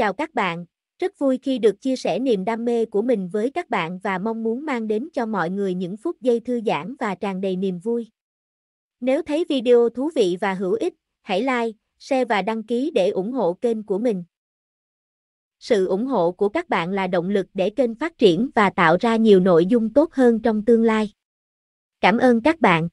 Chào các bạn, rất vui khi được chia sẻ niềm đam mê của mình với các bạn và mong muốn mang đến cho mọi người những phút giây thư giãn và tràn đầy niềm vui. Nếu thấy video thú vị và hữu ích, hãy like, share và đăng ký để ủng hộ kênh của mình. Sự ủng hộ của các bạn là động lực để kênh phát triển và tạo ra nhiều nội dung tốt hơn trong tương lai. Cảm ơn các bạn.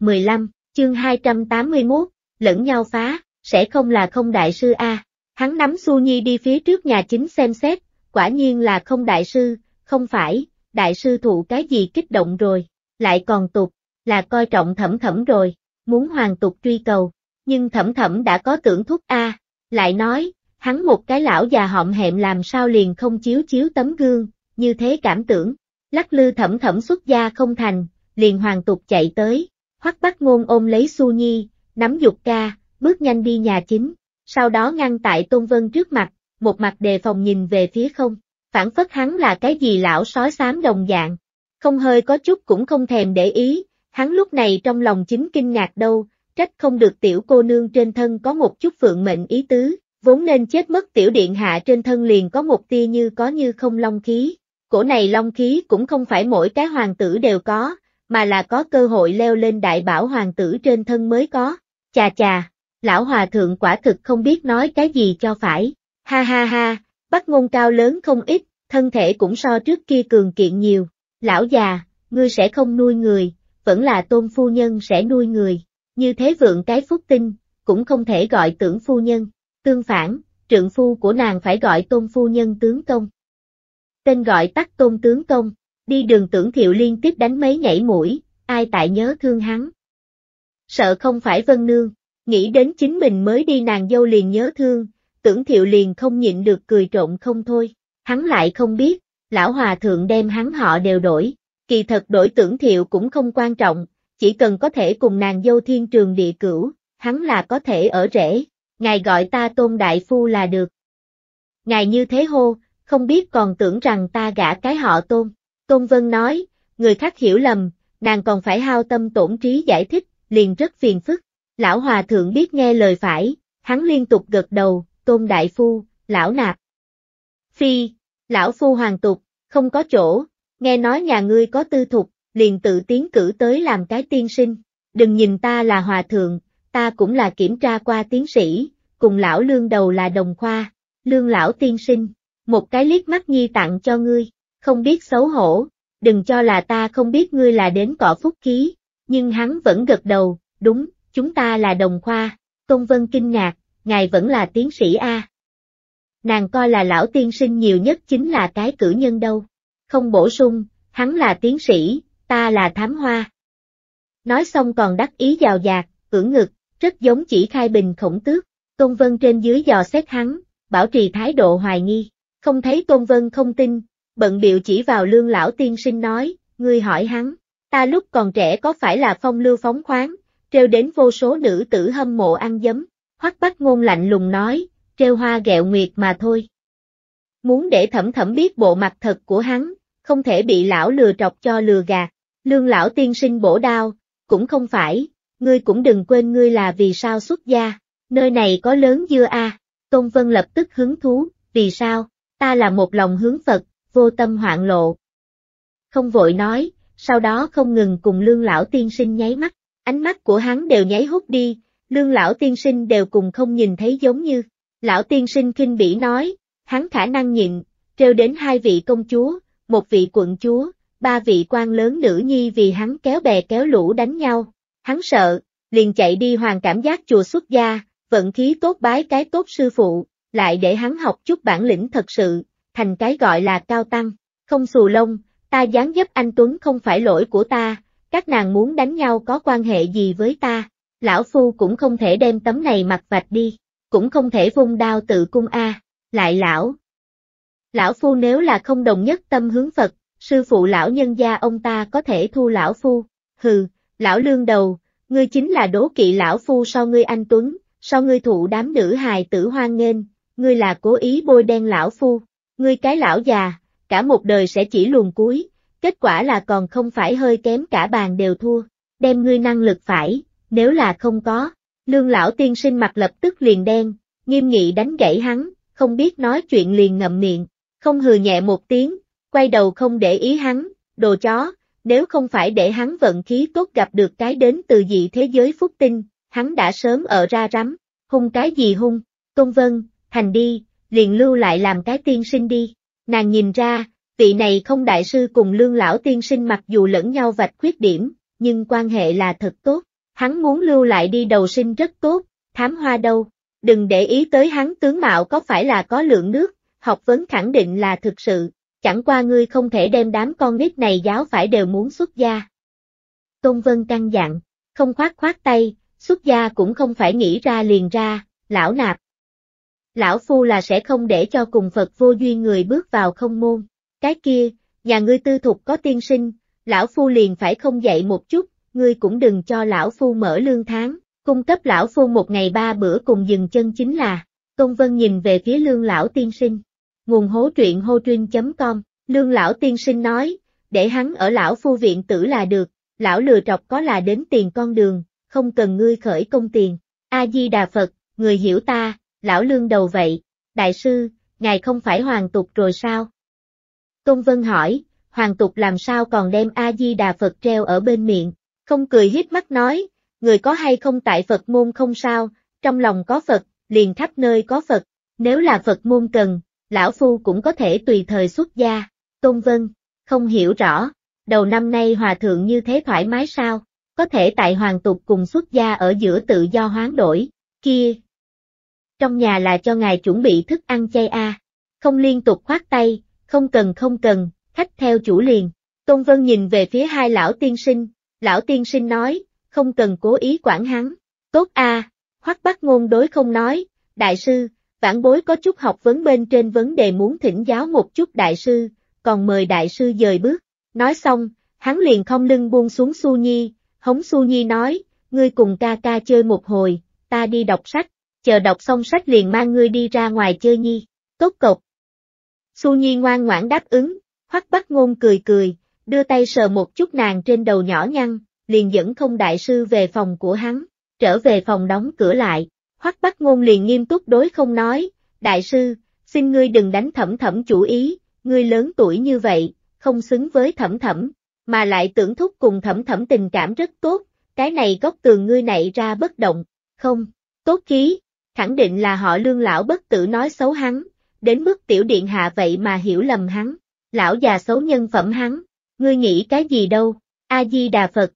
15, chương 281, lẫn nhau phá, sẽ không là không đại sư A. Hắn nắm Su Nhi đi phía trước nhà chính xem xét, quả nhiên là không đại sư, không phải, đại sư thụ cái gì kích động rồi, lại còn tục, là coi trọng thẩm thẩm rồi, muốn hoàng tục truy cầu, nhưng thẩm thẩm đã có tưởng thúc A, lại nói, hắn một cái lão già họng hẹm làm sao liền không chiếu chiếu tấm gương, như thế cảm tưởng, lắc lư thẩm thẩm xuất gia không thành, liền hoàng tục chạy tới, hoắc bắt ngôn ôm lấy Su Nhi, nắm dục ca, bước nhanh đi nhà chính sau đó ngăn tại Tôn Vân trước mặt, một mặt đề phòng nhìn về phía không, phản phất hắn là cái gì lão sói xám đồng dạng, không hơi có chút cũng không thèm để ý, hắn lúc này trong lòng chính kinh ngạc đâu, trách không được tiểu cô nương trên thân có một chút phượng mệnh ý tứ, vốn nên chết mất tiểu điện hạ trên thân liền có một tia như có như không long khí, cổ này long khí cũng không phải mỗi cái hoàng tử đều có, mà là có cơ hội leo lên đại bảo hoàng tử trên thân mới có, chà chà, lão hòa thượng quả thực không biết nói cái gì cho phải, ha ha ha, bắt ngôn cao lớn không ít, thân thể cũng so trước kia cường kiện nhiều, lão già, ngươi sẽ không nuôi người, vẫn là tôn phu nhân sẽ nuôi người, như thế vượng cái phúc tinh, cũng không thể gọi tưởng phu nhân, tương phản, trượng phu của nàng phải gọi tôn phu nhân tướng công. Tên gọi tắt tôn tướng công, đi đường tưởng thiệu liên tiếp đánh mấy nhảy mũi, ai tại nhớ thương hắn. Sợ không phải vân nương. Nghĩ đến chính mình mới đi nàng dâu liền nhớ thương, tưởng thiệu liền không nhịn được cười trộn không thôi. Hắn lại không biết, lão hòa thượng đem hắn họ đều đổi, kỳ thật đổi tưởng thiệu cũng không quan trọng, chỉ cần có thể cùng nàng dâu thiên trường địa cửu, hắn là có thể ở rễ, ngài gọi ta tôn đại phu là được. Ngài như thế hô, không biết còn tưởng rằng ta gả cái họ tôn. Tôn Vân nói, người khác hiểu lầm, nàng còn phải hao tâm tổn trí giải thích, liền rất phiền phức. Lão Hòa Thượng biết nghe lời phải, hắn liên tục gật đầu, Tôn Đại Phu, Lão Nạp. Phi, Lão Phu Hoàng Tục, không có chỗ, nghe nói nhà ngươi có tư thục, liền tự tiến cử tới làm cái tiên sinh, đừng nhìn ta là Hòa Thượng, ta cũng là kiểm tra qua tiến sĩ, cùng Lão Lương đầu là đồng khoa, Lương Lão tiên sinh, một cái liếc mắt nhi tặng cho ngươi, không biết xấu hổ, đừng cho là ta không biết ngươi là đến cọ phúc khí, nhưng hắn vẫn gật đầu, đúng, chúng ta là đồng khoa, công vân kinh ngạc, ngài vẫn là tiến sĩ A. Nàng coi là lão tiên sinh nhiều nhất chính là cái cử nhân đâu. Không bổ sung, hắn là tiến sĩ, ta là thám hoa. Nói xong còn đắc ý giàu dạt, cưỡng ngực, rất giống chỉ khai bình khổng tước, công vân trên dưới dò xét hắn, bảo trì thái độ hoài nghi, không thấy công vân không tin, bận biệu chỉ vào lương lão tiên sinh nói, ngươi hỏi hắn, ta lúc còn trẻ có phải là phong lưu phóng khoáng, treo đến vô số nữ tử hâm mộ ăn dấm, hoắc bách ngôn lạnh lùng nói, treo hoa ghẹo nguyệt mà thôi. Muốn để thẩm thẩm biết bộ mặt thật của hắn, không thể bị lão lừa trọc cho lừa gạt, lương lão tiên sinh bổ đao, cũng không phải, ngươi cũng đừng quên ngươi là vì sao xuất gia, nơi này có lớn dưa a à. Tôn Vân lập tức hứng thú, vì sao, ta là một lòng hướng Phật, vô tâm hoạn lộ. Không vội nói, sau đó không ngừng cùng lương lão tiên sinh nháy mắt, Ánh mắt của hắn đều nháy hút đi, lương lão tiên sinh đều cùng không nhìn thấy giống như. Lão tiên sinh kinh bỉ nói, hắn khả năng nhịn, trêu đến hai vị công chúa, một vị quận chúa, ba vị quan lớn nữ nhi vì hắn kéo bè kéo lũ đánh nhau. Hắn sợ, liền chạy đi hoàng cảm giác chùa xuất gia, vận khí tốt bái cái tốt sư phụ, lại để hắn học chút bản lĩnh thật sự, thành cái gọi là cao tăng, không xù lông, ta dáng dấp anh Tuấn không phải lỗi của ta, các nàng muốn đánh nhau có quan hệ gì với ta, lão phu cũng không thể đem tấm này mặc vạch đi, cũng không thể vung đao tự cung a, lại lão. Lão phu nếu là không đồng nhất tâm hướng Phật, sư phụ lão nhân gia ông ta có thể thu lão phu, hừ, lão lương đầu, ngươi chính là đố kỵ lão phu so ngươi anh Tuấn, so ngươi thụ đám nữ hài tử hoan nghênh, ngươi là cố ý bôi đen lão phu, ngươi cái lão già, cả một đời sẽ chỉ luồn cuối, kết quả là còn không phải hơi kém cả bàn đều thua, đem ngươi năng lực phải, nếu là không có, lương lão tiên sinh mặt lập tức liền đen, nghiêm nghị đánh gãy hắn, không biết nói chuyện liền ngậm miệng, không hừ nhẹ một tiếng, quay đầu không để ý hắn, đồ chó, nếu không phải để hắn vận khí tốt gặp được cái đến từ dị thế giới phúc tinh, hắn đã sớm ở ra rắm, hung cái gì hung, công vân, thành đi, liền lưu lại làm cái tiên sinh đi, nàng nhìn ra, vị này không đại sư cùng lương lão tiên sinh mặc dù lẫn nhau vạch khuyết điểm, nhưng quan hệ là thật tốt, hắn muốn lưu lại đi đầu sinh rất tốt, thám hoa đâu, đừng để ý tới hắn tướng mạo có phải là có lượng nước, học vấn khẳng định là thực sự, chẳng qua ngươi không thể đem đám con nít này giáo phải đều muốn xuất gia. Tôn Vân căng dặn, không khoát khoát tay, xuất gia cũng không phải nghĩ ra liền ra, lão nạp. Lão phu là sẽ không để cho cùng Phật vô duyên người bước vào không môn cái kia, nhà ngươi tư thục có tiên sinh, lão phu liền phải không dậy một chút, ngươi cũng đừng cho lão phu mở lương tháng, cung cấp lão phu một ngày ba bữa cùng dừng chân chính là, công vân nhìn về phía lương lão tiên sinh. Nguồn hố truyện hô truyên.com, lương lão tiên sinh nói, để hắn ở lão phu viện tử là được, lão lừa trọc có là đến tiền con đường, không cần ngươi khởi công tiền. A-di-đà Phật, người hiểu ta, lão lương đầu vậy, đại sư, ngài không phải hoàng tục rồi sao? Tôn Vân hỏi, Hoàng Tục làm sao còn đem A-di-đà Phật treo ở bên miệng, không cười hiếp mắt nói, người có hay không tại Phật môn không sao, trong lòng có Phật, liền khắp nơi có Phật, nếu là Phật môn cần, lão phu cũng có thể tùy thời xuất gia, Tôn Vân, không hiểu rõ, đầu năm nay hòa thượng như thế thoải mái sao, có thể tại Hoàng Tục cùng xuất gia ở giữa tự do hoán đổi, kia. Trong nhà là cho ngài chuẩn bị thức ăn chay a. Không liên tục khoát tay, không cần không cần, khách theo chủ liền. Tôn Vân nhìn về phía hai lão tiên sinh, lão tiên sinh nói, không cần cố ý quản hắn. Tốt a, à, hoắc bác ngôn đối không nói, đại sư, vãn bối có chút học vấn bên trên vấn đề muốn thỉnh giáo một chút đại sư, còn mời đại sư dời bước. Nói xong, hắn liền không lưng buông xuống Su Nhi, hống Su Nhi nói, ngươi cùng ca ca chơi một hồi, ta đi đọc sách, chờ đọc xong sách liền mang ngươi đi ra ngoài chơi Nhi. Tốt cộc, Su Nhi ngoan ngoãn đáp ứng, hoắc bắc ngôn cười cười, đưa tay sờ một chút nàng trên đầu nhỏ nhăn, liền dẫn không đại sư về phòng của hắn, trở về phòng đóng cửa lại, hoắc bắc ngôn liền nghiêm túc đối không nói, đại sư, xin ngươi đừng đánh thẩm thẩm chủ ý, ngươi lớn tuổi như vậy, không xứng với thẩm thẩm, mà lại tưởng thúc cùng thẩm thẩm tình cảm rất tốt, cái này góc tường ngươi nảy ra bất động, không, tốt khí, khẳng định là họ lương lão bất tử nói xấu hắn, đến mức tiểu điện hạ vậy mà hiểu lầm hắn, lão già xấu nhân phẩm hắn, ngươi nghĩ cái gì đâu, A-di-đà Phật.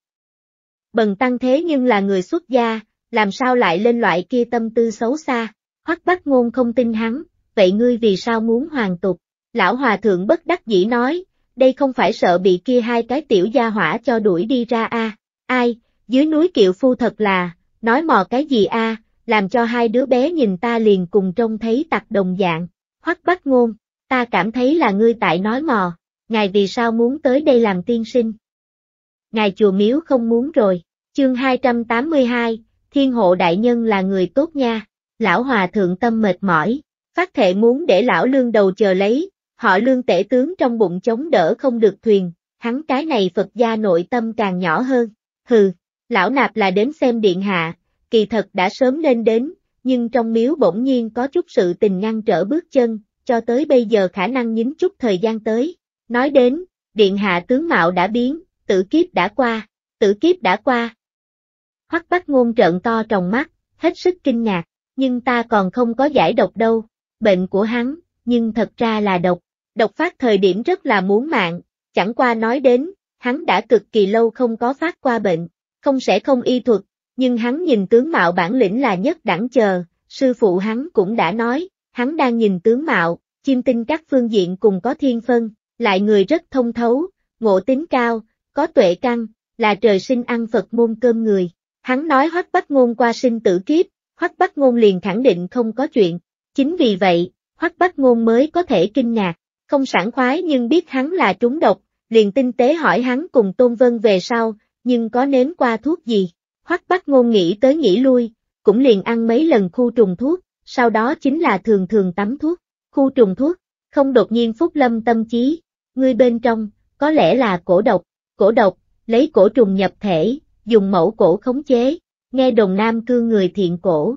Bần tăng thế nhưng là người xuất gia, làm sao lại lên loại kia tâm tư xấu xa, hoắc bắt ngôn không tin hắn, vậy ngươi vì sao muốn hoàn tục, lão hòa thượng bất đắc dĩ nói, đây không phải sợ bị kia hai cái tiểu gia hỏa cho đuổi đi ra a ai, dưới núi kiệu phu thật là, nói mò cái gì a làm cho hai đứa bé nhìn ta liền cùng trông thấy tặc đồng dạng. Hoắc Bách Ngôn, ta cảm thấy là ngươi tại nói mò, ngài vì sao muốn tới đây làm tiên sinh? Ngài chùa miếu không muốn rồi, chương 282, Thiên hộ đại nhân là người tốt nha, lão hòa thượng tâm mệt mỏi, phát thệ muốn để lão lương đầu chờ lấy, họ lương tể tướng trong bụng chống đỡ không được thuyền, hắn cái này Phật gia nội tâm càng nhỏ hơn, hừ, lão nạp là đến xem điện hạ, kỳ thật đã sớm nên đến, nhưng trong miếu bỗng nhiên có chút sự tình ngăn trở bước chân, cho tới bây giờ khả năng nhín chút thời gian tới. Nói đến, điện hạ tướng mạo đã biến, tử kiếp đã qua, tử kiếp đã qua. Hoắc Bắc Ngôn trợn to trong mắt, hết sức kinh ngạc, nhưng ta còn không có giải độc đâu, bệnh của hắn, nhưng thật ra là độc, độc phát thời điểm rất là muốn mạng, chẳng qua nói đến, hắn đã cực kỳ lâu không có phát qua bệnh, không sẽ không y thuật, nhưng hắn nhìn tướng mạo bản lĩnh là nhất đẳng chờ, sư phụ hắn cũng đã nói, hắn đang nhìn tướng mạo, chim tinh các phương diện cùng có thiên phân, lại người rất thông thấu, ngộ tính cao, có tuệ căn, là trời sinh ăn Phật môn cơm người. Hắn nói hoắc bắt ngôn qua sinh tử kiếp, hoắc bắt ngôn liền khẳng định không có chuyện. Chính vì vậy, hoắc bắt ngôn mới có thể kinh ngạc, không sẵn khoái nhưng biết hắn là trúng độc, liền tinh tế hỏi hắn cùng Tôn Vân về sau, nhưng có nếm qua thuốc gì. Hoắc Bách Ngôn nghĩ tới nghĩ lui, cũng liền ăn mấy lần khu trùng thuốc, sau đó chính là thường thường tắm thuốc, khu trùng thuốc, không đột nhiên Phúc Lâm tâm trí, người bên trong, có lẽ là cổ độc, cổ độc, lấy cổ trùng nhập thể, dùng mẫu cổ khống chế, nghe đồng nam cư người thiện cổ.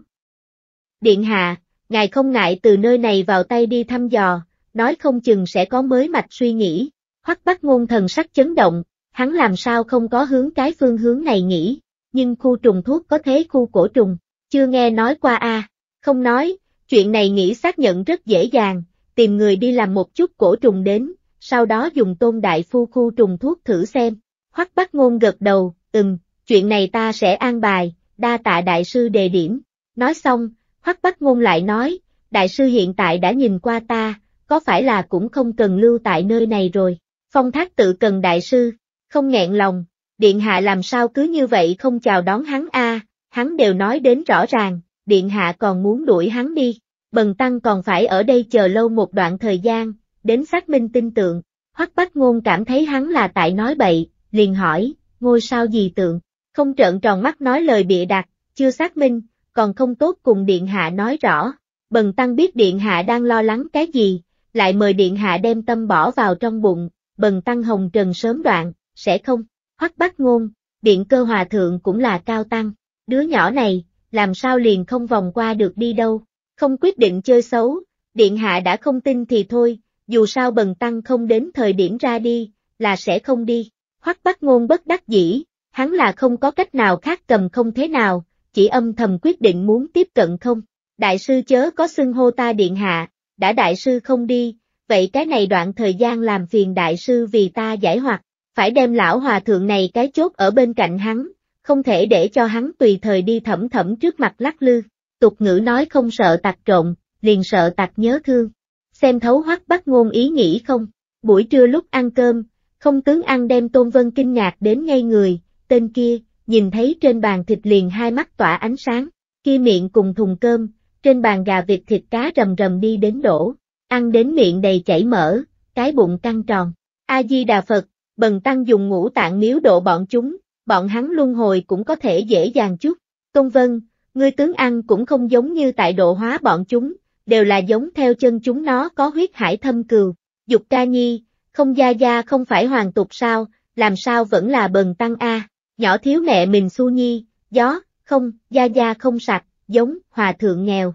Điện hạ, ngài không ngại từ nơi này vào tay đi thăm dò, nói không chừng sẽ có mới mạch suy nghĩ, hoắc Bách ngôn thần sắc chấn động, hắn làm sao không có hướng cái phương hướng này nghĩ, nhưng khu trùng thuốc có thế khu cổ trùng, chưa nghe nói qua a không nói, chuyện này nghĩ xác nhận rất dễ dàng, tìm người đi làm một chút cổ trùng đến, sau đó dùng tôn đại phu khu trùng thuốc thử xem. Hoắc Bắc Ngôn gật đầu, ừm, chuyện này ta sẽ an bài, đa tạ đại sư đề điểm. Nói xong, Hoắc Bắc Ngôn lại nói, đại sư hiện tại đã nhìn qua ta, có phải là cũng không cần lưu tại nơi này rồi. Phong Thác tự cần đại sư, không nghẹn lòng, Điện hạ làm sao cứ như vậy không chào đón hắn a hắn đều nói đến rõ ràng, điện hạ còn muốn đuổi hắn đi, bần tăng còn phải ở đây chờ lâu một đoạn thời gian, đến xác minh tin tượng, hoắc bách ngôn cảm thấy hắn là tại nói bậy, liền hỏi, ngôi sao gì tượng, không trợn tròn mắt nói lời bịa đặt, chưa xác minh, còn không tốt cùng điện hạ nói rõ, bần tăng biết điện hạ đang lo lắng cái gì, lại mời điện hạ đem tâm bỏ vào trong bụng, bần tăng hồng trần sớm đoạn, sẽ không, Hoắc Bác Ngôn, Điện Cơ Hòa Thượng cũng là cao tăng, đứa nhỏ này, làm sao liền không vòng qua được đi đâu, không quyết định chơi xấu, Điện Hạ đã không tin thì thôi, dù sao bần tăng không đến thời điểm ra đi, là sẽ không đi. Hoắc Bác Ngôn bất đắc dĩ, hắn là không có cách nào khác cầm không thế nào, chỉ âm thầm quyết định muốn tiếp cận không. Đại sư chớ có xưng hô ta điện hạ, đã đại sư không đi, vậy cái này đoạn thời gian làm phiền đại sư vì ta giải hoặc phải đem lão hòa thượng này cái chốt ở bên cạnh hắn, không thể để cho hắn tùy thời đi thẩm thẩm trước mặt lắc lư. Tục ngữ nói không sợ tạc trộn, liền sợ tạc nhớ thương. Xem thấu hoắc bắt ngôn ý nghĩ không? Buổi trưa lúc ăn cơm, không tướng ăn đem Tôn Vân kinh ngạc đến ngay người, tên kia, nhìn thấy trên bàn thịt liền hai mắt tỏa ánh sáng, kia miệng cùng thùng cơm, trên bàn gà vịt thịt cá rầm rầm đi đến đổ, ăn đến miệng đầy chảy mỡ, cái bụng căng tròn. A-di-đà Phật, bần tăng dùng ngũ tạng miếu độ bọn chúng, bọn hắn luân hồi cũng có thể dễ dàng chút. Công vân, ngươi tướng ăn cũng không giống như tại độ hóa bọn chúng, đều là giống theo chân chúng nó có huyết hải thâm cừu. Dục ca nhi, không gia gia không phải hoàng tục sao, làm sao vẫn là bần tăng a nhỏ thiếu mẹ mình su nhi, gió, không, gia gia không sạch, giống, hòa thượng nghèo.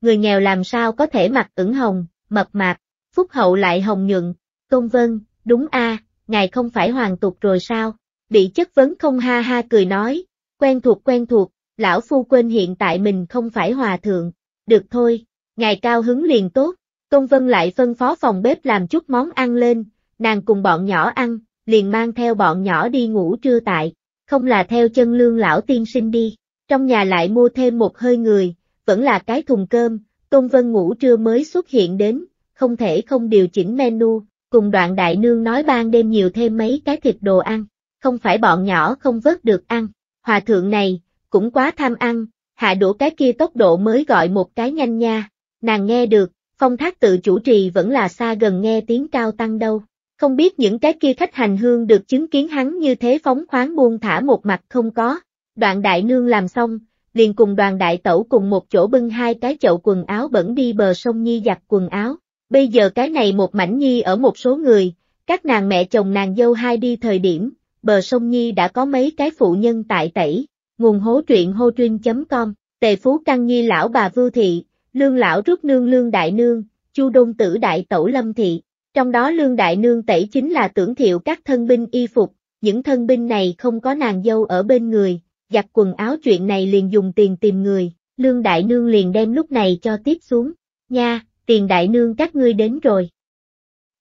Người nghèo làm sao có thể mặc ửng hồng, mập mạp, phúc hậu lại hồng nhuận, công vân, đúng a ngài không phải hoàng tục rồi sao? Bị chất vấn không ha ha cười nói, quen thuộc quen thuộc, lão phu quên hiện tại mình không phải hòa thượng, được thôi, ngài cao hứng liền tốt, công vân lại phân phó phòng bếp làm chút món ăn lên, nàng cùng bọn nhỏ ăn, liền mang theo bọn nhỏ đi ngủ trưa tại, không là theo chân lương lão tiên sinh đi, trong nhà lại mua thêm một hơi người, vẫn là cái thùng cơm, công vân ngủ trưa mới xuất hiện đến, không thể không điều chỉnh menu, Cùng đoạn đại nương nói ban đêm nhiều thêm mấy cái thịt đồ ăn, không phải bọn nhỏ không vớt được ăn, hòa thượng này, cũng quá tham ăn, hạ đũa cái kia tốc độ mới gọi một cái nhanh nha, nàng nghe được, phong thác tự chủ trì vẫn là xa gần nghe tiếng cao tăng đâu, không biết những cái kia khách hành hương được chứng kiến hắn như thế phóng khoáng buông thả một mặt không có, đoạn đại nương làm xong, liền cùng đoàn đại tẩu cùng một chỗ bưng hai cái chậu quần áo bẩn đi bờ sông Nhi giặt quần áo, Bây giờ cái này một mảnh nhi ở một số người, các nàng mẹ chồng nàng dâu hai đi thời điểm, bờ sông nhi đã có mấy cái phụ nhân tại tẩy. Nguồn hố truyện hô truyên.com, tề phú căn nhi lão bà vưu thị, lương lão rút nương lương đại nương, chu đông tử đại tẩu lâm thị. Trong đó lương đại nương tẩy chính là tưởng thiệu các thân binh y phục, những thân binh này không có nàng dâu ở bên người, giặt quần áo chuyện này liền dùng tiền tìm người, lương đại nương liền đem lúc này cho tiếp xuống. Nha, tiền đại nương các ngươi đến rồi.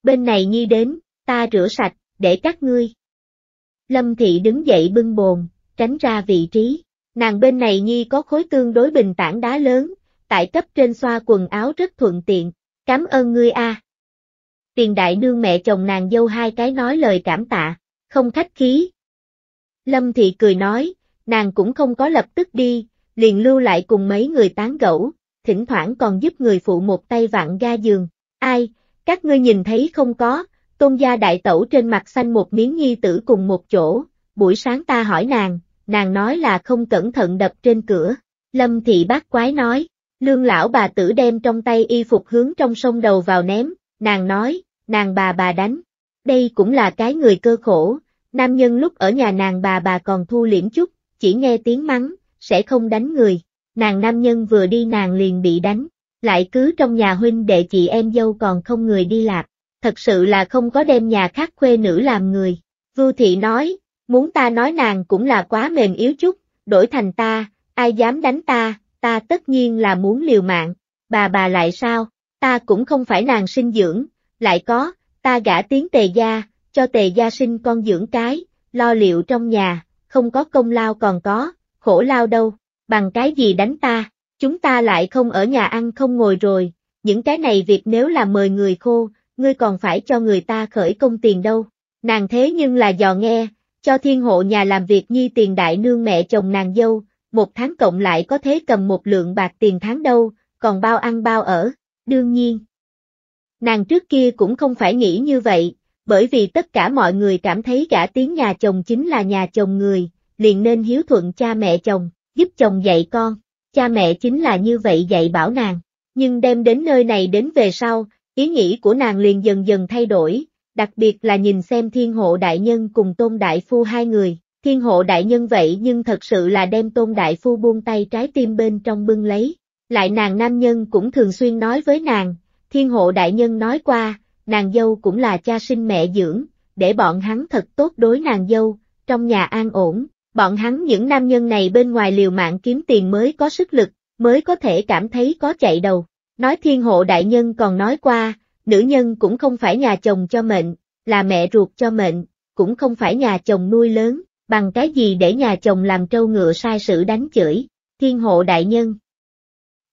Bên này nhi đến, ta rửa sạch, để các ngươi. Lâm thị đứng dậy bưng bồn, tránh ra vị trí. Nàng bên này nhi có khối tương đối bình tảng đá lớn, tại cấp trên xoa quần áo rất thuận tiện, cảm ơn ngươi a. Tiền đại nương mẹ chồng nàng dâu hai cái nói lời cảm tạ, không khách khí. Lâm thị cười nói, nàng cũng không có lập tức đi, liền lưu lại cùng mấy người tán gẫu, thỉnh thoảng còn giúp người phụ một tay vặn ga giường. Ai, các ngươi nhìn thấy không có, tôn gia đại tẩu trên mặt xanh một miếng nghi tử cùng một chỗ, buổi sáng ta hỏi nàng, nàng nói là không cẩn thận đập trên cửa. Lâm thị bác quái nói, lương lão bà tử đem trong tay y phục hướng trong sông đầu vào ném, nàng nói, nàng bà bà đánh. Đây cũng là cái người cơ khổ, nam nhân lúc ở nhà nàng bà bà còn thu liễm chút, chỉ nghe tiếng mắng, sẽ không đánh người nàng nam nhân vừa đi nàng liền bị đánh, lại cứ trong nhà huynh đệ chị em dâu còn không người đi lạc, thật sự là không có đem nhà khác khuê nữ làm người. Vưu thị nói, muốn ta nói nàng cũng là quá mềm yếu chút, đổi thành ta, ai dám đánh ta, ta tất nhiên là muốn liều mạng, bà bà lại sao, ta cũng không phải nàng sinh dưỡng, lại có, ta gả tiếng tề gia, cho tề gia sinh con dưỡng cái, lo liệu trong nhà, không có công lao còn có, khổ lao đâu bằng cái gì đánh ta, chúng ta lại không ở nhà ăn không ngồi rồi, những cái này việc nếu là mời người khô, ngươi còn phải cho người ta khởi công tiền đâu. Nàng thế nhưng là dò nghe, cho thiên hộ nhà làm việc nhi tiền đại nương mẹ chồng nàng dâu, một tháng cộng lại có thế cầm một lượng bạc tiền tháng đâu, còn bao ăn bao ở, đương nhiên. Nàng trước kia cũng không phải nghĩ như vậy, bởi vì tất cả mọi người cảm thấy gã tiếng nhà chồng chính là nhà chồng người, liền nên hiếu thuận cha mẹ chồng, giúp chồng dạy con, cha mẹ chính là như vậy dạy bảo nàng. Nhưng đem đến nơi này đến về sau, ý nghĩ của nàng liền dần dần thay đổi, đặc biệt là nhìn xem thiên hộ đại nhân cùng tôn đại phu hai người, thiên hộ đại nhân vậy nhưng thật sự là đem tôn đại phu buông tay trái tim bên trong bưng lấy. Lại nàng nam nhân cũng thường xuyên nói với nàng, thiên hộ đại nhân nói qua, nàng dâu cũng là cha sinh mẹ dưỡng, để bọn hắn thật tốt đối nàng dâu, trong nhà an ổn, bọn hắn những nam nhân này bên ngoài liều mạng kiếm tiền mới có sức lực, mới có thể cảm thấy có chạy đầu. Nói thiên hộ đại nhân còn nói qua, nữ nhân cũng không phải nhà chồng cho mệnh, là mẹ ruột cho mệnh, cũng không phải nhà chồng nuôi lớn, bằng cái gì để nhà chồng làm trâu ngựa sai sự đánh chửi, thiên hộ đại nhân.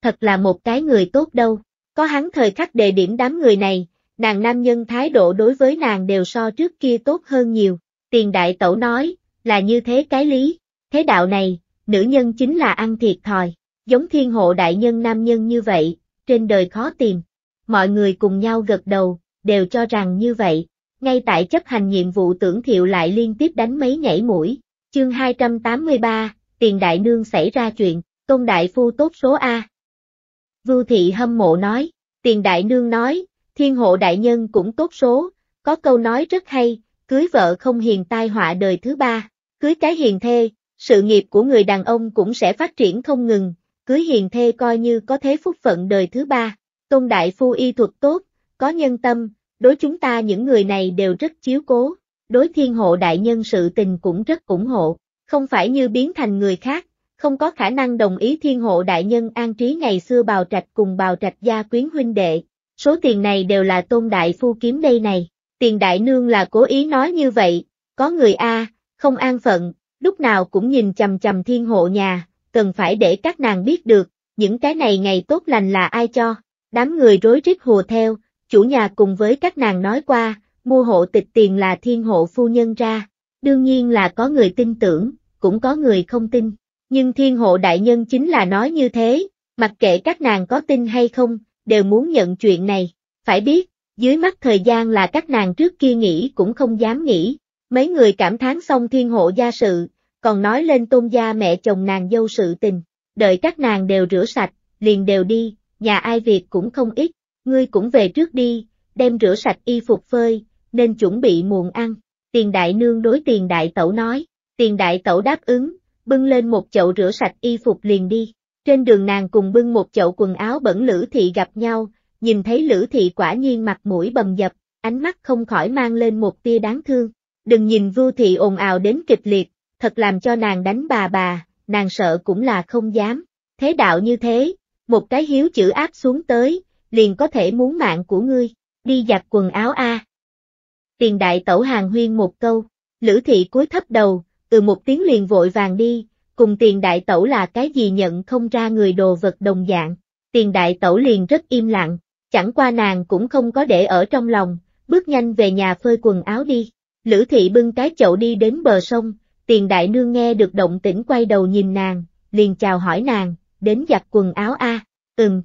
Thật là một cái người tốt đâu, có hắn thời khắc đề điểm đám người này, nàng nam nhân thái độ đối với nàng đều so trước kia tốt hơn nhiều, tiền đại tẩu nói, là như thế cái lý, thế đạo này, nữ nhân chính là ăn thiệt thòi, giống thiên hộ đại nhân nam nhân như vậy, trên đời khó tìm. Mọi người cùng nhau gật đầu, đều cho rằng như vậy. Ngay tại chấp hành nhiệm vụ tưởng thiệu lại liên tiếp đánh mấy nhảy mũi. Chương 283, tiền đại nương xảy ra chuyện, công đại phu tốt số A. Vưu thị hâm mộ nói, tiền đại nương nói, thiên hộ đại nhân cũng tốt số, có câu nói rất hay, cưới vợ không hiền tai họa đời thứ ba. Cưới cái hiền thê, sự nghiệp của người đàn ông cũng sẽ phát triển không ngừng, cưới hiền thê coi như có thế phúc phận đời thứ ba. Tôn Đại Phu y thuật tốt, có nhân tâm, đối chúng ta những người này đều rất chiếu cố, đối thiên hộ đại nhân sự tình cũng rất ủng hộ, không phải như biến thành người khác, không có khả năng đồng ý thiên hộ đại nhân an trí ngày xưa bào trạch cùng bào trạch gia quyến huynh đệ. Số tiền này đều là tôn đại phu kiếm đây này, tiền đại nương là cố ý nói như vậy, có người A, không an phận, lúc nào cũng nhìn chầm chầm thiên hộ nhà, cần phải để các nàng biết được, những cái này ngày tốt lành là ai cho. Đám người rối rít hùa theo, chủ nhà cùng với các nàng nói qua, mua hộ tịch tiền là thiên hộ phu nhân ra, đương nhiên là có người tin tưởng, cũng có người không tin, nhưng thiên hộ đại nhân chính là nói như thế, mặc kệ các nàng có tin hay không, đều muốn nhận chuyện này, phải biết, dưới mắt thời gian là các nàng trước kia nghĩ cũng không dám nghĩ, Mấy người cảm thán xong thiên hộ gia sự, còn nói lên tôn gia mẹ chồng nàng dâu sự tình, đợi các nàng đều rửa sạch, liền đều đi, nhà ai việc cũng không ít, ngươi cũng về trước đi, đem rửa sạch y phục phơi, nên chuẩn bị muộn ăn. Tiền đại nương đối tiền đại tẩu nói, tiền đại tẩu đáp ứng, bưng lên một chậu rửa sạch y phục liền đi. Trên đường nàng cùng bưng một chậu quần áo bẩn Lữ Thị gặp nhau, nhìn thấy Lữ Thị quả nhiên mặt mũi bầm dập, ánh mắt không khỏi mang lên một tia đáng thương. Đừng nhìn Vu thị ồn ào đến kịch liệt, thật làm cho nàng đánh bà bà, nàng sợ cũng là không dám. Thế đạo như thế, một cái hiếu chữ áp xuống tới, liền có thể muốn mạng của ngươi, đi giặt quần áo a. Tiền đại tẩu hàng huyên một câu, Lữ thị cúi thấp đầu, từ một tiếng liền vội vàng đi, cùng tiền đại tẩu là cái gì nhận không ra người đồ vật đồng dạng. Tiền đại tẩu liền rất im lặng, chẳng qua nàng cũng không có để ở trong lòng, bước nhanh về nhà phơi quần áo đi. Lữ thị bưng cái chậu đi đến bờ sông, tiền đại nương nghe được động tĩnh quay đầu nhìn nàng, liền chào hỏi nàng, đến giặt quần áo a à? ừm.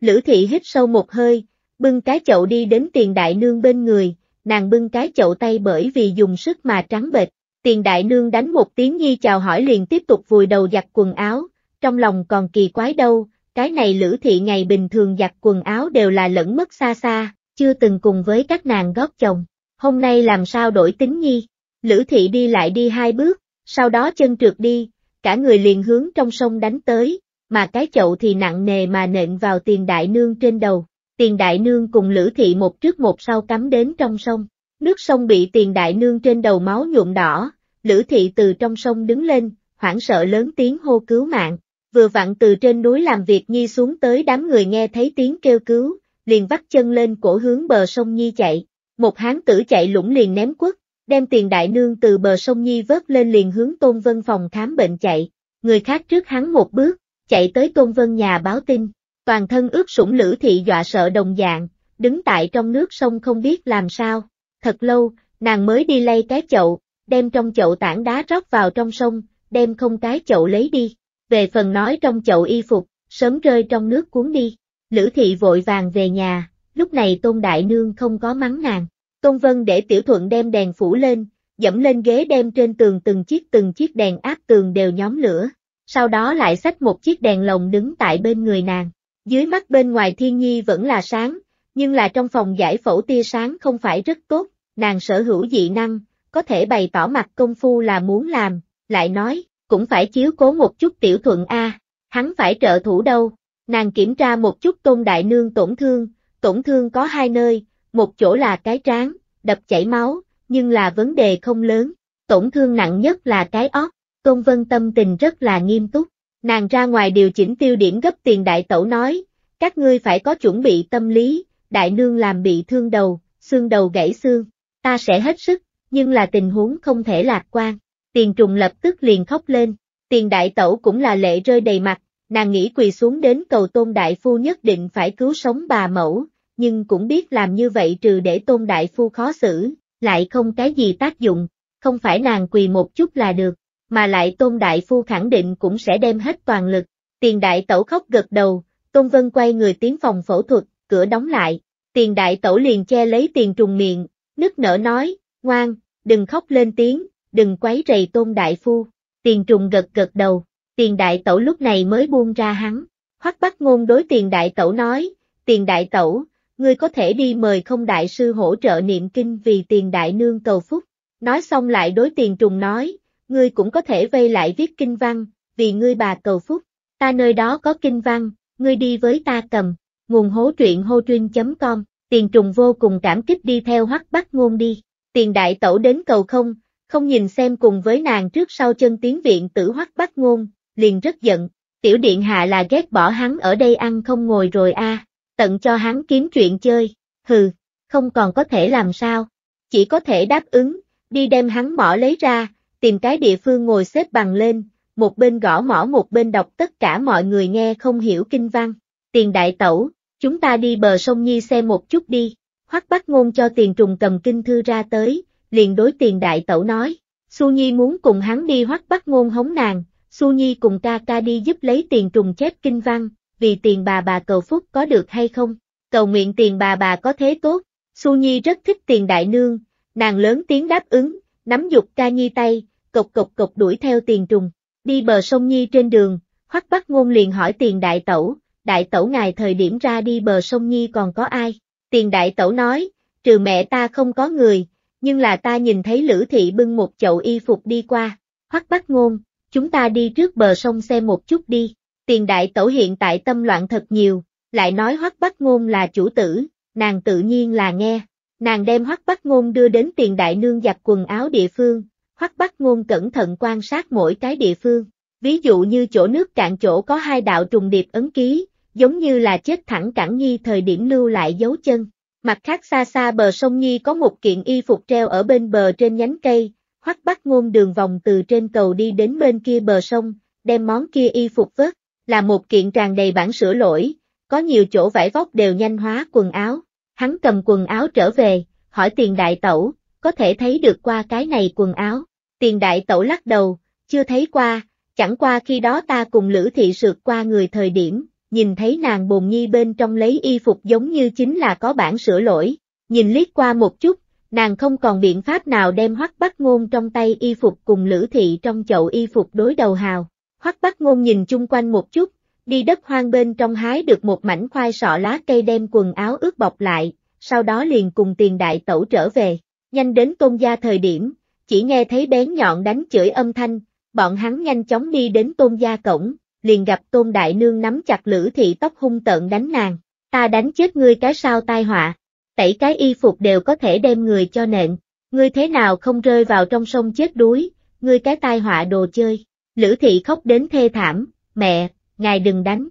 Lữ thị hít sâu một hơi, bưng cái chậu đi đến tiền đại nương bên người, nàng bưng cái chậu tay bởi vì dùng sức mà trắng bệch, tiền đại nương đánh một tiếng nhi chào hỏi liền tiếp tục vùi đầu giặt quần áo, trong lòng còn kỳ quái đâu, cái này lữ thị ngày bình thường giặt quần áo đều là lẫn mất xa xa, chưa từng cùng với các nàng góp chồng hôm nay làm sao đổi tính nhi. Lữ thị đi lại đi hai bước, sau đó chân trượt đi, cả người liền hướng trong sông đánh tới, mà cái chậu thì nặng nề mà nện vào tiền đại nương trên đầu. Tiền đại nương cùng lữ thị một trước một sau cắm đến trong sông, nước sông bị tiền đại nương trên đầu máu nhuộm đỏ, lữ thị từ trong sông đứng lên, hoảng sợ lớn tiếng hô cứu mạng, vừa vặn từ trên núi làm việc Nhi xuống tới đám người nghe thấy tiếng kêu cứu, liền vắt chân lên cổ hướng bờ sông Nhi chạy, một hán tử chạy lũng liền ném quất, đem tiền đại nương từ bờ sông Nhi vớt lên liền hướng Tôn Vân phòng khám bệnh chạy, người khác trước hắn một bước, chạy tới Tôn Vân nhà báo tin, toàn thân ướt sũng lữ thị dọa sợ đồng dạng, đứng tại trong nước sông không biết làm sao, thật lâu, nàng mới đi lay cái chậu, đem trong chậu tảng đá rót vào trong sông, đem không cái chậu lấy đi, về phần nói trong chậu y phục, sớm rơi trong nước cuốn đi, lữ thị vội vàng về nhà, lúc này Tôn Đại Nương không có mắng nàng. Tôn Vân để Tiểu Thuận đem đèn phủ lên, dẫm lên ghế đem trên tường từng chiếc từng chiếc đèn áp tường đều nhóm lửa, sau đó lại xách một chiếc đèn lồng đứng tại bên người nàng. Dưới mắt bên ngoài thiên nhi vẫn là sáng, nhưng là trong phòng giải phẫu tia sáng không phải rất tốt, nàng sở hữu dị năng, có thể bày tỏ mặt công phu là muốn làm, lại nói, cũng phải chiếu cố một chút tiểu thuận A, hắn phải trợ thủ đâu. Nàng kiểm tra một chút tôn đại nương tổn thương, tổn thương có hai nơi, một chỗ là cái trán, đập chảy máu, nhưng là vấn đề không lớn, tổn thương nặng nhất là cái óc, Tôn Vân tâm tình rất là nghiêm túc, nàng ra ngoài điều chỉnh tiêu điểm gấp tiền đại tẩu nói, các ngươi phải có chuẩn bị tâm lý, đại nương làm bị thương đầu, xương đầu gãy xương, ta sẽ hết sức, nhưng là tình huống không thể lạc quan, tiền trùng lập tức liền khóc lên, tiền đại tẩu cũng là lệ rơi đầy mặt, Nàng nghĩ quỳ xuống đến cầu Tôn Đại Phu nhất định phải cứu sống bà mẫu, nhưng cũng biết làm như vậy trừ để Tôn Đại Phu khó xử, lại không cái gì tác dụng, không phải nàng quỳ một chút là được, mà lại Tôn Đại Phu khẳng định cũng sẽ đem hết toàn lực. Tiền đại tẩu khóc gật đầu, Tôn Vân quay người tiến phòng phẫu thuật, cửa đóng lại, tiền đại tẩu liền che lấy tiền trùng miệng, nức nở nói, ngoan, đừng khóc lên tiếng, đừng quấy rầy Tôn Đại Phu, tiền trùng gật gật đầu, tiền đại tẩu lúc này mới buông ra hắn. Hoắc Bắc Ngôn đối tiền đại tẩu nói, tiền đại tẩu, ngươi có thể đi mời không đại sư hỗ trợ niệm kinh vì tiền đại nương cầu phúc. Nói xong lại đối tiền trùng nói, ngươi cũng có thể vây lại viết kinh văn, vì ngươi bà cầu phúc. Ta nơi đó có kinh văn, ngươi đi với ta cầm. Nguồn hố truyện hô truyên.com, tiền trùng vô cùng cảm kích đi theo hoắc Bắc Ngôn đi. Tiền đại tẩu đến cầu không, không nhìn xem cùng với nàng trước sau chân tiến viện tử hoắc Bắc Ngôn, liền rất giận, tiểu điện hạ là ghét bỏ hắn ở đây ăn không ngồi rồi a, tận cho hắn kiếm chuyện chơi, hừ, không còn có thể làm sao, chỉ có thể đáp ứng, đi đem hắn mỏ lấy ra, tìm cái địa phương ngồi xếp bằng lên, một bên gõ mỏ một bên đọc tất cả mọi người nghe không hiểu kinh văn, tiền đại tẩu, chúng ta đi bờ sông Nhi xem một chút đi, hoắc bắt ngôn cho tiền trùng cầm kinh thư ra tới, liền đối tiền đại tẩu nói, Su Nhi muốn cùng hắn đi hoắc bắt ngôn hống nàng, Su Nhi cùng ca ca đi giúp lấy tiền trùng chép kinh văn, vì tiền bà bà cầu phúc có được hay không? Cầu nguyện tiền bà bà có thế tốt, Su Nhi rất thích tiền đại nương, nàng lớn tiếng đáp ứng, nắm dục ca Nhi tay, cộc cộc cộc đuổi theo tiền trùng, đi bờ sông Nhi trên đường, hoắc bắc ngôn liền hỏi tiền đại tẩu, đại tẩu ngài thời điểm ra đi bờ sông Nhi còn có ai? Tiền đại tẩu nói, trừ mẹ ta không có người, nhưng là ta nhìn thấy Lữ Thị bưng một chậu y phục đi qua, hoắc bắc ngôn, chúng ta đi trước bờ sông xem một chút đi. Tiền đại tẩu hiện tại tâm loạn thật nhiều, lại nói hoắc bắt ngôn là chủ tử, nàng tự nhiên là nghe. Nàng đem hoắc bắt ngôn đưa đến tiền đại nương giặt quần áo địa phương, hoắc bắt ngôn cẩn thận quan sát mỗi cái địa phương. Ví dụ như chỗ nước cạn chỗ có hai đạo trùng điệp ấn ký, giống như là chết thẳng cẳng nhi thời điểm lưu lại dấu chân. Mặt khác xa xa bờ sông Nhi có một kiện y phục treo ở bên bờ trên nhánh cây, Hoắc Bắc Ngôn đường vòng từ trên cầu đi đến bên kia bờ sông, đem món kia y phục vớt, là một kiện tràn đầy bản sửa lỗi, có nhiều chỗ vải vóc đều nhanh hóa quần áo. Hắn cầm quần áo trở về, hỏi tiền đại tẩu, có thể thấy được qua cái này quần áo. Tiền đại tẩu lắc đầu, chưa thấy qua, chẳng qua khi đó ta cùng Lữ Thị sượt qua người thời điểm, nhìn thấy nàng bồn nhi bên trong lấy y phục giống như chính là có bản sửa lỗi, nhìn liếc qua một chút, nàng không còn biện pháp nào đem hoắc bắt ngôn trong tay y phục cùng lữ thị trong chậu y phục đối đầu hào. Hoắc bắt ngôn nhìn chung quanh một chút, đi đất hoang bên trong hái được một mảnh khoai sọ lá cây đem quần áo ướt bọc lại, sau đó liền cùng tiền đại tẩu trở về, nhanh đến tôn gia thời điểm, chỉ nghe thấy bén nhọn đánh chửi âm thanh, bọn hắn nhanh chóng đi đến tôn gia cổng, liền gặp tôn đại nương nắm chặt lữ thị tóc hung tợn đánh nàng, ta đánh chết ngươi cái sao tai họa tẩy cái y phục đều có thể đem người cho nện, ngươi thế nào không rơi vào trong sông chết đuối, ngươi cái tai họa đồ chơi. Lữ thị khóc đến thê thảm, mẹ, ngài đừng đánh.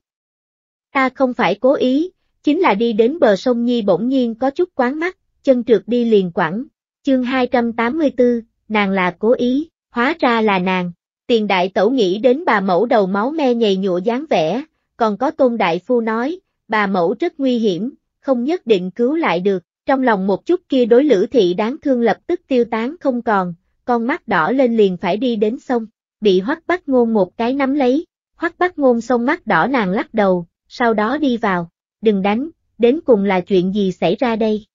Ta không phải cố ý, chính là đi đến bờ sông Nhi bỗng nhiên có chút quán mắt, chân trượt đi liền quẳng. Chương 284, nàng là cố ý, hóa ra là nàng. Tiền đại tẩu nghĩ đến bà mẫu đầu máu me nhầy nhụa dáng vẻ, còn có tôn đại phu nói, bà mẫu rất nguy hiểm, không nhất định cứu lại được, trong lòng một chút kia đối lữ thị đáng thương lập tức tiêu tán không còn, con mắt đỏ lên liền phải đi đến sông, bị hoắc bắt ngôn một cái nắm lấy, hoắc bắt ngôn sông mắt đỏ nàng lắc đầu, sau đó đi vào, đừng đánh, đến cùng là chuyện gì xảy ra đây.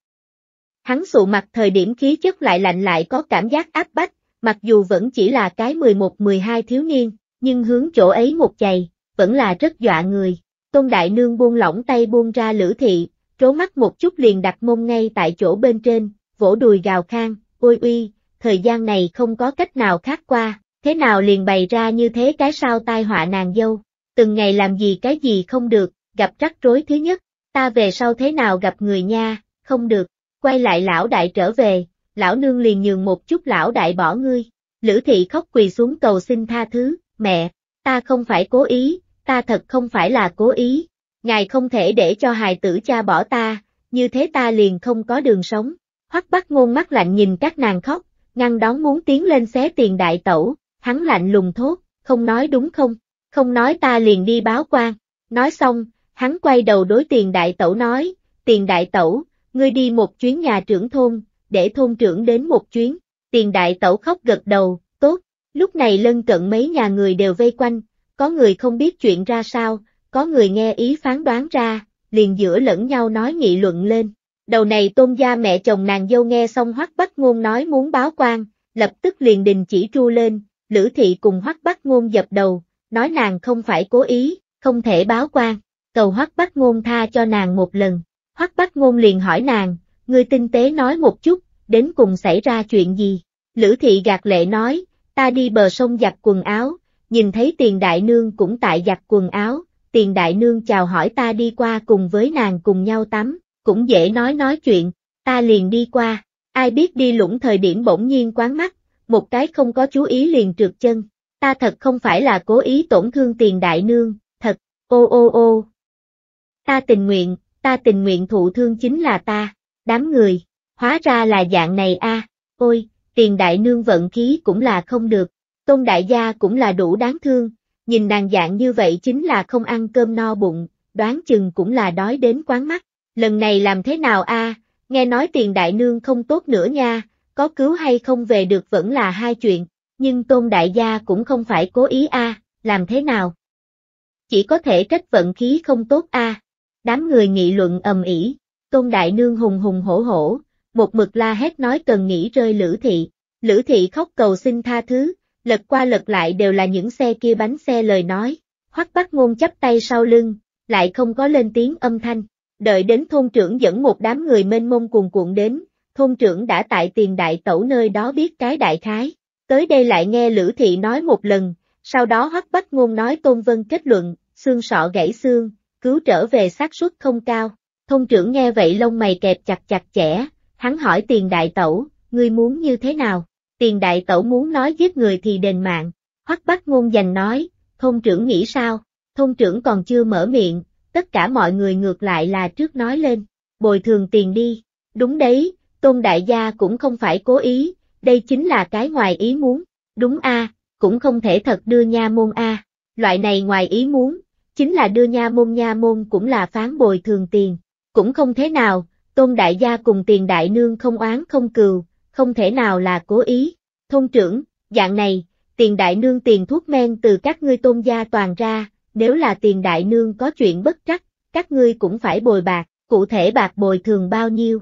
Hắn sụ mặt thời điểm khí chất lại lạnh lại có cảm giác áp bách, mặc dù vẫn chỉ là cái 11-12 thiếu niên, nhưng hướng chỗ ấy một chày, vẫn là rất dọa người. Tôn Đại Nương buông lỏng tay buông ra lữ thị, trố mắt một chút liền đặt mông ngay tại chỗ bên trên, vỗ đùi gào khang, ôi uy, thời gian này không có cách nào khác qua, thế nào liền bày ra như thế cái sao tai họa nàng dâu, từng ngày làm gì cái gì không được, gặp rắc rối thứ nhất, ta về sau thế nào gặp người nha, không được, quay lại lão đại trở về, lão nương liền nhường một chút lão đại bỏ ngươi, Lữ thị khóc quỳ xuống cầu xin tha thứ, mẹ, ta không phải cố ý, ta thật không phải là cố ý, ngài không thể để cho hài tử cha bỏ ta, như thế ta liền không có đường sống. Hoắc Bắc Ngôn mắt lạnh nhìn các nàng khóc, ngăn đón muốn tiến lên xé tiền đại tẩu, hắn lạnh lùng thốt, không nói đúng không, không nói ta liền đi báo quan. Nói xong, hắn quay đầu đối tiền đại tẩu nói, tiền đại tẩu, ngươi đi một chuyến nhà trưởng thôn, để thôn trưởng đến một chuyến. Tiền đại tẩu khóc gật đầu, tốt, lúc này lân cận mấy nhà người đều vây quanh, có người không biết chuyện ra sao, có người nghe ý phán đoán ra, liền giữa lẫn nhau nói nghị luận lên. Đầu này tôn gia mẹ chồng nàng dâu nghe xong hoắc bắc ngôn nói muốn báo quan, lập tức liền đình chỉ tru lên, lữ thị cùng hoắc bắc ngôn dập đầu, nói nàng không phải cố ý, không thể báo quan, cầu hoắc bắc ngôn tha cho nàng một lần. Hoắc Bắc Ngôn liền hỏi nàng, ngươi tinh tế nói một chút, đến cùng xảy ra chuyện gì? Lữ thị gạt lệ nói, ta đi bờ sông giặt quần áo, nhìn thấy tiền đại nương cũng tại giặt quần áo, tiền đại nương chào hỏi ta đi qua cùng với nàng cùng nhau tắm, cũng dễ nói nói chuyện, ta liền đi qua, ai biết đi lũng thời điểm bỗng nhiên quán mắt, một cái không có chú ý liền trượt chân, ta thật không phải là cố ý tổn thương tiền đại nương, thật, ô ô ô. Ta tình nguyện, ta tình nguyện thụ thương chính là ta, đám người, hóa ra là dạng này a. ôi, tiền đại nương vận khí cũng là không được, tôn đại gia cũng là đủ đáng thương, nhìn nàng dạng như vậy chính là không ăn cơm no bụng, đoán chừng cũng là đói đến quán mắt. Lần này làm thế nào a? nghe nói tiền đại nương không tốt nữa nha, có cứu hay không về được vẫn là hai chuyện, nhưng tôn đại gia cũng không phải cố ý a, làm thế nào? Chỉ có thể trách vận khí không tốt a. Đám người nghị luận ầm ĩ, tôn đại nương hùng hùng hổ hổ, một mực la hét nói cần nghĩ rơi Lữ Thị. Lữ Thị khóc cầu xin tha thứ, lật qua lật lại đều là những xe kia bánh xe lời nói, hoắc bắc ngôn chắp tay sau lưng, lại không có lên tiếng âm thanh, đợi đến thôn trưởng dẫn một đám người mênh mông cuồn cuộn đến, thôn trưởng đã tại tiền đại tẩu nơi đó biết cái đại khái, tới đây lại nghe Lữ Thị nói một lần, sau đó hoắc bắc ngôn nói Tôn Vân kết luận, xương sọ gãy xương, cứu trở về xác suất không cao, thôn trưởng nghe vậy lông mày kẹp chặt chặt chẽ, hắn hỏi tiền đại tẩu, ngươi muốn như thế nào? tiền đại tẩu muốn nói giết người thì đền mạng, hoắc bắt ngôn dành nói, thôn trưởng nghĩ sao, thôn trưởng còn chưa mở miệng, tất cả mọi người ngược lại là trước nói lên, bồi thường tiền đi, đúng đấy, tôn đại gia cũng không phải cố ý, đây chính là cái ngoài ý muốn, đúng a, à, cũng không thể thật đưa nha môn a, loại này ngoài ý muốn, chính là đưa nha môn nha môn cũng là phán bồi thường tiền, cũng không thế nào, tôn đại gia cùng tiền đại nương không oán không cừu, không thể nào là cố ý. thông trưởng, dạng này, tiền đại nương tiền thuốc men từ các ngươi tôn gia toàn ra, nếu là tiền đại nương có chuyện bất trắc, các ngươi cũng phải bồi bạc, cụ thể bạc bồi thường bao nhiêu.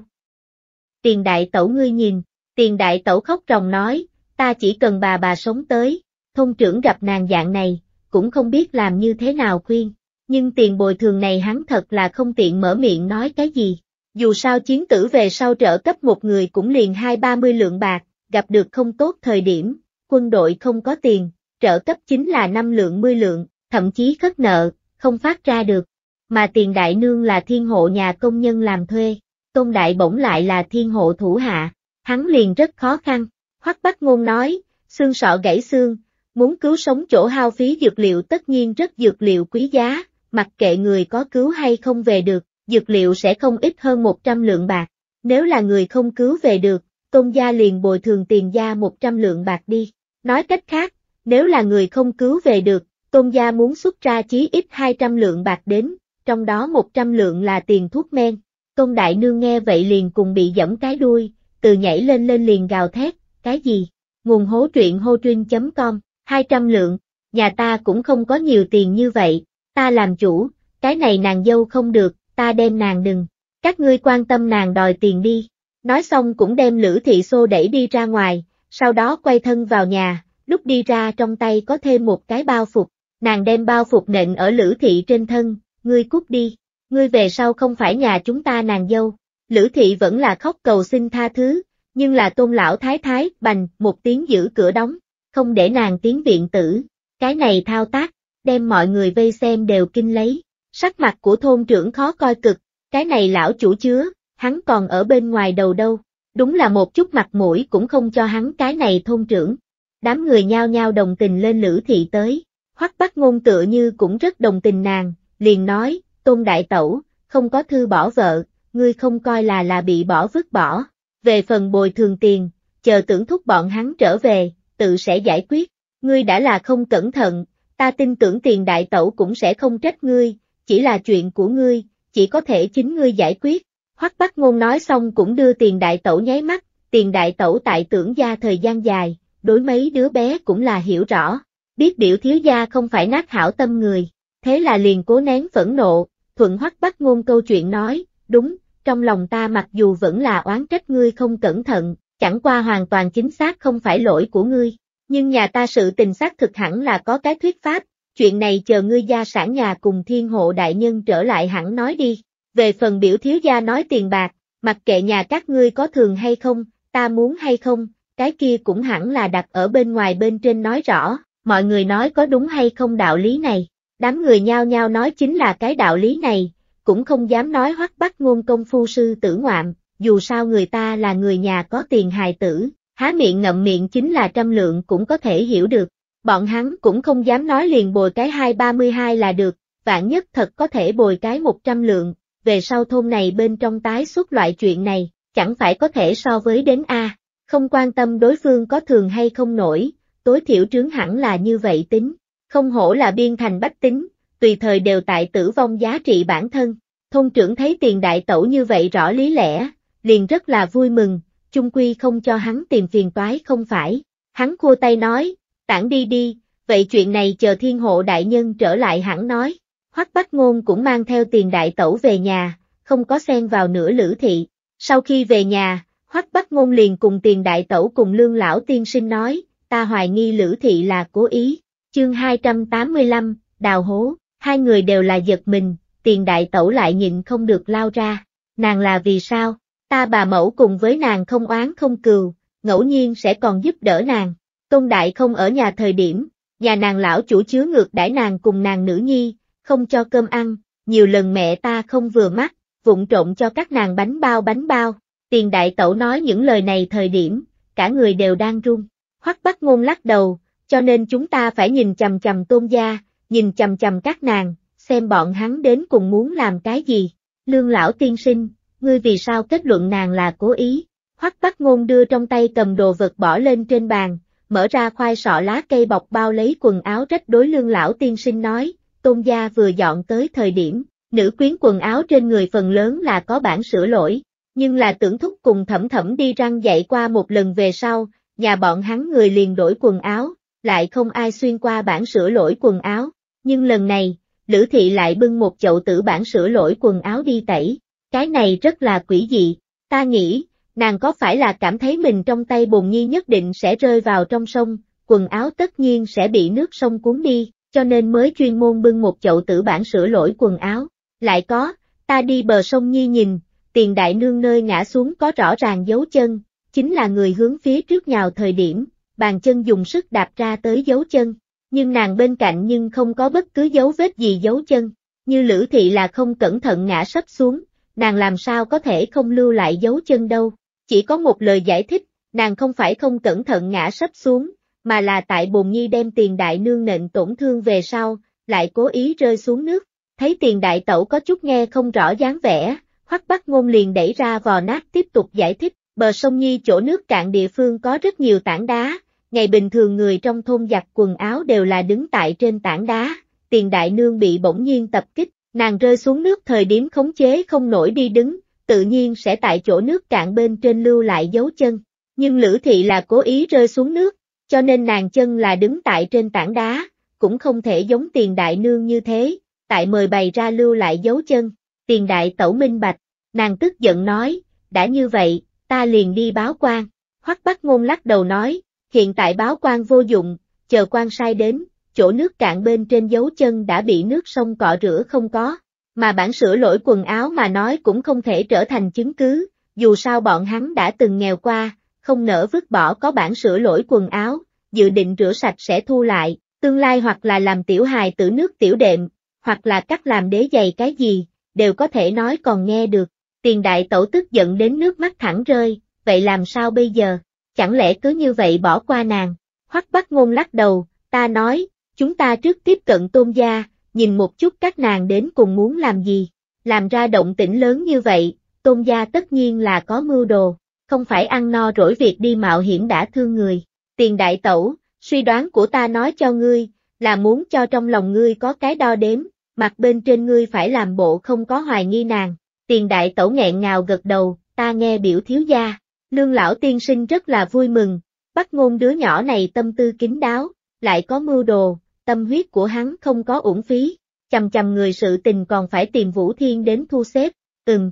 Tiền đại tẩu ngươi nhìn, tiền đại tẩu khóc ròng nói, ta chỉ cần bà bà sống tới, thông trưởng gặp nàng dạng này, cũng không biết làm như thế nào khuyên, nhưng tiền bồi thường này hắn thật là không tiện mở miệng nói cái gì dù sao chiến tử về sau trợ cấp một người cũng liền hai ba mươi lượng bạc, gặp được không tốt thời điểm, quân đội không có tiền, trợ cấp chính là năm lượng mươi lượng, thậm chí khất nợ, không phát ra được. Mà tiền đại nương là thiên hộ nhà công nhân làm thuê, tôn đại bổng lại là thiên hộ thủ hạ, hắn liền rất khó khăn. Hoắc Bắc Ngôn nói, xương sọ gãy xương, muốn cứu sống chỗ hao phí dược liệu tất nhiên rất dược liệu quý giá, mặc kệ người có cứu hay không về được, dược liệu sẽ không ít hơn 100 lượng bạc. Nếu là người không cứu về được, tôn gia liền bồi thường tiền gia 100 lượng bạc đi. Nói cách khác, nếu là người không cứu về được, tôn gia muốn xuất ra chí ít 200 lượng bạc đến, trong đó 100 lượng là tiền thuốc men. Tôn đại nương nghe vậy liền cùng bị dẫm cái đuôi, từ nhảy lên lên liền gào thét, cái gì? Nguồn hố truyện hô truyên.com, 200 lượng, nhà ta cũng không có nhiều tiền như vậy, ta làm chủ, cái này nàng dâu không được, ta đem nàng đừng. Các ngươi quan tâm nàng đòi tiền đi. Nói xong cũng đem Lữ Thị Xô đẩy đi ra ngoài, sau đó quay thân vào nhà, lúc đi ra trong tay có thêm một cái bao phục. Nàng đem bao phục nện ở Lữ Thị trên thân, ngươi cút đi, ngươi về sau không phải nhà chúng ta nàng dâu. Lữ Thị vẫn là khóc cầu xin tha thứ, nhưng là tôn lão thái thái, bành, một tiếng giữ cửa đóng, không để nàng tiến viện tử. Cái này thao tác, đem mọi người vây xem đều kinh lấy. Sắc mặt của thôn trưởng khó coi cực, cái này lão chủ chứa, hắn còn ở bên ngoài đầu đâu, đúng là một chút mặt mũi cũng không cho hắn cái này thôn trưởng. Đám người nhao nhao đồng tình lên Lữ Thị tới, hoắc bắt ngôn tựa như cũng rất đồng tình nàng, liền nói, tôn đại tẩu, không có thư bỏ vợ, ngươi không coi là là bị bỏ vứt bỏ, về phần bồi thường tiền, chờ tưởng thúc bọn hắn trở về, tự sẽ giải quyết, ngươi đã là không cẩn thận, ta tin tưởng tiền đại tẩu cũng sẽ không trách ngươi, chỉ là chuyện của ngươi, chỉ có thể chính ngươi giải quyết. Hoắc Bắc Ngôn nói xong cũng đưa tiền đại tẩu nháy mắt, tiền đại tẩu tại tưởng gia thời gian dài, đối mấy đứa bé cũng là hiểu rõ, biết biểu thiếu gia không phải nát hảo tâm người, thế là liền cố nén phẫn nộ, thuận Hoắc Bắc Ngôn câu chuyện nói, đúng, trong lòng ta mặc dù vẫn là oán trách ngươi không cẩn thận, chẳng qua hoàn toàn chính xác không phải lỗi của ngươi, nhưng nhà ta sự tình xác thực hẳn là có cái thuyết pháp, chuyện này chờ ngươi gia sản nhà cùng thiên hộ đại nhân trở lại hẳn nói đi. Về phần biểu thiếu gia nói tiền bạc, mặc kệ nhà các ngươi có thường hay không, ta muốn hay không, cái kia cũng hẳn là đặt ở bên ngoài bên trên nói rõ, mọi người nói có đúng hay không đạo lý này. Đám người nhao nhao nói chính là cái đạo lý này, cũng không dám nói hoắc bắt ngôn công phu sư tử ngoạm, dù sao người ta là người nhà có tiền hài tử, há miệng ngậm miệng chính là trăm lượng cũng có thể hiểu được bọn hắn cũng không dám nói liền bồi cái 232 là được, vạn nhất thật có thể bồi cái 100 lượng, về sau thôn này bên trong tái xuất loại chuyện này, chẳng phải có thể so với đến A, không quan tâm đối phương có thường hay không nổi, tối thiểu trướng hẳn là như vậy tính, không hổ là biên thành bách tính, tùy thời đều tại tử vong giá trị bản thân, thôn trưởng thấy tiền đại tẩu như vậy rõ lý lẽ, liền rất là vui mừng, chung quy không cho hắn tìm phiền toái không phải, hắn khua tay nói, tản đi đi, vậy chuyện này chờ thiên hộ đại nhân trở lại hẳn nói. Hoắc Bách Ngôn cũng mang theo tiền đại tẩu về nhà, không có xen vào nửa lữ thị. Sau khi về nhà, Hoắc Bách Ngôn liền cùng tiền đại tẩu cùng lương lão tiên sinh nói, ta hoài nghi lữ thị là cố ý. Chương 285, Đào Hố, hai người đều là giật mình, tiền đại tẩu lại nhịn không được lao ra. Nàng là vì sao? Ta bà mẫu cùng với nàng không oán không cừu, ngẫu nhiên sẽ còn giúp đỡ nàng. Tôn Đại không ở nhà thời điểm, nhà nàng lão chủ chứa ngược đãi nàng cùng nàng nữ nhi, không cho cơm ăn, nhiều lần mẹ ta không vừa mắt, vụng trộn cho các nàng bánh bao bánh bao. Tiền đại tẩu nói những lời này thời điểm, cả người đều đang run. Hoắc Bắc Ngôn lắc đầu, cho nên chúng ta phải nhìn chằm chằm Tôn gia, nhìn chằm chằm các nàng, xem bọn hắn đến cùng muốn làm cái gì. Lương lão tiên sinh, ngươi vì sao kết luận nàng là cố ý? Hoắc Bắc Ngôn đưa trong tay cầm đồ vật bỏ lên trên bàn, mở ra khoai sọ lá cây bọc bao lấy quần áo rách đối lương lão tiên sinh nói, tôn gia vừa dọn tới thời điểm, nữ quyến quần áo trên người phần lớn là có bản sửa lỗi, nhưng là tưởng thúc cùng thẩm thẩm đi răng dạy qua một lần về sau, nhà bọn hắn người liền đổi quần áo, lại không ai xuyên qua bản sửa lỗi quần áo, nhưng lần này, Lữ thị lại bưng một chậu tử bản sửa lỗi quần áo đi tẩy, cái này rất là quỷ dị, ta nghĩ, nàng có phải là cảm thấy mình trong tay bồn nhi nhất định sẽ rơi vào trong sông, quần áo tất nhiên sẽ bị nước sông cuốn đi, cho nên mới chuyên môn bưng một chậu tử bản sửa lỗi quần áo. Lại có, ta đi bờ sông Nhi nhìn, tiền đại nương nơi ngã xuống có rõ ràng dấu chân, chính là người hướng phía trước nhào thời điểm, bàn chân dùng sức đạp ra tới dấu chân, nhưng nàng bên cạnh nhưng không có bất cứ dấu vết gì dấu chân, như Lữ Thị là không cẩn thận ngã sắp xuống, nàng làm sao có thể không lưu lại dấu chân đâu. Chỉ có một lời giải thích, nàng không phải không cẩn thận ngã sấp xuống, mà là tại bồn nhi đem tiền đại nương nện tổn thương về sau, lại cố ý rơi xuống nước. Thấy tiền đại tẩu có chút nghe không rõ dáng vẻ, hoắc bắt ngôn liền đẩy ra vò nát tiếp tục giải thích, bờ sông Nhi chỗ nước cạn địa phương có rất nhiều tảng đá, ngày bình thường người trong thôn giặt quần áo đều là đứng tại trên tảng đá, tiền đại nương bị bỗng nhiên tập kích, nàng rơi xuống nước thời điểm khống chế không nổi đi đứng, tự nhiên sẽ tại chỗ nước cạn bên trên lưu lại dấu chân. Nhưng Lữ Thị là cố ý rơi xuống nước, cho nên nàng chân là đứng tại trên tảng đá, cũng không thể giống tiền đại nương như thế, tại mời bày ra lưu lại dấu chân. Tiền đại tẩu minh bạch, nàng tức giận nói, đã như vậy, ta liền đi báo quan. Hoắc Bắc Ngôn lắc đầu nói, hiện tại báo quan vô dụng, chờ quan sai đến, chỗ nước cạn bên trên dấu chân đã bị nước sông cọ rửa không có mà bản sửa lỗi quần áo mà nói cũng không thể trở thành chứng cứ, dù sao bọn hắn đã từng nghèo qua, không nỡ vứt bỏ có bản sửa lỗi quần áo, dự định rửa sạch sẽ thu lại, tương lai hoặc là làm tiểu hài tử nước tiểu đệm, hoặc là cắt làm đế giày cái gì, đều có thể nói còn nghe được. Tiền đại tổ tức giận đến nước mắt thẳng rơi, vậy làm sao bây giờ, chẳng lẽ cứ như vậy bỏ qua nàng, hoắc bắt ngôn lắc đầu, ta nói, chúng ta trước tiếp cận tôn gia, nhìn một chút các nàng đến cùng muốn làm gì, làm ra động tĩnh lớn như vậy, tôn gia tất nhiên là có mưu đồ, không phải ăn no rỗi việc đi mạo hiểm đã thương người, tiền đại tẩu, suy đoán của ta nói cho ngươi, là muốn cho trong lòng ngươi có cái đo đếm, mặt bên trên ngươi phải làm bộ không có hoài nghi nàng, tiền đại tẩu nghẹn ngào gật đầu, ta nghe biểu thiếu gia, lương lão tiên sinh rất là vui mừng, bắt ngôn đứa nhỏ này tâm tư kín đáo, lại có mưu đồ, tâm huyết của hắn không có uổng phí, chầm chầm người sự tình còn phải tìm Vũ Thiên đến thu xếp, ừm.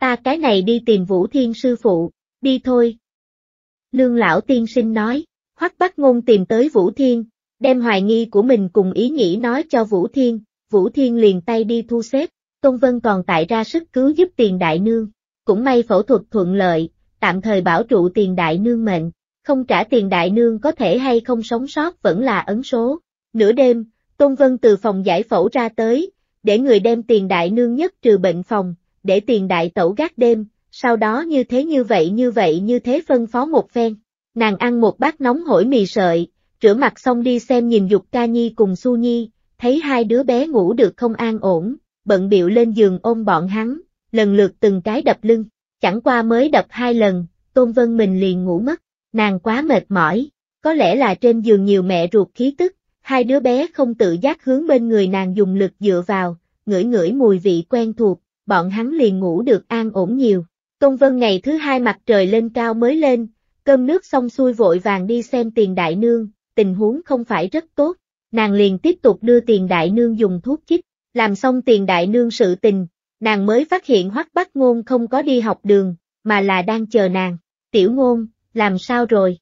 Ta cái này đi tìm Vũ Thiên sư phụ, đi thôi. Lương lão tiên sinh nói, hoắc bắt ngôn tìm tới Vũ Thiên, đem hoài nghi của mình cùng ý nghĩ nói cho Vũ Thiên, Vũ Thiên liền tay đi thu xếp, Tôn Vân còn tại ra sức cứu giúp tiền đại nương, cũng may phẫu thuật thuận lợi, tạm thời bảo trụ tiền đại nương mệnh, không trả tiền đại nương có thể hay không sống sót vẫn là ấn số, Nửa đêm, Tôn Vân từ phòng giải phẫu ra tới, để người đem tiền đại nương nhất trừ bệnh phòng, để tiền đại tẩu gác đêm, sau đó như thế như vậy như vậy như thế phân phó một phen. Nàng ăn một bát nóng hổi mì sợi, rửa mặt xong đi xem nhìn dục ca nhi cùng su nhi, thấy hai đứa bé ngủ được không an ổn, bận biệu lên giường ôm bọn hắn, lần lượt từng cái đập lưng, chẳng qua mới đập hai lần, Tôn Vân mình liền ngủ mất, nàng quá mệt mỏi, có lẽ là trên giường nhiều mẹ ruột khí tức, hai đứa bé không tự giác hướng bên người nàng dùng lực dựa vào, ngửi ngửi mùi vị quen thuộc, bọn hắn liền ngủ được an ổn nhiều. tôn vân ngày thứ hai mặt trời lên cao mới lên, cơm nước xong xuôi vội vàng đi xem tiền đại nương, tình huống không phải rất tốt, nàng liền tiếp tục đưa tiền đại nương dùng thuốc chích, làm xong tiền đại nương sự tình, nàng mới phát hiện hoắc bác ngôn không có đi học đường, mà là đang chờ nàng, tiểu ngôn, làm sao rồi?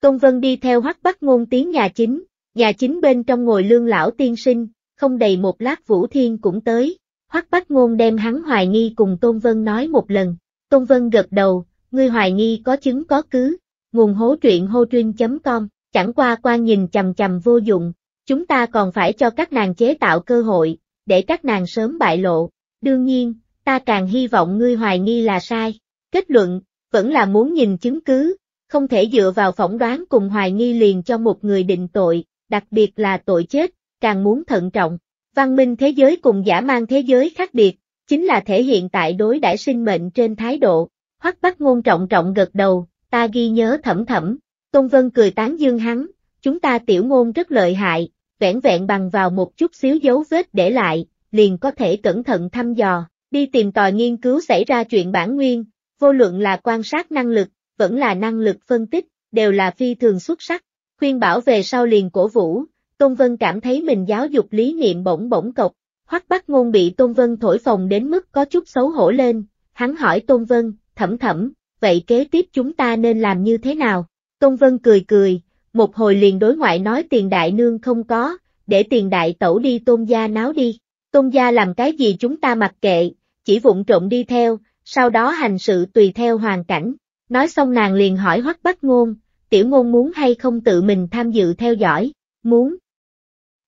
tôn vân đi theo hoắc bác ngôn tiến nhà chính, Nhà chính bên trong ngồi lương lão tiên sinh, không đầy một lát Vũ Thiên cũng tới, hoắc bách ngôn đem hắn hoài nghi cùng Tôn Vân nói một lần, Tôn Vân gật đầu, ngươi hoài nghi có chứng có cứ, nguồn hố truyện hô truyên.com, chẳng qua qua nhìn chầm chầm vô dụng, chúng ta còn phải cho các nàng chế tạo cơ hội, để các nàng sớm bại lộ, đương nhiên, ta càng hy vọng ngươi hoài nghi là sai, kết luận, vẫn là muốn nhìn chứng cứ, không thể dựa vào phỏng đoán cùng hoài nghi liền cho một người định tội, đặc biệt là tội chết, càng muốn thận trọng. Văn minh thế giới cùng giả mang thế giới khác biệt, chính là thể hiện tại đối đãi sinh mệnh trên thái độ. Hoắc Bắc Ngôn trọng trọng gật đầu, ta ghi nhớ thẩm thẩm. Tôn Vân cười tán dương hắn, chúng ta tiểu ngôn rất lợi hại, vẻn vẹn bằng vào một chút xíu dấu vết để lại, liền có thể cẩn thận thăm dò, đi tìm tòi nghiên cứu xảy ra chuyện bản nguyên, vô luận là quan sát năng lực, vẫn là năng lực phân tích, đều là phi thường xuất sắc khuyên bảo về sau liền cổ vũ, Tôn Vân cảm thấy mình giáo dục lý niệm bỗng bỗng cộc, hoắc bắc ngôn bị Tôn Vân thổi phồng đến mức có chút xấu hổ lên, hắn hỏi Tôn Vân, thẩm thẩm, vậy kế tiếp chúng ta nên làm như thế nào? Tôn Vân cười cười, một hồi liền đối ngoại nói tiền đại nương không có, để tiền đại tẩu đi Tôn gia náo đi, Tôn gia làm cái gì chúng ta mặc kệ, chỉ vụng trộm đi theo, sau đó hành sự tùy theo hoàn cảnh. Nói xong nàng liền hỏi hoắc bắc ngôn, tiểu ngôn muốn hay không tự mình tham dự theo dõi, muốn.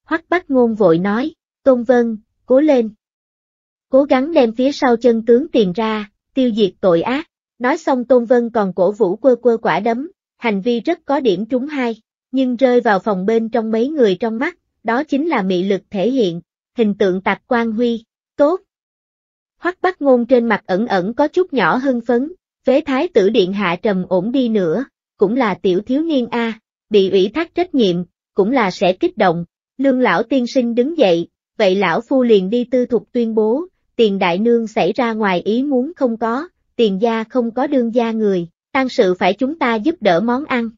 Hoắc Bắc Ngôn vội nói, Tôn Vân, cố lên. Cố gắng đem phía sau chân tướng tiền ra, tiêu diệt tội ác. Nói xong Tôn Vân còn cổ vũ quơ quơ quả đấm, hành vi rất có điểm trúng hai, nhưng rơi vào phòng bên trong mấy người trong mắt, đó chính là mị lực thể hiện, hình tượng tạc quan huy, tốt. Hoắc Bắc Ngôn trên mặt ẩn ẩn có chút nhỏ hưng phấn, phế thái tử điện hạ trầm ổn đi nữa, cũng là tiểu thiếu niên A, bị ủy thác trách nhiệm, cũng là sẽ kích động. Lương lão tiên sinh đứng dậy, vậy lão phu liền đi tư thục tuyên bố, tiền đại nương xảy ra ngoài ý muốn không có, tiền gia không có đương gia người, tan sự phải chúng ta giúp đỡ món ăn.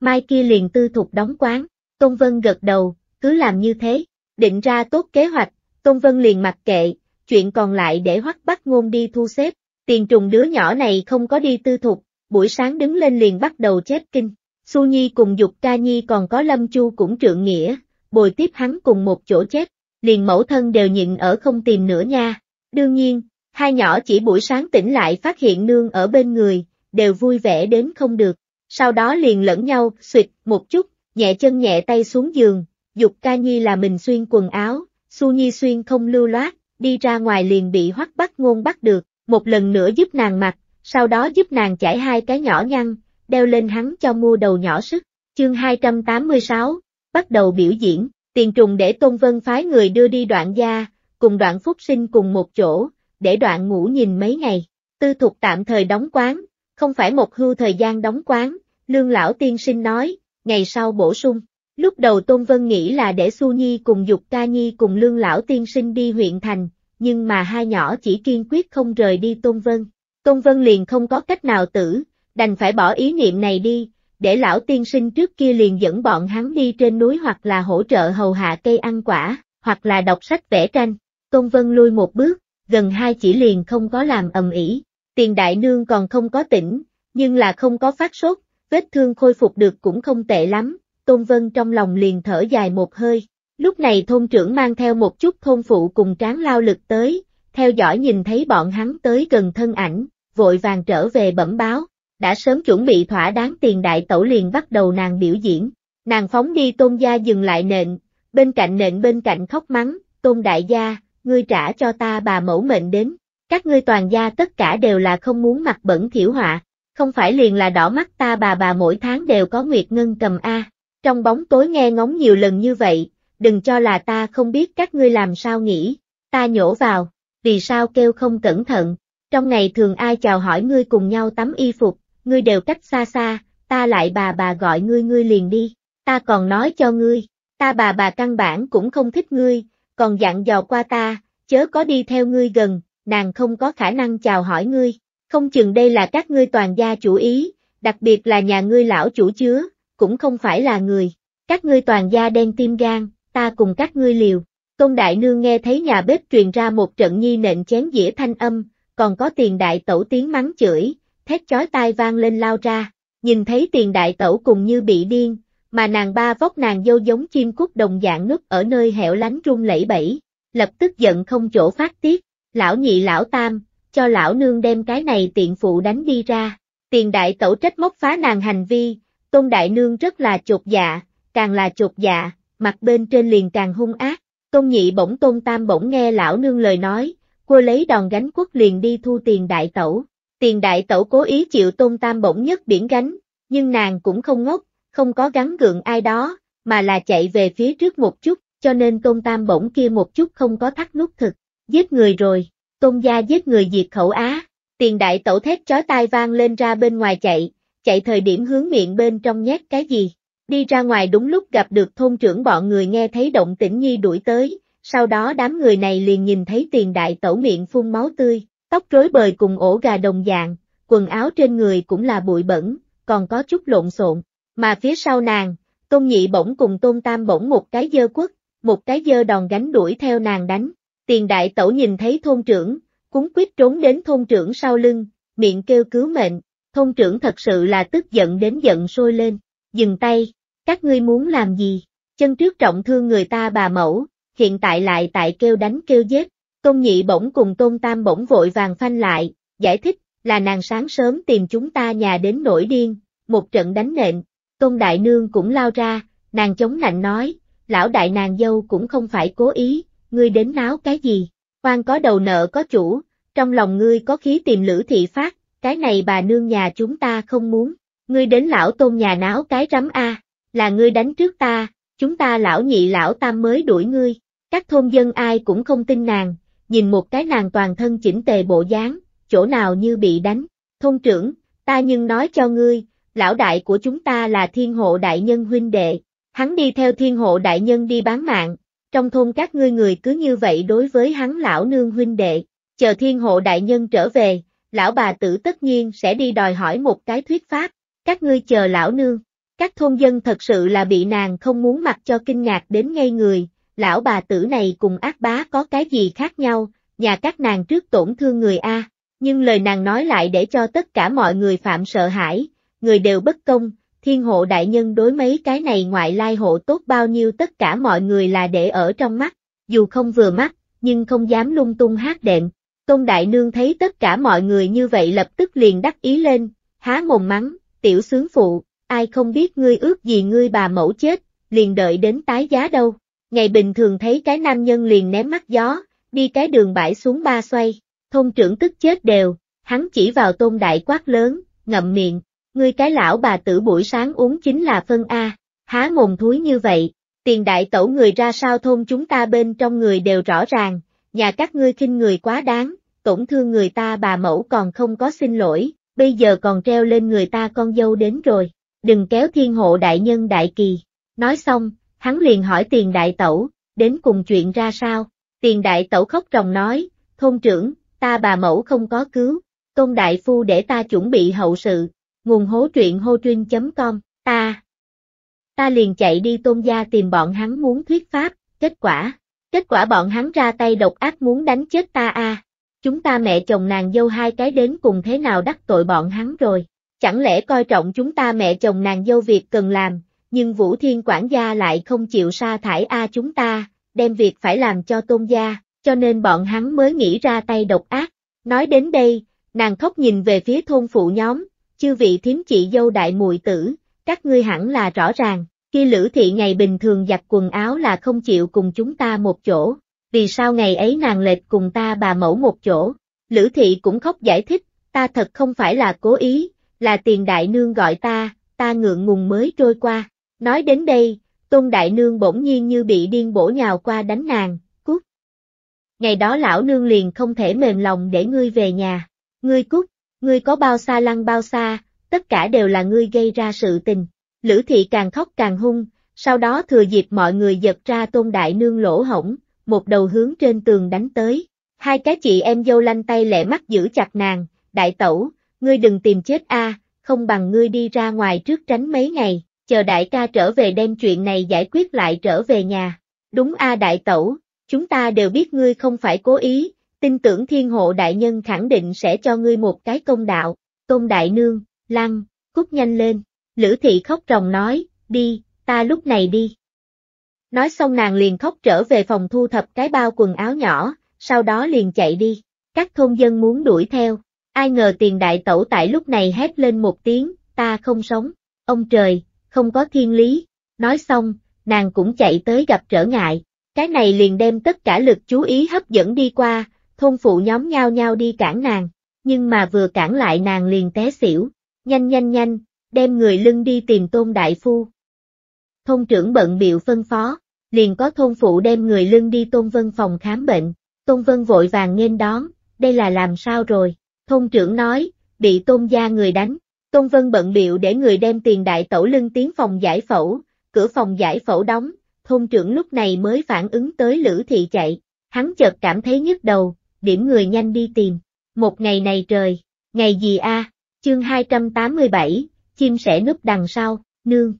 Mai kia liền tư thục đóng quán, Tôn Vân gật đầu, cứ làm như thế, định ra tốt kế hoạch, Tôn Vân liền mặc kệ, chuyện còn lại để hoắc bắt ngôn đi thu xếp, tiền trùng đứa nhỏ này không có đi tư thục, buổi sáng đứng lên liền bắt đầu chép kinh. Su Nhi cùng Dục Ca Nhi còn có Lâm Chu cũng trượng nghĩa, bồi tiếp hắn cùng một chỗ chép, liền mẫu thân đều nhịn ở không tìm nữa nha. Đương nhiên, hai nhỏ chỉ buổi sáng tỉnh lại phát hiện nương ở bên người, đều vui vẻ đến không được. Sau đó liền lẫn nhau, suyệt, một chút, nhẹ chân nhẹ tay xuống giường, Dục Ca Nhi là mình xuyên quần áo, Su Nhi xuyên không lưu loát, đi ra ngoài liền bị hoắc bắt ngôn bắt được, một lần nữa giúp nàng mặc, sau đó giúp nàng chải hai cái nhỏ nhăn, đeo lên hắn cho mua đầu nhỏ sức. Chương 286, bắt đầu biểu diễn, tiền trùng để Tôn Vân phái người đưa đi đoạn gia, cùng đoạn phúc sinh cùng một chỗ, để đoạn ngủ nhìn mấy ngày. Tư thuộc tạm thời đóng quán, không phải một hưu thời gian đóng quán, lương lão tiên sinh nói, ngày sau bổ sung. Lúc đầu Tôn Vân nghĩ là để Su Nhi cùng Dục Ca Nhi cùng lương lão tiên sinh đi huyện thành, nhưng mà hai nhỏ chỉ kiên quyết không rời đi Tôn Vân. Công Vân liền không có cách nào tử, đành phải bỏ ý niệm này đi, để lão tiên sinh trước kia liền dẫn bọn hắn đi trên núi hoặc là hỗ trợ hầu hạ cây ăn quả, hoặc là đọc sách vẽ tranh. Công Vân lui một bước, gần hai chỉ liền không có làm ầm ĩ. tiền đại nương còn không có tỉnh, nhưng là không có phát sốt, vết thương khôi phục được cũng không tệ lắm, Tôn Vân trong lòng liền thở dài một hơi. Lúc này thôn trưởng mang theo một chút thôn phụ cùng tráng lao lực tới, theo dõi nhìn thấy bọn hắn tới gần thân ảnh, vội vàng trở về bẩm báo, đã sớm chuẩn bị thỏa đáng tiền đại tẩu liền bắt đầu nàng biểu diễn. Nàng phóng đi tôn gia dừng lại nện, bên cạnh nện bên cạnh khóc mắng, tôn đại gia, ngươi trả cho ta bà mẫu mệnh đến, các ngươi toàn gia tất cả đều là không muốn mặt bẩn thiểu họa, không phải liền là đỏ mắt ta bà bà mỗi tháng đều có nguyệt ngân cầm A, trong bóng tối nghe ngóng nhiều lần như vậy, đừng cho là ta không biết các ngươi làm sao nghĩ, ta nhổ vào, vì sao kêu không cẩn thận, trong ngày thường ai chào hỏi ngươi cùng nhau tắm y phục, ngươi đều cách xa xa, ta lại bà bà gọi ngươi ngươi liền đi, ta còn nói cho ngươi, ta bà bà căn bản cũng không thích ngươi, còn dặn dò qua ta, chớ có đi theo ngươi gần, nàng không có khả năng chào hỏi ngươi, không chừng đây là các ngươi toàn gia chủ ý, đặc biệt là nhà ngươi lão chủ chứa, cũng không phải là người, các ngươi toàn gia đen tim gan, ta cùng các ngươi liều. Công đại nương nghe thấy nhà bếp truyền ra một trận nhi nện chén dĩa thanh âm, còn có tiền đại tẩu tiếng mắng chửi, thét chói tai vang lên lao ra, nhìn thấy tiền đại tẩu cùng như bị điên, mà nàng ba vóc nàng dâu giống chim cút đồng dạng nước ở nơi hẻo lánh rung lẩy bẩy, lập tức giận không chỗ phát tiết, lão nhị lão tam, cho lão nương đem cái này tiện phụ đánh đi ra, tiền đại tẩu trách móc phá nàng hành vi, tôn đại nương rất là chột dạ, càng là chột dạ, mặt bên trên liền càng hung ác, tôn nhị bỗng tôn tam bỗng nghe lão nương lời nói, cô lấy đòn gánh quất liền đi thu tiền đại tẩu. Tiền đại tẩu cố ý chịu tôn tam bỗng nhất biển gánh, nhưng nàng cũng không ngốc, không có gắn gượng ai đó, mà là chạy về phía trước một chút, cho nên tôn tam bỗng kia một chút không có thắt nút thực. Giết người rồi, tôn gia giết người diệt khẩu á, tiền đại tẩu thét chó tai vang lên ra bên ngoài chạy, chạy thời điểm hướng miệng bên trong nhét cái gì. Đi ra ngoài đúng lúc gặp được thôn trưởng bọn người nghe thấy động tĩnh nhi đuổi tới, sau đó đám người này liền nhìn thấy tiền đại tẩu miệng phun máu tươi, tóc rối bời cùng ổ gà đồng dạng, quần áo trên người cũng là bụi bẩn, còn có chút lộn xộn, mà phía sau nàng, tôn nhị bỗng cùng tôn tam bỗng một cái dơ quất, một cái dơ đòn gánh đuổi theo nàng đánh, tiền đại tẩu nhìn thấy thôn trưởng, cúng quyết trốn đến thôn trưởng sau lưng, miệng kêu cứu mệnh, thôn trưởng thật sự là tức giận đến giận sôi lên, dừng tay, các ngươi muốn làm gì, chân trước trọng thương người ta bà mẫu, hiện tại lại tại kêu đánh kêu giết. Công nhị bỗng cùng tôn tam bỗng vội vàng phanh lại, giải thích, là nàng sáng sớm tìm chúng ta nhà đến nổi điên, một trận đánh nện, tôn đại nương cũng lao ra, nàng chống nạnh nói, lão đại nàng dâu cũng không phải cố ý, ngươi đến náo cái gì, quan có đầu nợ có chủ, trong lòng ngươi có khí tìm lữ thị phát, cái này bà nương nhà chúng ta không muốn, ngươi đến lão tôn nhà náo cái rắm a, là ngươi đánh trước ta, chúng ta lão nhị lão tam mới đuổi ngươi. Các thôn dân ai cũng không tin nàng, nhìn một cái nàng toàn thân chỉnh tề bộ dáng, chỗ nào như bị đánh. Thôn trưởng, ta nhưng nói cho ngươi, lão đại của chúng ta là thiên hộ đại nhân huynh đệ, hắn đi theo thiên hộ đại nhân đi bán mạng, trong thôn các ngươi người cứ như vậy đối với hắn lão nương huynh đệ, chờ thiên hộ đại nhân trở về, lão bà tử tất nhiên sẽ đi đòi hỏi một cái thuyết pháp, các ngươi chờ lão nương, các thôn dân thật sự là bị nàng không muốn mặc cho kinh ngạc đến ngay người, lão bà tử này cùng ác bá có cái gì khác nhau, nhà các nàng trước tổn thương người A, nhưng lời nàng nói lại để cho tất cả mọi người phạm sợ hãi, người đều bất công, thiên hộ đại nhân đối mấy cái này ngoại lai hộ tốt bao nhiêu tất cả mọi người là để ở trong mắt, dù không vừa mắt, nhưng không dám lung tung hát đệm. Tôn Đại Nương thấy tất cả mọi người như vậy lập tức liền đắc ý lên, há mồm mắng, tiểu sướng phụ, ai không biết ngươi ước gì ngươi bà mẫu chết, liền đợi đến tái giá đâu ngày bình thường thấy cái nam nhân liền ném mắt gió, đi cái đường bãi xuống ba xoay, thôn trưởng tức chết đều, hắn chỉ vào tôn đại quát lớn, ngậm miệng, ngươi cái lão bà tử buổi sáng uống chính là phân A, há mồm thúi như vậy, tiền đại tẩu người ra sao thôn chúng ta bên trong người đều rõ ràng, nhà các ngươi khinh người quá đáng, tổn thương người ta bà mẫu còn không có xin lỗi, bây giờ còn treo lên người ta con dâu đến rồi, đừng kéo thiên hộ đại nhân đại kỳ. Nói xong, hắn liền hỏi tiền đại tẩu, đến cùng chuyện ra sao, tiền đại tẩu khóc ròng nói, thôn trưởng, ta bà mẫu không có cứu, tôn đại phu để ta chuẩn bị hậu sự, nguồn hố truyện hô truyên.com, ta. Ta liền chạy đi tôn gia tìm bọn hắn muốn thuyết pháp, kết quả, kết quả bọn hắn ra tay độc ác muốn đánh chết ta a. Chúng ta mẹ chồng nàng dâu hai cái đến cùng thế nào đắc tội bọn hắn rồi, chẳng lẽ coi trọng chúng ta mẹ chồng nàng dâu việc cần làm, nhưng Vũ Thiên quản gia lại không chịu sa thải A chúng ta, đem việc phải làm cho tôn gia, cho nên bọn hắn mới nghĩ ra tay độc ác. Nói đến đây, nàng khóc nhìn về phía thôn phụ nhóm, chư vị thiếm chị dâu đại mùi tử, các ngươi hẳn là rõ ràng, khi Lữ Thị ngày bình thường giặt quần áo là không chịu cùng chúng ta một chỗ, vì sao ngày ấy nàng lệch cùng ta bà mẫu một chỗ. Lữ Thị cũng khóc giải thích, ta thật không phải là cố ý, là tiền đại nương gọi ta, ta ngượng ngùng mới trôi qua. Nói đến đây, Tôn Đại Nương bỗng nhiên như bị điên bổ nhào qua đánh nàng, cút. Ngày đó lão nương liền không thể mềm lòng để ngươi về nhà. Ngươi cút, ngươi có bao xa lăng bao xa, tất cả đều là ngươi gây ra sự tình. Lữ thị càng khóc càng hung, sau đó thừa dịp mọi người giật ra Tôn Đại Nương lỗ hổng, một đầu hướng trên tường đánh tới. Hai cái chị em dâu lanh tay lẹ mắt giữ chặt nàng, đại tẩu, ngươi đừng tìm chết a, không bằng ngươi đi ra ngoài trước tránh mấy ngày chờ đại ca trở về đem chuyện này giải quyết lại trở về nhà. Đúng a đại tẩu, chúng ta đều biết ngươi không phải cố ý, tin tưởng thiên hộ đại nhân khẳng định sẽ cho ngươi một cái công đạo, công đại nương, lăng, cút nhanh lên, lữ thị khóc ròng nói, đi, ta lúc này đi. Nói xong nàng liền khóc trở về phòng thu thập cái bao quần áo nhỏ, sau đó liền chạy đi, các thôn dân muốn đuổi theo, ai ngờ tiền đại tẩu tại lúc này hét lên một tiếng, ta không sống, ông trời, không có thiên lý. Nói xong, nàng cũng chạy tới gặp trở ngại. Cái này liền đem tất cả lực chú ý hấp dẫn đi qua, thôn phụ nhóm nhau nhau đi cản nàng. Nhưng mà vừa cản lại nàng liền té xỉu. Nhanh nhanh nhanh, đem người lưng đi tìm tôn đại phu. Thôn trưởng bận biệu phân phó, liền có thôn phụ đem người lưng đi tôn vân phòng khám bệnh. Tôn vân vội vàng nghênh đón, đây là làm sao rồi? Thôn trưởng nói, bị tôn gia người đánh, Tôn Vân bận biệu để người đem tiền đại tẩu lưng tiến phòng giải phẫu, cửa phòng giải phẫu đóng, thôn trưởng lúc này mới phản ứng tới Lữ Thị chạy, hắn chợt cảm thấy nhức đầu, điểm người nhanh đi tìm. Một ngày này trời, ngày gì a? À? Chương 287, chim sẻ núp đằng sau, nương.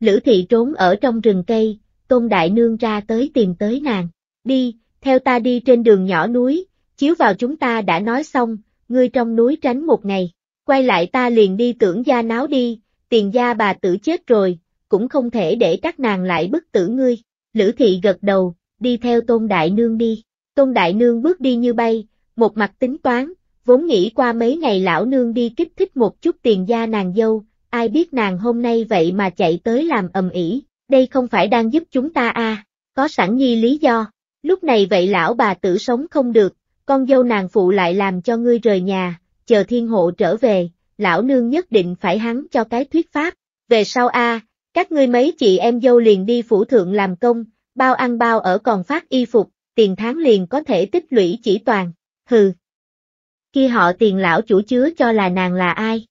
Lữ Thị trốn ở trong rừng cây, Tôn Đại Nương ra tới tìm tới nàng, đi, theo ta đi trên đường nhỏ núi, chiếu vào chúng ta đã nói xong, ngươi trong núi tránh một ngày, Quay lại ta liền đi tưởng gia náo đi, tiền gia bà tử chết rồi, cũng không thể để các nàng lại bức tử ngươi. Lữ thị gật đầu, đi theo tôn đại nương đi. Tôn đại nương bước đi như bay, một mặt tính toán, vốn nghĩ qua mấy ngày lão nương đi kích thích một chút tiền gia nàng dâu, ai biết nàng hôm nay vậy mà chạy tới làm ầm ĩ, đây không phải đang giúp chúng ta à, có sẵn nhi lý do. Lúc này vậy lão bà tử sống không được, con dâu nàng phụ lại làm cho ngươi rời nhà, chờ thiên hộ trở về, lão nương nhất định phải hắn cho cái thuyết pháp. Về sau a, các ngươi mấy chị em dâu liền đi phủ thượng làm công, bao ăn bao ở còn phát y phục, tiền tháng liền có thể tích lũy chỉ toàn, hừ. Khi họ tiền lão chủ chứa cho là nàng là ai?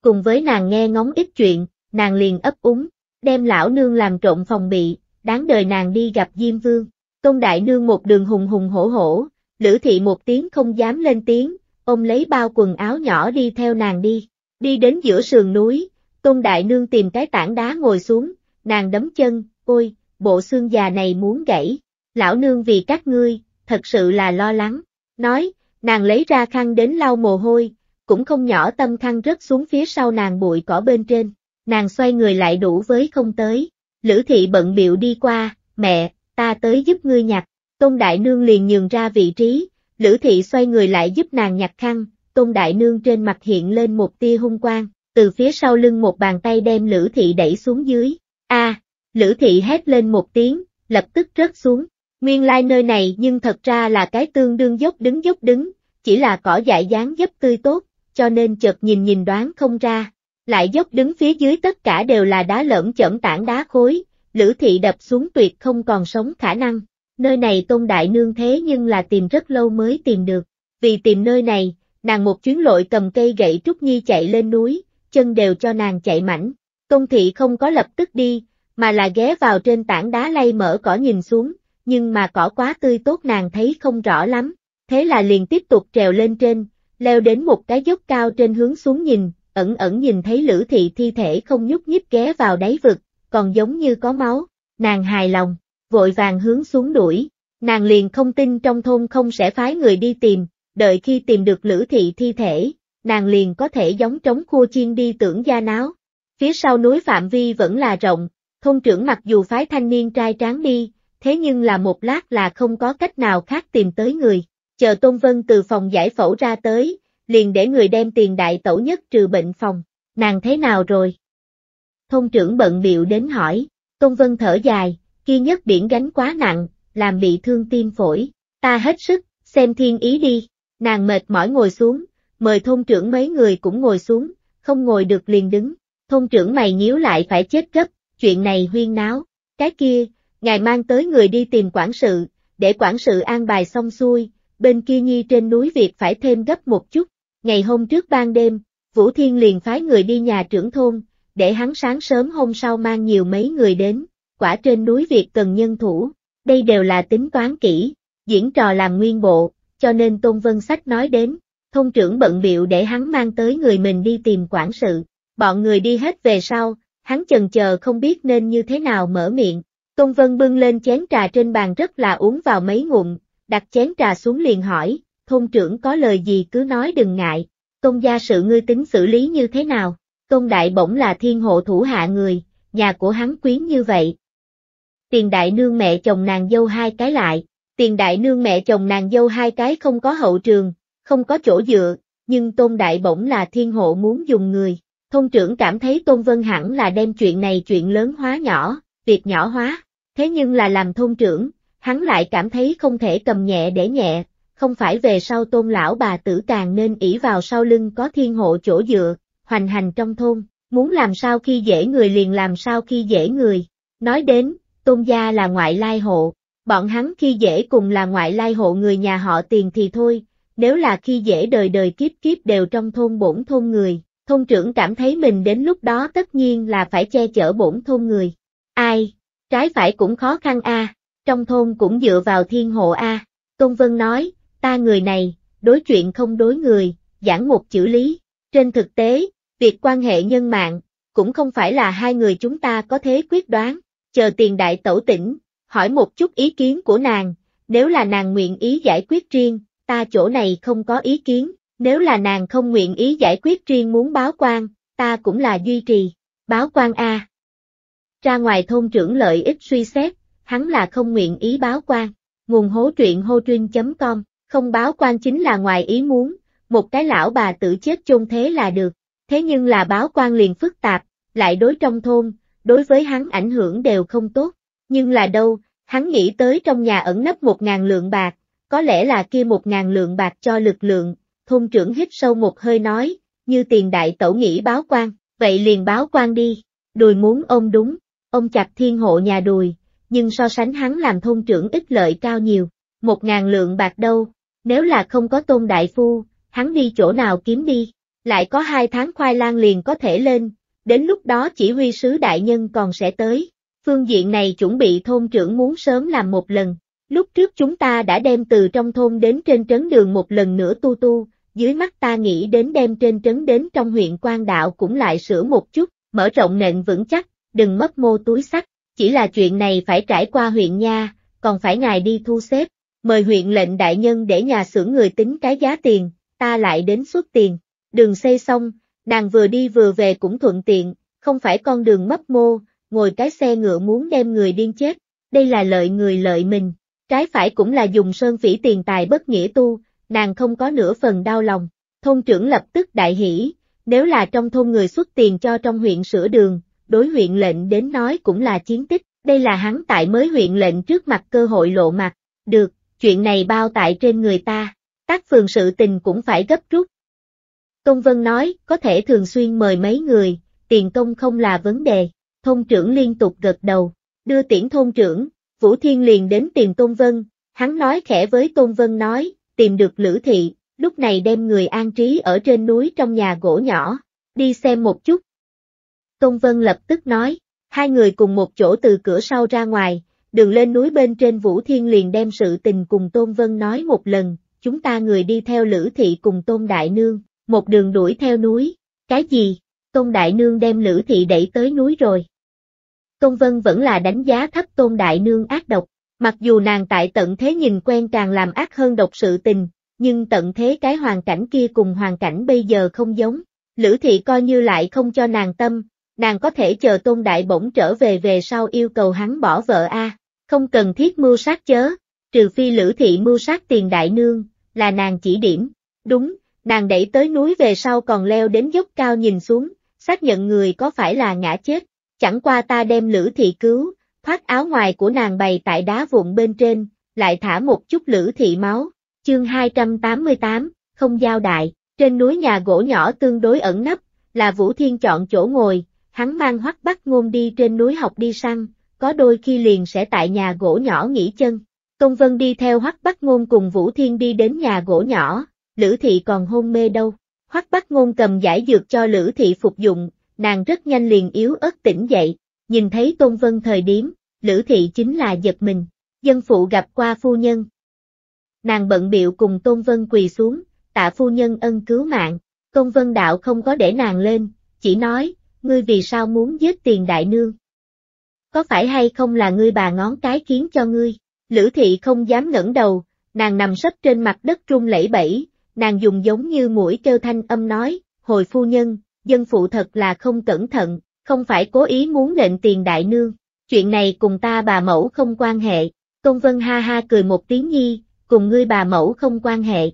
Cùng với nàng nghe ngóng ít chuyện, nàng liền ấp úng, đem lão nương làm trộn phòng bị, đáng đời nàng đi gặp Diêm Vương. Công đại nương một đường hùng hùng hổ hổ, Lữ thị một tiếng không dám lên tiếng, ôm lấy bao quần áo nhỏ đi theo nàng đi, đi đến giữa sườn núi, Tôn Đại Nương tìm cái tảng đá ngồi xuống, nàng đấm chân, ôi, bộ xương già này muốn gãy, lão nương vì các ngươi, thật sự là lo lắng, nói, nàng lấy ra khăn đến lau mồ hôi, cũng không nhỏ tâm khăn rớt xuống phía sau nàng bụi cỏ bên trên, nàng xoay người lại đủ với không tới, Lữ Thị bận biệu đi qua, mẹ, ta tới giúp ngươi nhặt, Tôn Đại Nương liền nhường ra vị trí, Lữ thị xoay người lại giúp nàng nhặt khăn, tôn đại nương trên mặt hiện lên một tia hung quang, từ phía sau lưng một bàn tay đem lữ thị đẩy xuống dưới. A, à, lữ thị hét lên một tiếng, lập tức rớt xuống. Nguyên lai like nơi này nhưng thật ra là cái tương đương dốc đứng dốc đứng, chỉ là cỏ dại dáng dấp tươi tốt, cho nên chợt nhìn nhìn đoán không ra. Lại dốc đứng phía dưới tất cả đều là đá lởm chởm tảng đá khối, lữ thị đập xuống tuyệt không còn sống khả năng nơi này tôn đại nương thế nhưng là tìm rất lâu mới tìm được. Vì tìm nơi này, nàng một chuyến lội cầm cây gậy trúc nhi chạy lên núi, chân đều cho nàng chạy mảnh. Công thị không có lập tức đi, mà là ghé vào trên tảng đá lay mở cỏ nhìn xuống, nhưng mà cỏ quá tươi tốt nàng thấy không rõ lắm, thế là liền tiếp tục trèo lên trên, leo đến một cái dốc cao trên hướng xuống nhìn, ẩn ẩn nhìn thấy Lữ Thị thi thể không nhúc nhích ghé vào đáy vực, còn giống như có máu, nàng hài lòng, vội vàng hướng xuống đuổi, nàng liền không tin trong thôn không sẽ phái người đi tìm, đợi khi tìm được lữ thị thi thể, nàng liền có thể giống trống khua chiên đi tưởng gia náo. Phía sau núi phạm vi vẫn là rộng, thôn trưởng mặc dù phái thanh niên trai tráng đi, thế nhưng là một lát là không có cách nào khác tìm tới người. Chờ Tôn Vân từ phòng giải phẫu ra tới, liền để người đem tiền đại tẩu nhất trừ bệnh phòng, nàng thế nào rồi? Thôn trưởng bận biệu đến hỏi, Tôn Vân thở dài, kia nhất điển gánh quá nặng, làm bị thương tim phổi, ta hết sức, xem thiên ý đi, nàng mệt mỏi ngồi xuống, mời thôn trưởng mấy người cũng ngồi xuống, không ngồi được liền đứng, thôn trưởng mày nhíu lại phải chết gấp, chuyện này huyên náo, cái kia, ngài mang tới người đi tìm quản sự, để quản sự an bài xong xuôi, bên kia nhi trên núi việc phải thêm gấp một chút, ngày hôm trước ban đêm, Vũ Thiên liền phái người đi nhà trưởng thôn, để hắn sáng sớm hôm sau mang nhiều mấy người đến, quả trên núi Việt cần nhân thủ, đây đều là tính toán kỹ, diễn trò làm nguyên bộ, cho nên Tôn Vân Sách nói đến, thông trưởng bận biệu để hắn mang tới người mình đi tìm quản sự, bọn người đi hết về sau, hắn chần chờ không biết nên như thế nào mở miệng, Tôn Vân bưng lên chén trà trên bàn rất là uống vào mấy ngụm, đặt chén trà xuống liền hỏi, thông trưởng có lời gì cứ nói đừng ngại, công gia sự ngươi tính xử lý như thế nào, Tôn đại bổng là thiên hộ thủ hạ người, nhà của hắn quyến như vậy, tiền đại nương mẹ chồng nàng dâu hai cái lại, tiền đại nương mẹ chồng nàng dâu hai cái không có hậu trường, không có chỗ dựa, nhưng tôn đại bổng là thiên hộ muốn dùng người. thông trưởng cảm thấy Tôn Vân hẳn là đem chuyện này chuyện lớn hóa nhỏ, việc nhỏ hóa, thế nhưng là làm thông trưởng, hắn lại cảm thấy không thể cầm nhẹ để nhẹ, không phải về sau Tôn lão bà tử càng nên ỷ vào sau lưng có thiên hộ chỗ dựa, hoành hành trong thôn, muốn làm sao khi dễ người liền làm sao khi dễ người. Nói đến, tôn gia là ngoại lai hộ, bọn hắn khi dễ cùng là ngoại lai hộ người nhà họ tiền thì thôi, nếu là khi dễ đời đời kiếp kiếp đều trong thôn bổn thôn người, thôn trưởng cảm thấy mình đến lúc đó tất nhiên là phải che chở bổn thôn người. Ai? Trái phải cũng khó khăn a trong thôn cũng dựa vào thiên hộ a Tôn Vân nói, ta người này, đối chuyện không đối người, giảng một chữ lý. Trên thực tế, việc quan hệ nhân mạng, cũng không phải là hai người chúng ta có thế quyết đoán chờ tiền đại tẩu tỉnh, hỏi một chút ý kiến của nàng, nếu là nàng nguyện ý giải quyết riêng, ta chỗ này không có ý kiến, nếu là nàng không nguyện ý giải quyết riêng muốn báo quan, ta cũng là duy trì, báo quan A. Ra ngoài thôn trưởng lợi ích suy xét, hắn là không nguyện ý báo quan, nguồn hố truyện hô truyên.com, không báo quan chính là ngoài ý muốn, một cái lão bà tự chết chôn thế là được, thế nhưng là báo quan liền phức tạp, lại đối trong thôn, đối với hắn ảnh hưởng đều không tốt, nhưng là đâu, hắn nghĩ tới trong nhà ẩn nấp một ngàn lượng bạc, có lẽ là kia một ngàn lượng bạc cho lực lượng, thôn trưởng hít sâu một hơi nói, như tiền đại tẩu nghĩ báo quan, vậy liền báo quan đi, đùi muốn ông đúng, ông chặt thiên hộ nhà đùi, nhưng so sánh hắn làm thôn trưởng ít lợi cao nhiều, một ngàn lượng bạc đâu, nếu là không có tôn đại phu, hắn đi chỗ nào kiếm đi, lại có hai tháng khoai lang liền có thể lên, đến lúc đó chỉ huy sứ đại nhân còn sẽ tới. Phương diện này chuẩn bị thôn trưởng muốn sớm làm một lần. Lúc trước chúng ta đã đem từ trong thôn đến trên trấn đường một lần nữa tu tu, dưới mắt ta nghĩ đến đem trên trấn đến trong huyện quan đạo cũng lại sửa một chút, mở rộng nền vững chắc, đừng mất mô túi sắt, chỉ là chuyện này phải trải qua huyện nha, còn phải ngài đi thu xếp, mời huyện lệnh đại nhân để nhà xưởng người tính cái giá tiền, ta lại đến suốt tiền, đường xây xong, Nàng vừa đi vừa về cũng thuận tiện, không phải con đường mấp mô, ngồi cái xe ngựa muốn đem người điên chết, đây là lợi người lợi mình. Trái phải cũng là dùng sơn phỉ tiền tài bất nghĩa tu, nàng không có nửa phần đau lòng. Thôn trưởng lập tức đại hỷ, nếu là trong thôn người xuất tiền cho trong huyện sửa đường, đối huyện lệnh đến nói cũng là chiến tích, đây là hắn tại mới huyện lệnh trước mặt cơ hội lộ mặt. Được, chuyện này bao tại trên người ta, tác phường sự tình cũng phải gấp rút, Công Vân nói, có thể thường xuyên mời mấy người, tiền công không là vấn đề. Thông trưởng liên tục gật đầu, đưa tiễn thông trưởng, Vũ Thiên liền đến tìm Tôn Vân, hắn nói khẽ với Tôn Vân nói, tìm được Lữ Thị, lúc này đem người an trí ở trên núi trong nhà gỗ nhỏ, đi xem một chút. Tôn Vân lập tức nói, hai người cùng một chỗ từ cửa sau ra ngoài, đường lên núi bên trên Vũ Thiên liền đem sự tình cùng Tôn Vân nói một lần, chúng ta người đi theo Lữ Thị cùng Tôn Đại Nương, một đường đuổi theo núi, cái gì, Tôn Đại Nương đem Lữ Thị đẩy tới núi rồi. Tôn Vân vẫn là đánh giá thấp Tôn Đại Nương ác độc, mặc dù nàng tại tận thế nhìn quen càng làm ác hơn độc sự tình, nhưng tận thế cái hoàn cảnh kia cùng hoàn cảnh bây giờ không giống, Lữ Thị coi như lại không cho nàng tâm, nàng có thể chờ Tôn Đại bỗng trở về về sau yêu cầu hắn bỏ vợ a, không cần thiết mưu sát chớ, trừ phi Lữ Thị mưu sát tiền Đại Nương, là nàng chỉ điểm, đúng, Nàng đẩy tới núi về sau còn leo đến dốc cao nhìn xuống, xác nhận người có phải là ngã chết. Chẳng qua ta đem Lữ Thị cứu, thoát áo ngoài của nàng bày tại đá vụn bên trên, lại thả một chút Lữ Thị máu. Chương 288, không giao đại, trên núi nhà gỗ nhỏ tương đối ẩn nấp, là Vũ Thiên chọn chỗ ngồi, hắn mang hoắc bắt ngôn đi trên núi học đi săn, có đôi khi liền sẽ tại nhà gỗ nhỏ nghỉ chân. Công Vân đi theo hoắc bắt ngôn cùng Vũ Thiên đi đến nhà gỗ nhỏ, Lữ thị còn hôn mê đâu. Hoắc Bắc Ngôn cầm giải dược cho Lữ thị phục dụng, nàng rất nhanh liền yếu ớt tỉnh dậy, nhìn thấy Tôn Vân thời điểm, Lữ thị chính là giật mình, dân phụ gặp qua phu nhân. Nàng bận biệu cùng Tôn Vân quỳ xuống, tạ phu nhân ân cứu mạng, Tôn Vân đạo không có để nàng lên, chỉ nói, ngươi vì sao muốn giết tiền đại nương? Có phải hay không là ngươi bà ngón cái khiến cho ngươi? Lữ thị không dám ngẩng đầu, nàng nằm sấp trên mặt đất trung lẫy bẫy, nàng dùng giống như mũi kêu thanh âm nói, hồi phu nhân, dân phụ thật là không cẩn thận, không phải cố ý muốn nện tiền đại nương, chuyện này cùng ta bà mẫu không quan hệ, công vân ha ha cười một tiếng nhi, cùng ngươi bà mẫu không quan hệ.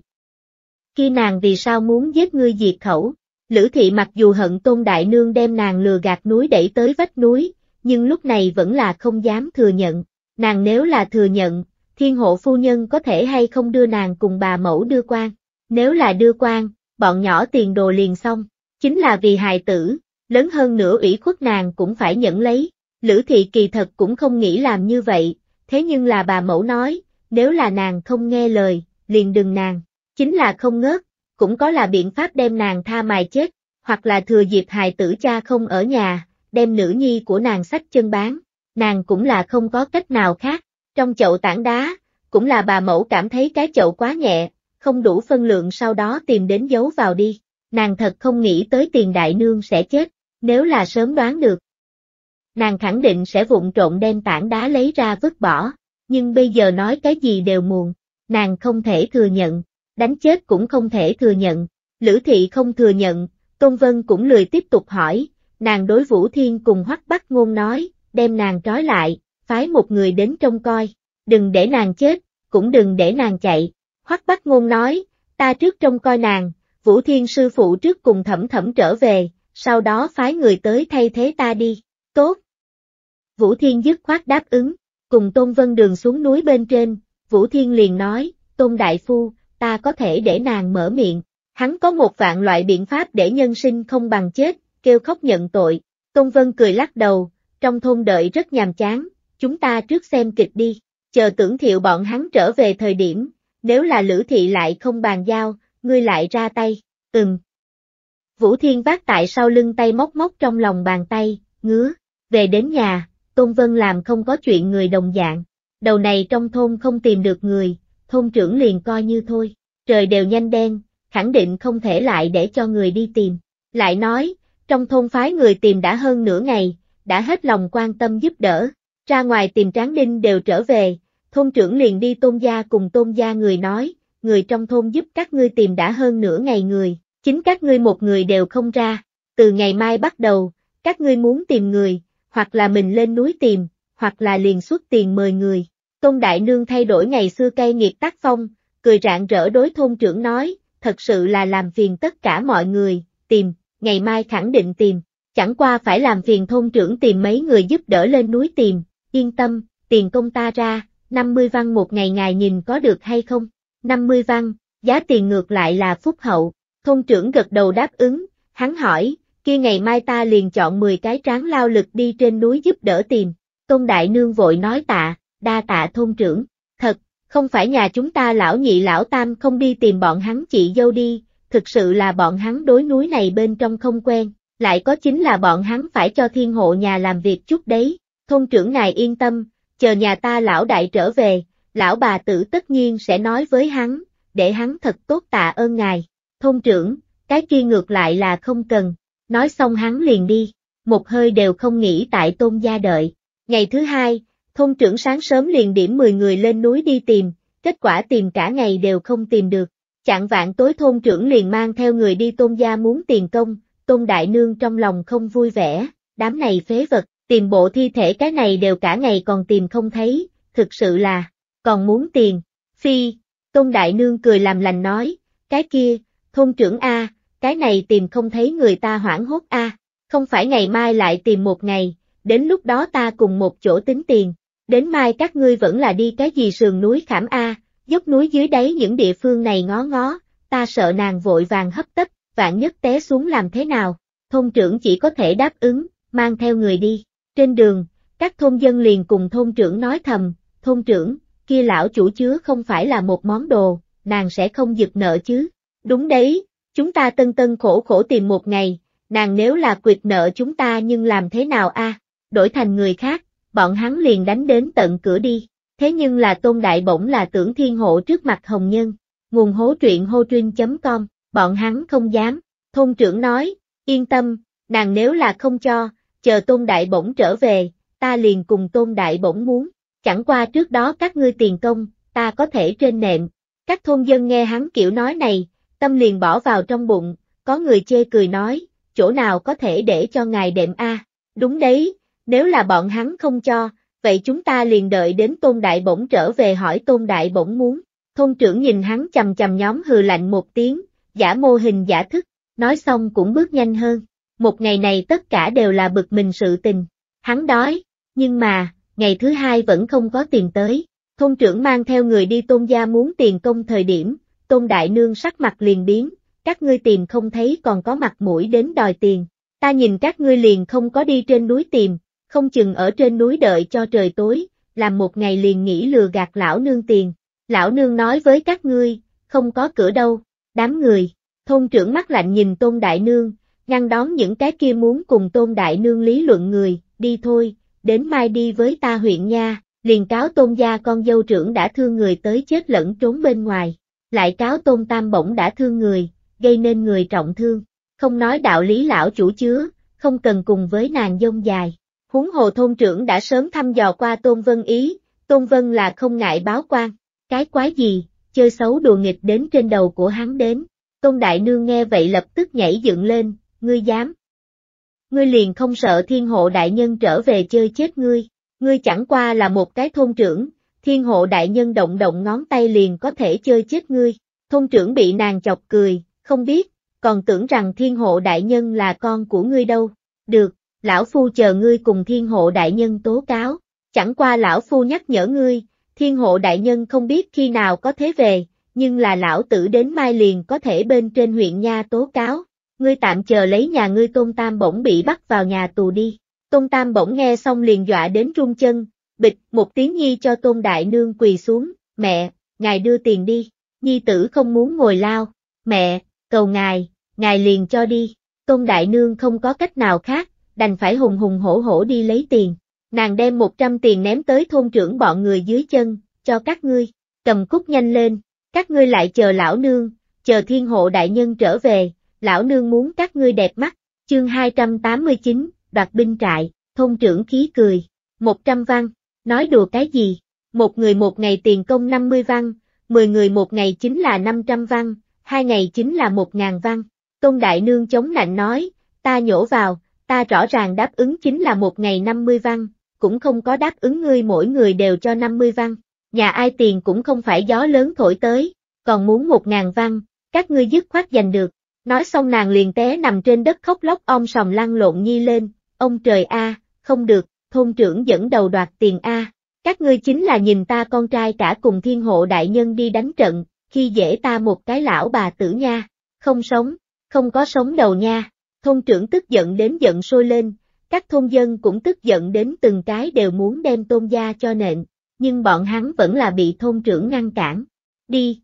Khi nàng vì sao muốn giết ngươi diệt khẩu, Lữ thị mặc dù hận tôn đại nương đem nàng lừa gạt núi đẩy tới vách núi, nhưng lúc này vẫn là không dám thừa nhận, nàng nếu là thừa nhận, thiên hộ phu nhân có thể hay không đưa nàng cùng bà mẫu đưa quan. Nếu là đưa quan, bọn nhỏ tiền đồ liền xong, chính là vì hài tử, lớn hơn nửa ủy khuất nàng cũng phải nhẫn lấy. Lữ thị kỳ thật cũng không nghĩ làm như vậy, thế nhưng là bà mẫu nói, nếu là nàng không nghe lời, liền đừng nàng, chính là không ngớt, cũng có là biện pháp đem nàng tha mài chết, hoặc là thừa dịp hài tử cha không ở nhà, đem nữ nhi của nàng sách chân bán, nàng cũng là không có cách nào khác, trong chậu tảng đá, cũng là bà mẫu cảm thấy cái chậu quá nhẹ, không đủ phân lượng sau đó tìm đến giấu vào đi, nàng thật không nghĩ tới tiền đại nương sẽ chết, nếu là sớm đoán được. Nàng khẳng định sẽ vụng trộn đem tảng đá lấy ra vứt bỏ, nhưng bây giờ nói cái gì đều muộn, nàng không thể thừa nhận, đánh chết cũng không thể thừa nhận, Lữ Thị không thừa nhận, Tôn Vân cũng lười tiếp tục hỏi, nàng đối Vũ Thiên cùng hoắc bắt ngôn nói, đem nàng trói lại, phái một người đến trông coi, đừng để nàng chết, cũng đừng để nàng chạy, Hoắc Bắc Ngôn nói, ta trước trông coi nàng, Vũ Thiên Sư Phụ trước cùng thẩm thẩm trở về, sau đó phái người tới thay thế ta đi, tốt. Vũ Thiên dứt khoát đáp ứng, cùng Tôn Vân Đường xuống núi bên trên, Vũ Thiên liền nói, Tôn Đại Phu, ta có thể để nàng mở miệng, hắn có một vạn loại biện pháp để nhân sinh không bằng chết, kêu khóc nhận tội, Tôn Vân cười lắc đầu, trong thôn đợi rất nhàm chán, chúng ta trước xem kịch đi, chờ tưởng thiệu bọn hắn trở về thời điểm, nếu là Lữ Thị lại không bàn giao, ngươi lại ra tay, ừm. Vũ Thiên vác tại sau lưng tay móc móc trong lòng bàn tay, ngứa, về đến nhà, Tôn Vân làm không có chuyện người đồng dạng, đầu này trong thôn không tìm được người, thôn trưởng liền coi như thôi, trời đều nhanh đen, khẳng định không thể lại để cho người đi tìm, lại nói, trong thôn phái người tìm đã hơn nửa ngày, đã hết lòng quan tâm giúp đỡ, ra ngoài tìm Tráng đinh đều trở về, Thôn trưởng liền đi tôn gia cùng tôn gia người nói, người trong thôn giúp các ngươi tìm đã hơn nửa ngày người, chính các ngươi một người đều không ra, từ ngày mai bắt đầu, các ngươi muốn tìm người, hoặc là mình lên núi tìm, hoặc là liền xuất tiền mời người. Tôn Đại Nương thay đổi ngày xưa cay nghiệt tác phong, cười rạng rỡ đối thôn trưởng nói, thật sự là làm phiền tất cả mọi người, tìm, ngày mai khẳng định tìm, chẳng qua phải làm phiền thôn trưởng tìm mấy người giúp đỡ lên núi tìm, yên tâm, tiền công ta ra, 50 văn một ngày ngài nhìn có được hay không? 50 văn, giá tiền ngược lại là phúc hậu, thôn trưởng gật đầu đáp ứng, hắn hỏi, kia ngày mai ta liền chọn 10 cái tráng lao lực đi trên núi giúp đỡ tìm, công đại nương vội nói tạ, đa tạ thôn trưởng, thật, không phải nhà chúng ta lão nhị lão tam không đi tìm bọn hắn chị dâu đi, thực sự là bọn hắn đối núi này bên trong không quen, lại có chính là bọn hắn phải cho thiên hộ nhà làm việc chút đấy, thôn trưởng ngài yên tâm, chờ nhà ta lão đại trở về, lão bà tử tất nhiên sẽ nói với hắn, để hắn thật tốt tạ ơn ngài. Thôn trưởng, cái kia ngược lại là không cần, nói xong hắn liền đi, một hơi đều không nghĩ tại tôn gia đợi. Ngày thứ hai, thôn trưởng sáng sớm liền điểm 10 người lên núi đi tìm, kết quả tìm cả ngày đều không tìm được. Chạng vạn tối thôn trưởng liền mang theo người đi tôn gia muốn tiền công, tôn đại nương trong lòng không vui vẻ, đám này phế vật, tìm bộ thi thể cái này đều cả ngày còn tìm không thấy, thực sự là, còn muốn tiền, phi, Tôn Đại Nương cười làm lành nói, cái kia, thôn trưởng A, cái này tìm không thấy người ta hoảng hốt A, không phải ngày mai lại tìm một ngày, đến lúc đó ta cùng một chỗ tính tiền, đến mai các ngươi vẫn là đi cái gì sườn núi khảm A, dốc núi dưới đáy những địa phương này ngó ngó, ta sợ nàng vội vàng hấp tấp, vạn nhất té xuống làm thế nào, thôn trưởng chỉ có thể đáp ứng, mang theo người đi. Trên đường, các thôn dân liền cùng thôn trưởng nói thầm, thôn trưởng, kia lão chủ chứa không phải là một món đồ, nàng sẽ không giật nợ chứ. Đúng đấy, chúng ta tân tân khổ khổ tìm một ngày, nàng nếu là quyệt nợ chúng ta nhưng làm thế nào a? Đổi thành người khác, bọn hắn liền đánh đến tận cửa đi. Thế nhưng là tôn đại bổng là tưởng thiên hộ trước mặt hồng nhân. Nguồn hố truyện hô truyên.com, bọn hắn không dám. Thôn trưởng nói, yên tâm, nàng nếu là không cho, chờ Tôn Đại Bổng trở về, ta liền cùng Tôn Đại Bổng muốn, chẳng qua trước đó các ngươi tiền công, ta có thể trên nệm. Các thôn dân nghe hắn kiểu nói này, tâm liền bỏ vào trong bụng, có người chê cười nói, chỗ nào có thể để cho ngài đệm a? Đúng đấy, nếu là bọn hắn không cho, vậy chúng ta liền đợi đến Tôn Đại Bổng trở về hỏi Tôn Đại Bổng muốn. Thôn trưởng nhìn hắn chầm chầm nhóm hừ lạnh một tiếng, giả mô hình giả thức, nói xong cũng bước nhanh hơn một ngày này tất cả đều là bực mình sự tình. Hắn đói, nhưng mà, ngày thứ hai vẫn không có tiền tới. Thôn trưởng mang theo người đi tôn gia muốn tiền công thời điểm, tôn đại nương sắc mặt liền biến, các ngươi tìm không thấy còn có mặt mũi đến đòi tiền. Ta nhìn các ngươi liền không có đi trên núi tìm, không chừng ở trên núi đợi cho trời tối, làm một ngày liền nghĩ lừa gạt lão nương tiền. Lão nương nói với các ngươi, không có cửa đâu, đám người, thôn trưởng mắt lạnh nhìn tôn đại nương, ngăn đón những cái kia muốn cùng tôn đại nương lý luận người, đi thôi, đến mai đi với ta huyện nha, liền cáo tôn gia con dâu trưởng đã thương người tới chết lẫn trốn bên ngoài, lại cáo tôn tam bổng đã thương người, gây nên người trọng thương, không nói đạo lý lão chủ chứa, không cần cùng với nàng dông dài. Huống hồ thôn trưởng đã sớm thăm dò qua Tôn Vân Ý, Tôn Vân là không ngại báo quan, cái quái gì, chơi xấu đùa nghịch đến trên đầu của hắn đến. Tôn Đại Nương nghe vậy lập tức nhảy dựng lên, ngươi dám. Ngươi liền không sợ thiên hộ đại nhân trở về chơi chết ngươi, ngươi chẳng qua là một cái thôn trưởng, thiên hộ đại nhân động động ngón tay liền có thể chơi chết ngươi, thôn trưởng bị nàng chọc cười, không biết, còn tưởng rằng thiên hộ đại nhân là con của ngươi đâu, được, lão phu chờ ngươi cùng thiên hộ đại nhân tố cáo, chẳng qua lão phu nhắc nhở ngươi, thiên hộ đại nhân không biết khi nào có thế về, nhưng là lão tử đến mai liền có thể bên trên huyện nha tố cáo, ngươi tạm chờ lấy nhà ngươi Tôn Tam bỗng bị bắt vào nhà tù đi. Tôn Tam bỗng nghe xong liền dọa đến run chân, bịch, một tiếng nhi cho Tôn Đại Nương quỳ xuống, mẹ, ngài đưa tiền đi, nhi tử không muốn ngồi lao, mẹ, cầu ngài, ngài liền cho đi, Tôn Đại Nương không có cách nào khác, đành phải hùng hùng hổ hổ đi lấy tiền, nàng đem 100 tiền ném tới thôn trưởng bọn người dưới chân, cho các ngươi, cầm cút nhanh lên, các ngươi lại chờ lão nương, chờ thiên hộ đại nhân trở về, lão nương muốn các ngươi đẹp mắt, chương 289, đoạt binh trại, thôn trưởng khí cười, 100 văn, nói đùa cái gì, một người một ngày tiền công 50 văn, 10 người một ngày chính là 500 văn, hai ngày chính là 1.000 văn, công đại nương chống nạnh nói, ta nhổ vào, ta rõ ràng đáp ứng chính là một ngày 50 văn, cũng không có đáp ứng ngươi mỗi người đều cho 50 văn, nhà ai tiền cũng không phải gió lớn thổi tới, còn muốn một ngàn văn, các ngươi dứt khoát giành được. Nói xong nàng liền té nằm trên đất khóc lóc om sòm lăn lộn nhi lên, ông trời a, không được, thôn trưởng dẫn đầu đoạt tiền a. Các ngươi chính là nhìn ta con trai cả cùng thiên hộ đại nhân đi đánh trận, khi dễ ta một cái lão bà tử nha, không sống, không có sống đầu nha. Thôn trưởng tức giận đến giận sôi lên, các thôn dân cũng tức giận đến từng cái đều muốn đem tôn gia cho nện, nhưng bọn hắn vẫn là bị thôn trưởng ngăn cản. Đi!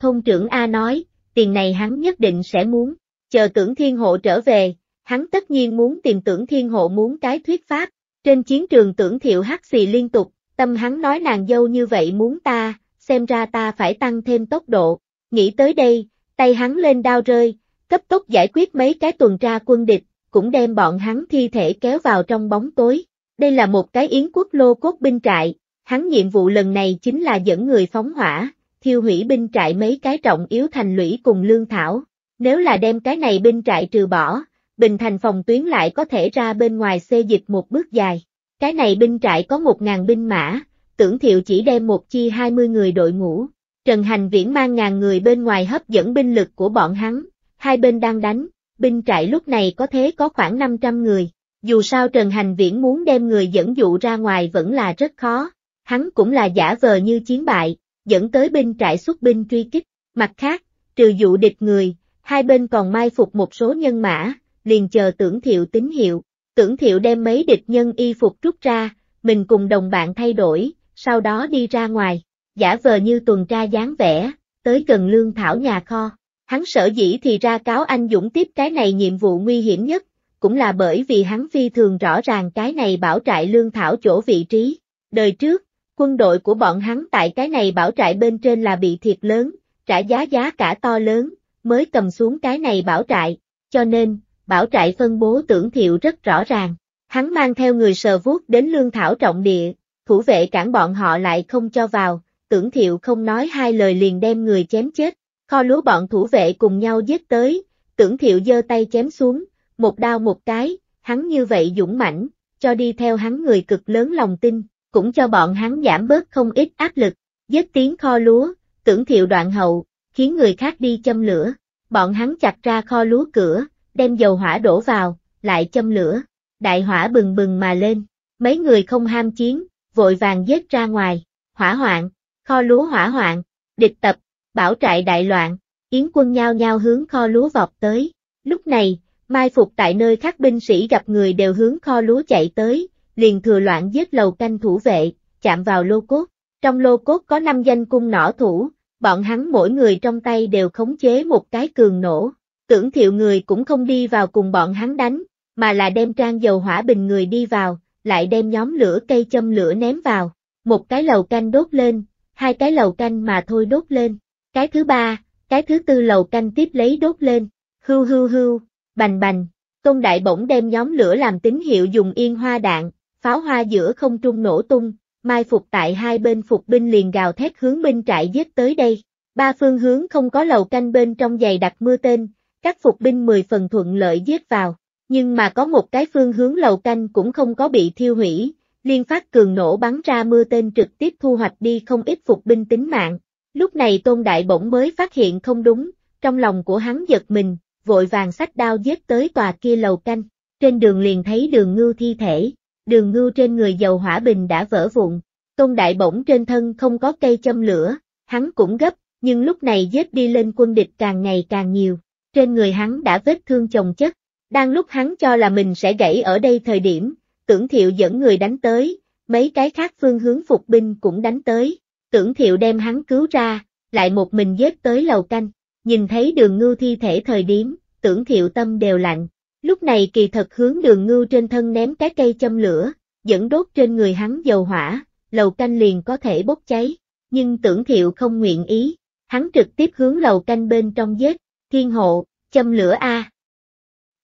Thôn trưởng A nói, tiền này hắn nhất định sẽ muốn, chờ tưởng thiên hộ trở về, hắn tất nhiên muốn tìm tưởng thiên hộ muốn cái thuyết pháp, trên chiến trường tưởng thiệu hắc xì liên tục, tâm hắn nói nàng dâu như vậy muốn ta, xem ra ta phải tăng thêm tốc độ, nghĩ tới đây, tay hắn lên đao rơi, cấp tốc giải quyết mấy cái tuần tra quân địch, cũng đem bọn hắn thi thể kéo vào trong bóng tối. Đây là một cái yến quốc lô cốt binh trại, hắn nhiệm vụ lần này chính là dẫn người phóng hỏa, thiêu hủy binh trại mấy cái trọng yếu thành lũy cùng lương thảo. Nếu là đem cái này binh trại trừ bỏ, bình thành phòng tuyến lại có thể ra bên ngoài xê dịch một bước dài. Cái này binh trại có 1.000 binh mã, tưởng thiệu chỉ đem một chi 20 người đội ngũ. Trần Hành Viễn mang ngàn người bên ngoài hấp dẫn binh lực của bọn hắn, hai bên đang đánh, binh trại lúc này có thế có khoảng 500 người. Dù sao Trần Hành Viễn muốn đem người dẫn dụ ra ngoài vẫn là rất khó, hắn cũng là giả vờ như chiến bại, dẫn tới binh trại xuất binh truy kích. Mặt khác, trừ dụ địch người, hai bên còn mai phục một số nhân mã, liền chờ tưởng thiệu tín hiệu. Tưởng thiệu đem mấy địch nhân y phục rút ra, mình cùng đồng bạn thay đổi, sau đó đi ra ngoài, giả vờ như tuần tra dáng vẻ, tới gần lương thảo nhà kho. Hắn sở dĩ thì ra cáo anh Dũng tiếp cái này nhiệm vụ nguy hiểm nhất, cũng là bởi vì hắn phi thường rõ ràng cái này bảo trại lương thảo chỗ vị trí. Đời trước, Quân đội của bọn hắn tại cái này bảo trại bên trên là bị thiệt lớn, trả giá giá cả to lớn, mới cầm xuống cái này bảo trại, cho nên, bảo trại phân bố tưởng thiệu rất rõ ràng. Hắn mang theo người sờ vuốt đến lương thảo trọng địa, thủ vệ cản bọn họ lại không cho vào, tưởng thiệu không nói hai lời liền đem người chém chết, kho lúa bọn thủ vệ cùng nhau giết tới, tưởng thiệu giơ tay chém xuống, một đao một cái, hắn như vậy dũng mãnh, cho đi theo hắn người cực lớn lòng tin, cũng cho bọn hắn giảm bớt không ít áp lực, dứt tiếng kho lúa, tưởng thiệu đoạn hậu, khiến người khác đi châm lửa, bọn hắn chặt ra kho lúa cửa, đem dầu hỏa đổ vào, lại châm lửa, đại hỏa bừng bừng mà lên, mấy người không ham chiến, vội vàng dứt ra ngoài, hỏa hoạn, kho lúa hỏa hoạn, địch tập, bảo trại đại loạn, yến quân nhao nhao hướng kho lúa vọt tới, lúc này, mai phục tại nơi khác binh sĩ gặp người đều hướng kho lúa chạy tới, liền thừa loạn giết lầu canh thủ vệ, chạm vào lô cốt. Trong lô cốt có năm danh cung nỏ thủ, bọn hắn mỗi người trong tay đều khống chế một cái cường nổ. Tưởng thiệu người cũng không đi vào cùng bọn hắn đánh, mà là đem trang dầu hỏa bình người đi vào, lại đem nhóm lửa cây châm lửa ném vào. Một cái lầu canh đốt lên, hai cái lầu canh mà thôi đốt lên. Cái thứ ba, cái thứ tư lầu canh tiếp lấy đốt lên. Hưu hưu hưu, bành bành. Tôn Đại bỗng đem nhóm lửa làm tín hiệu dùng yên hoa đạn, pháo hoa giữa không trung nổ tung, mai phục tại hai bên phục binh liền gào thét hướng binh trại giết tới đây. Ba phương hướng không có lầu canh bên trong giày đặt mưa tên, các phục binh mười phần thuận lợi giết vào, nhưng mà có một cái phương hướng lầu canh cũng không có bị thiêu hủy, liên phát cường nổ bắn ra mưa tên trực tiếp thu hoạch đi không ít phục binh tính mạng. Lúc này Tôn Đại bỗng mới phát hiện không đúng, trong lòng của hắn giật mình, vội vàng sách đao giết tới tòa kia lầu canh, trên đường liền thấy đường ngưu thi thể, đường ngưu trên người dầu hỏa bình đã vỡ vụn, tôn đại bổng trên thân không có cây châm lửa, hắn cũng gấp, nhưng lúc này giết đi lên quân địch càng ngày càng nhiều, trên người hắn đã vết thương chồng chất, đang lúc hắn cho là mình sẽ gãy ở đây thời điểm, tưởng thiệu dẫn người đánh tới, mấy cái khác phương hướng phục binh cũng đánh tới, tưởng thiệu đem hắn cứu ra, lại một mình giết tới lầu canh, nhìn thấy đường ngưu thi thể thời điểm, tưởng thiệu tâm đều lạnh, Lúc này kỳ thật hướng đường ngưu trên thân ném cái cây châm lửa, dẫn đốt trên người hắn dầu hỏa, lầu canh liền có thể bốc cháy, nhưng tưởng thiệu không nguyện ý, hắn trực tiếp hướng lầu canh bên trong giết, thiên hộ, châm lửa A.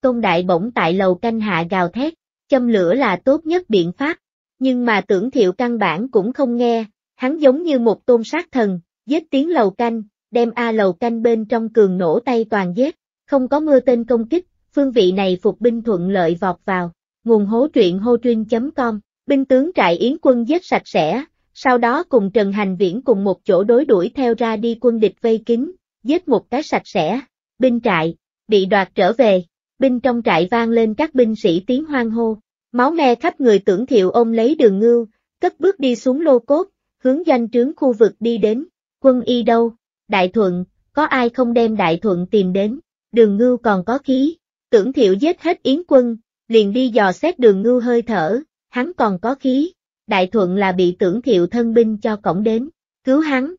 tôn đại bỗng tại lầu canh hạ gào thét, châm lửa là tốt nhất biện pháp, nhưng mà tưởng thiệu căn bản cũng không nghe, hắn giống như một tôn sát thần, giết tiếng lầu canh, đem A lầu canh bên trong cường nổ tay toàn giết, không có mưa tên công kích, phương vị này phục binh thuận lợi vọt vào. Nguồn hố truyện hô truyên.com, binh tướng trại Yến quân giết sạch sẽ, sau đó cùng Trần Hành Viễn cùng một chỗ đối đuổi theo ra đi quân địch vây kín, giết một cái sạch sẽ, binh trại, bị đoạt trở về, binh trong trại vang lên các binh sĩ tiếng hoang hô, máu me khắp người tưởng thiệu ôm lấy đường ngưu, cất bước đi xuống lô cốt, hướng danh trướng khu vực đi đến, quân y đâu, đại thuận, có ai không đem đại thuận tìm đến, đường ngưu còn có khí, Tưởng thiệu giết hết yến quân, liền đi dò xét đường ngưu hơi thở, hắn còn có khí, đại thuận là bị tưởng thiệu thân binh cho cổng đến, cứu hắn.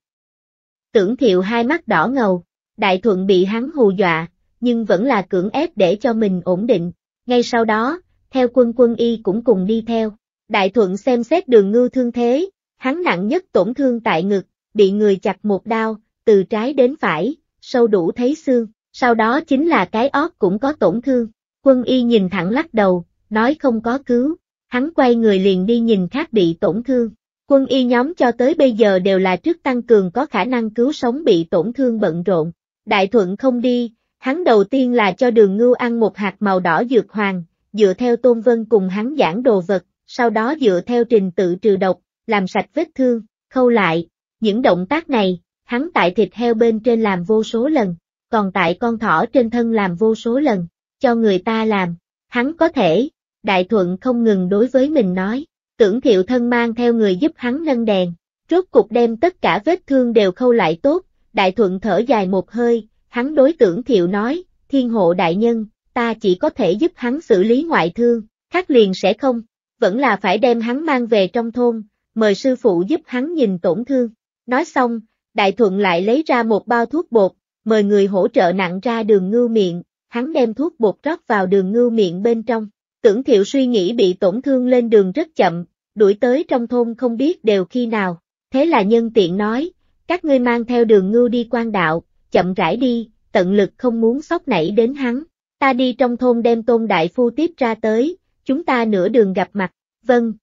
Tưởng thiệu hai mắt đỏ ngầu, đại thuận bị hắn hù dọa, nhưng vẫn là cưỡng ép để cho mình ổn định, ngay sau đó, theo quân quân y cũng cùng đi theo. Đại thuận xem xét đường ngưu thương thế, hắn nặng nhất tổn thương tại ngực, bị người chặt một đao, từ trái đến phải, sâu đủ thấy xương, sau đó chính là cái óc cũng có tổn thương. Quân y nhìn thẳng lắc đầu, nói không có cứu, hắn quay người liền đi nhìn khác bị tổn thương. Quân y nhóm cho tới bây giờ đều là trước tăng cường có khả năng cứu sống bị tổn thương bận rộn. Đại thuận không đi, hắn đầu tiên là cho đường ngưu ăn một hạt màu đỏ dược hoàng, dựa theo Tôn Vân cùng hắn giảng đồ vật, sau đó dựa theo trình tự trừ độc, làm sạch vết thương, khâu lại. Những động tác này, hắn tại thịt heo bên trên làm vô số lần, còn tại con thỏ trên thân làm vô số lần, cho người ta làm, hắn có thể, đại thuận không ngừng đối với mình nói, tưởng thiệu thân mang theo người giúp hắn nâng đèn, rốt cục đem tất cả vết thương đều khâu lại tốt, đại thuận thở dài một hơi, hắn đối tưởng thiệu nói, thiên hộ đại nhân, ta chỉ có thể giúp hắn xử lý ngoại thương, khác liền sẽ không, vẫn là phải đem hắn mang về trong thôn, mời sư phụ giúp hắn nhìn tổn thương. Nói xong, đại thuận lại lấy ra một bao thuốc bột, mời người hỗ trợ nặng ra đường ngưu miệng, hắn đem thuốc bột rót vào đường ngưu miệng bên trong. Tưởng thiệu suy nghĩ bị tổn thương lên đường rất chậm, đuổi tới trong thôn không biết đều khi nào, thế là nhân tiện nói, các ngươi mang theo đường ngưu đi quan đạo, chậm rãi đi, tận lực không muốn sóc nảy đến hắn, ta đi trong thôn đem tôn đại phu tiếp ra tới, chúng ta nửa đường gặp mặt, vâng.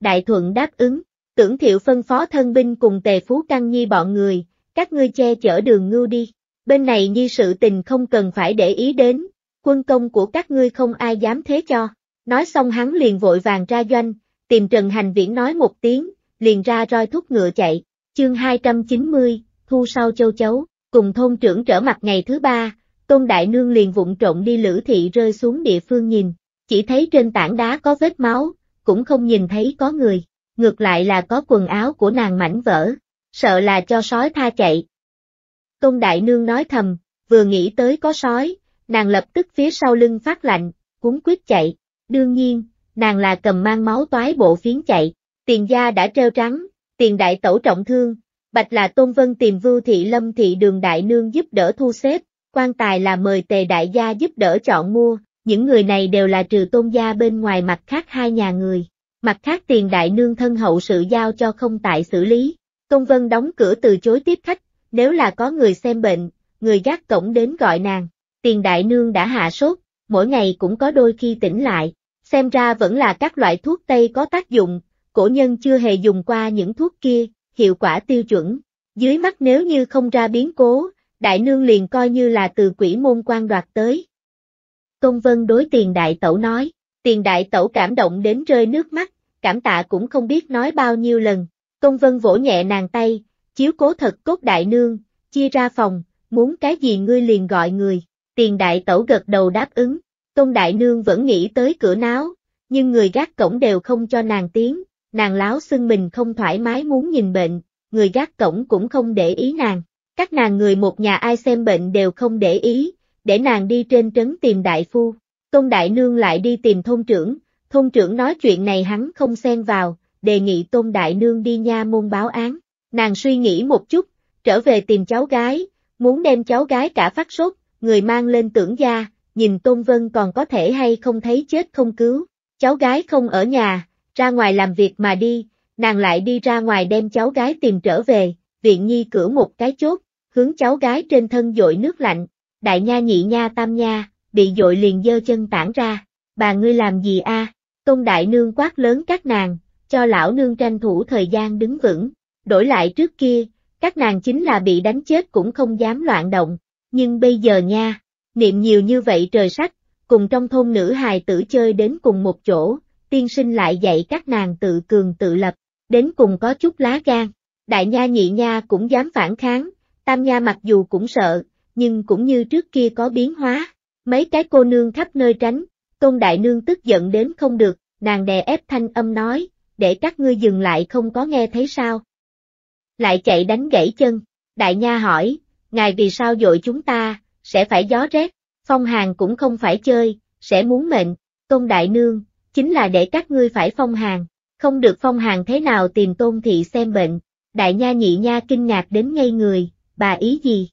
Đại thuận đáp ứng, tưởng thiệu phân phó thân binh cùng tề phú căn nhi bọn người, các ngươi che chở đường ngưu đi, bên này như sự tình không cần phải để ý đến, quân công của các ngươi không ai dám thế cho. Nói xong hắn liền vội vàng ra doanh, tìm Trần Hành Viễn nói một tiếng, liền ra roi thúc ngựa chạy, chương 290, thu sau châu chấu, cùng thôn trưởng trở mặt ngày thứ ba, Tôn Đại Nương liền vụng trộn đi lữ thị rơi xuống địa phương nhìn, chỉ thấy trên tảng đá có vết máu, cũng không nhìn thấy có người, ngược lại là có quần áo của nàng mảnh vỡ, sợ là cho sói tha chạy. Tôn Đại Nương nói thầm, vừa nghĩ tới có sói, nàng lập tức phía sau lưng phát lạnh, cuốn quyết chạy, đương nhiên, nàng là cầm mang máu toái bộ phiến chạy, tiền gia đã treo trắng, tiền đại tẩu trọng thương, bạch là Tôn Vân tìm Vưu Thị Lâm Thị Đường Đại Nương giúp đỡ thu xếp, quan tài là mời tề đại gia giúp đỡ chọn mua, những người này đều là trừ Tôn gia bên ngoài mặt khác hai nhà người, mặt khác tiền đại nương thân hậu sự giao cho không tại xử lý. Công Vân đóng cửa từ chối tiếp khách, nếu là có người xem bệnh, người gác cổng đến gọi nàng. Tiền đại nương đã hạ sốt, mỗi ngày cũng có đôi khi tỉnh lại, xem ra vẫn là các loại thuốc Tây có tác dụng, cổ nhân chưa hề dùng qua những thuốc kia, hiệu quả tiêu chuẩn. Dưới mắt nếu như không ra biến cố, đại nương liền coi như là từ quỷ môn quan đoạt tới. Công vân đối tiền đại tẩu nói, tiền đại tẩu cảm động đến rơi nước mắt, cảm tạ cũng không biết nói bao nhiêu lần, Công vân vỗ nhẹ nàng tay, chiếu cố thật cốt đại nương, chia ra phòng, muốn cái gì ngươi liền gọi người, tiền đại tẩu gật đầu đáp ứng, công đại nương vẫn nghĩ tới cửa náo, nhưng người gác cổng đều không cho nàng tiếng, nàng láo xưng mình không thoải mái muốn nhìn bệnh, người gác cổng cũng không để ý nàng, các nàng người một nhà ai xem bệnh đều không để ý, để nàng đi trên trấn tìm đại phu, công đại nương lại đi tìm thôn trưởng, thôn trưởng nói chuyện này hắn không xen vào, đề nghị Tôn Đại Nương đi nha môn báo án. Nàng suy nghĩ một chút, trở về tìm cháu gái, muốn đem cháu gái cả phát sốt, người mang lên tưởng gia, nhìn Tôn Vân còn có thể hay không thấy chết không cứu. Cháu gái không ở nhà, ra ngoài làm việc mà đi, nàng lại đi ra ngoài đem cháu gái tìm trở về, viện nhi cửa một cái chốt, hướng cháu gái trên thân dội nước lạnh, đại nha nhị nha tam nha, bị dội liền dơ chân tản ra, bà ngươi làm gì a? Tôn đại nương quát lớn các nàng, cho lão nương tranh thủ thời gian đứng vững. Đổi lại trước kia, các nàng chính là bị đánh chết cũng không dám loạn động, nhưng bây giờ nha, niệm nhiều như vậy trời sách, cùng trong thôn nữ hài tử chơi đến cùng một chỗ, tiên sinh lại dạy các nàng tự cường tự lập, đến cùng có chút lá gan. Đại nha nhị nha cũng dám phản kháng, tam nha mặc dù cũng sợ, nhưng cũng như trước kia có biến hóa. Mấy cái cô nương khắp nơi tránh, tôn đại nương tức giận đến không được, nàng đè ép thanh âm nói, để các ngươi dừng lại không có nghe thấy sao? Lại chạy đánh gãy chân, đại nha hỏi, ngài vì sao dội chúng ta, sẽ phải gió rét, phong hàng cũng không phải chơi, sẽ muốn mệnh, tôn đại nương, chính là để các ngươi phải phong hàng, không được phong hàng thế nào tìm tôn thị xem bệnh, đại nha nhị nha kinh ngạc đến ngây người, bà ý gì?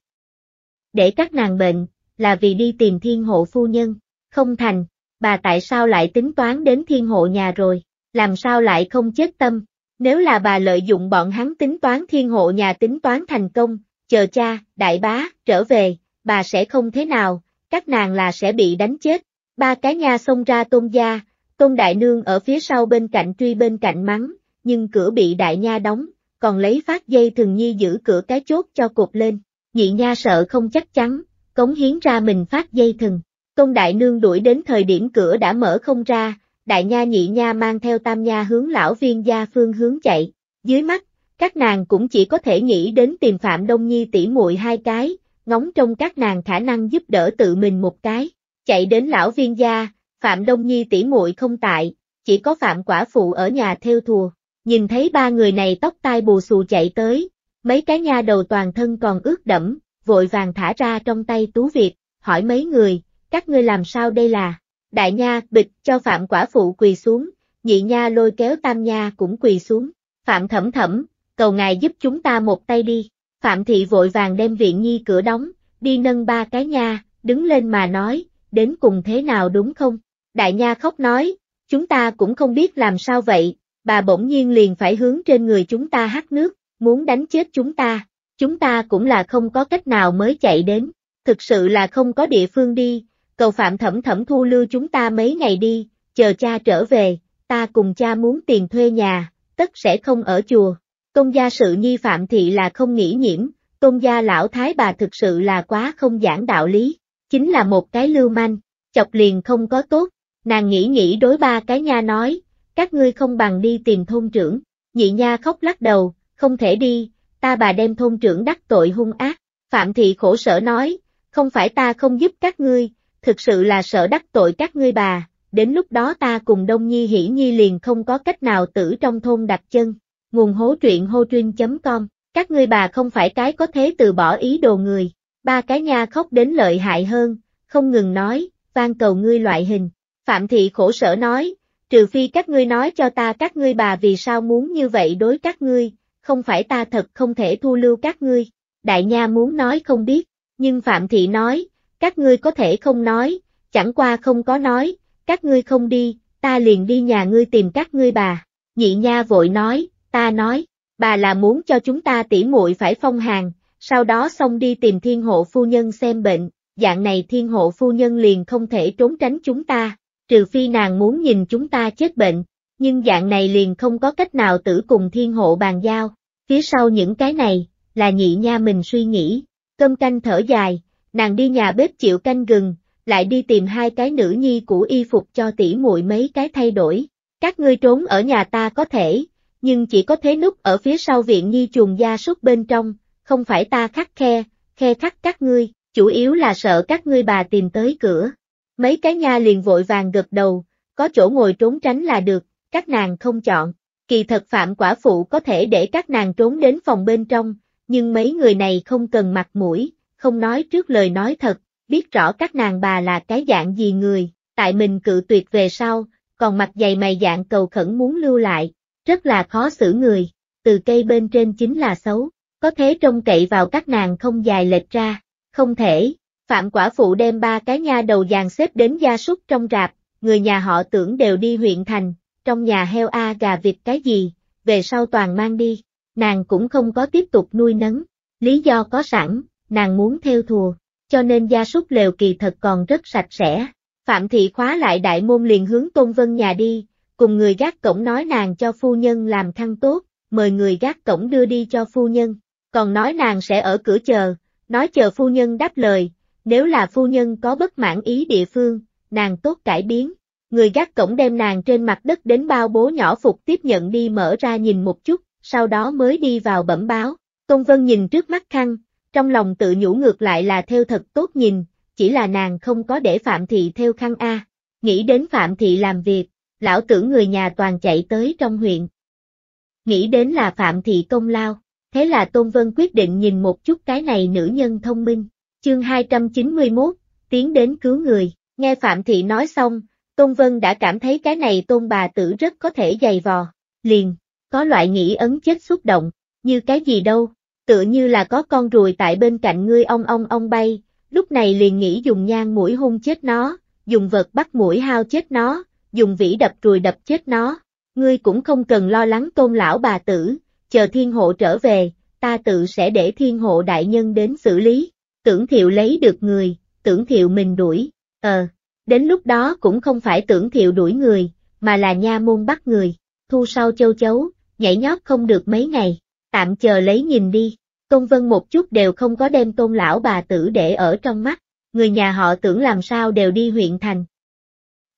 Để các nàng bệnh, là vì đi tìm thiên hộ phu nhân, không thành, bà tại sao lại tính toán đến thiên hộ nhà rồi? làm sao lại không chết tâm. Nếu là bà lợi dụng bọn hắn tính toán thiên hộ nhà tính toán thành công, chờ cha, đại bá, trở về, bà sẽ không thế nào, các nàng là sẽ bị đánh chết. Ba cái nha xông ra tôn gia, tôn đại nương ở phía sau bên cạnh truy bên cạnh mắng, nhưng cửa bị đại nha đóng, còn lấy phát dây thường nhi giữ cửa cái chốt cho cột lên. Nhị nha sợ không chắc chắn, cống hiến ra mình phát dây thừng. Tôn đại nương đuổi đến thời điểm cửa đã mở không ra, đại nha nhị nha mang theo tam nha hướng lão viên gia phương hướng chạy, dưới mắt, các nàng cũng chỉ có thể nghĩ đến tìm Phạm Đông Nhi tỉ muội hai cái, ngóng trong các nàng khả năng giúp đỡ tự mình một cái, chạy đến lão viên gia, Phạm Đông Nhi tỉ muội không tại, chỉ có Phạm Quả Phụ ở nhà theo thùa, nhìn thấy ba người này tóc tai bù xù chạy tới, mấy cái nha đầu toàn thân còn ướt đẫm, vội vàng thả ra trong tay Tú Việt, hỏi mấy người, các ngươi làm sao đây là? đại nha, bịch, cho phạm quả phụ quỳ xuống, nhị nha lôi kéo tam nha cũng quỳ xuống, phạm thẩm thẩm, cầu ngài giúp chúng ta một tay đi, phạm thị vội vàng đem viện nhi cửa đóng, đi nâng ba cái nha, đứng lên mà nói, đến cùng thế nào đúng không, đại nha khóc nói, chúng ta cũng không biết làm sao vậy, bà bỗng nhiên liền phải hướng trên người chúng ta hát nước, muốn đánh chết chúng ta, chúng ta cũng là không có cách nào mới chạy đến, thực sự là không có địa phương đi, cầu phạm thẩm thẩm thu lưu chúng ta mấy ngày đi, chờ cha trở về, ta cùng cha muốn tiền thuê nhà, tất sẽ không ở chùa. Công gia sự nhi phạm thị là không nghĩ nhiễm, công gia lão thái bà thực sự là quá không giảng đạo lý, chính là một cái lưu manh, chọc liền không có tốt, nàng nghĩ nghĩ đối ba cái nha nói, các ngươi không bằng đi tìm thôn trưởng, nhị nha khóc lắc đầu, không thể đi, ta bà đem thôn trưởng đắc tội hung ác, phạm thị khổ sở nói, không phải ta không giúp các ngươi, thực sự là sợ đắc tội các ngươi bà, đến lúc đó ta cùng Đông Nhi Hỷ Nhi liền không có cách nào tử trong thôn đặt chân. Nguồn hố truyện hô truyên.com, các ngươi bà không phải cái có thế từ bỏ ý đồ người, ba cái nha khóc đến lợi hại hơn, không ngừng nói, van cầu ngươi loại hình. Phạm Thị khổ sở nói, trừ phi các ngươi nói cho ta các ngươi bà vì sao muốn như vậy đối các ngươi, không phải ta thật không thể thu lưu các ngươi. Đại Nha muốn nói không biết, nhưng Phạm Thị nói, các ngươi có thể không nói, chẳng qua không có nói, các ngươi không đi, ta liền đi nhà ngươi tìm các ngươi bà. Nhị nha vội nói, ta nói, bà là muốn cho chúng ta tỉ muội phải phong hàng, sau đó xong đi tìm thiên hộ phu nhân xem bệnh, dạng này thiên hộ phu nhân liền không thể trốn tránh chúng ta, trừ phi nàng muốn nhìn chúng ta chết bệnh, nhưng dạng này liền không có cách nào tử cùng thiên hộ bàn giao. Phía sau những cái này, là nhị nha mình suy nghĩ, cơm canh thở dài, nàng đi nhà bếp chịu canh gừng, lại đi tìm hai cái nữ nhi của y phục cho tỷ muội mấy cái thay đổi. Các ngươi trốn ở nhà ta có thể, nhưng chỉ có thế núp ở phía sau viện nhi chuồng gia súc bên trong, không phải ta khắc khe, khe khắc các ngươi, chủ yếu là sợ các ngươi bà tìm tới cửa. Mấy cái nha liền vội vàng gật đầu, có chỗ ngồi trốn tránh là được, các nàng không chọn. Kỳ thật phạm quả phụ có thể để các nàng trốn đến phòng bên trong, nhưng mấy người này không cần mặt mũi, không nói trước lời nói thật, biết rõ các nàng bà là cái dạng gì người, tại mình cự tuyệt về sau, còn mặt dày mày dạng cầu khẩn muốn lưu lại, rất là khó xử người, từ cây bên trên chính là xấu, có thế trông cậy vào các nàng không dài lệch ra, không thể, Phạm quả phụ đem ba cái nha đầu dàn xếp đến gia súc trong rạp, người nhà họ tưởng đều đi huyện thành, trong nhà heo a gà vịt cái gì, về sau toàn mang đi, nàng cũng không có tiếp tục nuôi nấng, lý do có sẵn, nàng muốn theo thùa, cho nên gia súc lều kỳ thật còn rất sạch sẽ. Phạm thị khóa lại đại môn liền hướng Tôn Vân nhà đi, cùng người gác cổng nói nàng cho phu nhân làm khăn tốt, mời người gác cổng đưa đi cho phu nhân, còn nói nàng sẽ ở cửa chờ, nói chờ phu nhân đáp lời, nếu là phu nhân có bất mãn ý địa phương, nàng tốt cải biến. Người gác cổng đem nàng trên mặt đất đến bao bố nhỏ phục tiếp nhận đi mở ra nhìn một chút, sau đó mới đi vào bẩm báo. Tôn Vân nhìn trước mắt khăn, trong lòng tự nhủ ngược lại là theo thật tốt nhìn, chỉ là nàng không có để Phạm Thị theo khăn A. Nghĩ đến Phạm Thị làm việc, lão tưởng người nhà toàn chạy tới trong huyện. Nghĩ đến là Phạm Thị công lao, thế là Tôn Vân quyết định nhìn một chút cái này nữ nhân thông minh. Chương 291, tiến đến cứu người, nghe Phạm Thị nói xong, Tôn Vân đã cảm thấy cái này Tôn bà tử rất có thể dày vò, liền, có loại nghĩ ấn chết xúc động, như cái gì đâu, tựa như là có con ruồi tại bên cạnh ngươi ong ong ong bay, lúc này liền nghĩ dùng nhang mũi hung chết nó, dùng vật bắt mũi hao chết nó, dùng vĩ đập ruồi đập chết nó. Ngươi cũng không cần lo lắng tôn lão bà tử, chờ thiên hộ trở về, ta tự sẽ để thiên hộ đại nhân đến xử lý. Tưởng thiệu lấy được người, tưởng thiệu mình đuổi, ờ, đến lúc đó cũng không phải tưởng thiệu đuổi người, mà là nha môn bắt người, thu sau châu chấu, nhảy nhót không được mấy ngày tạm chờ lấy nhìn đi. Tôn Vân một chút đều không có đem tôn lão bà tử để ở trong mắt, người nhà họ tưởng làm sao đều đi huyện thành.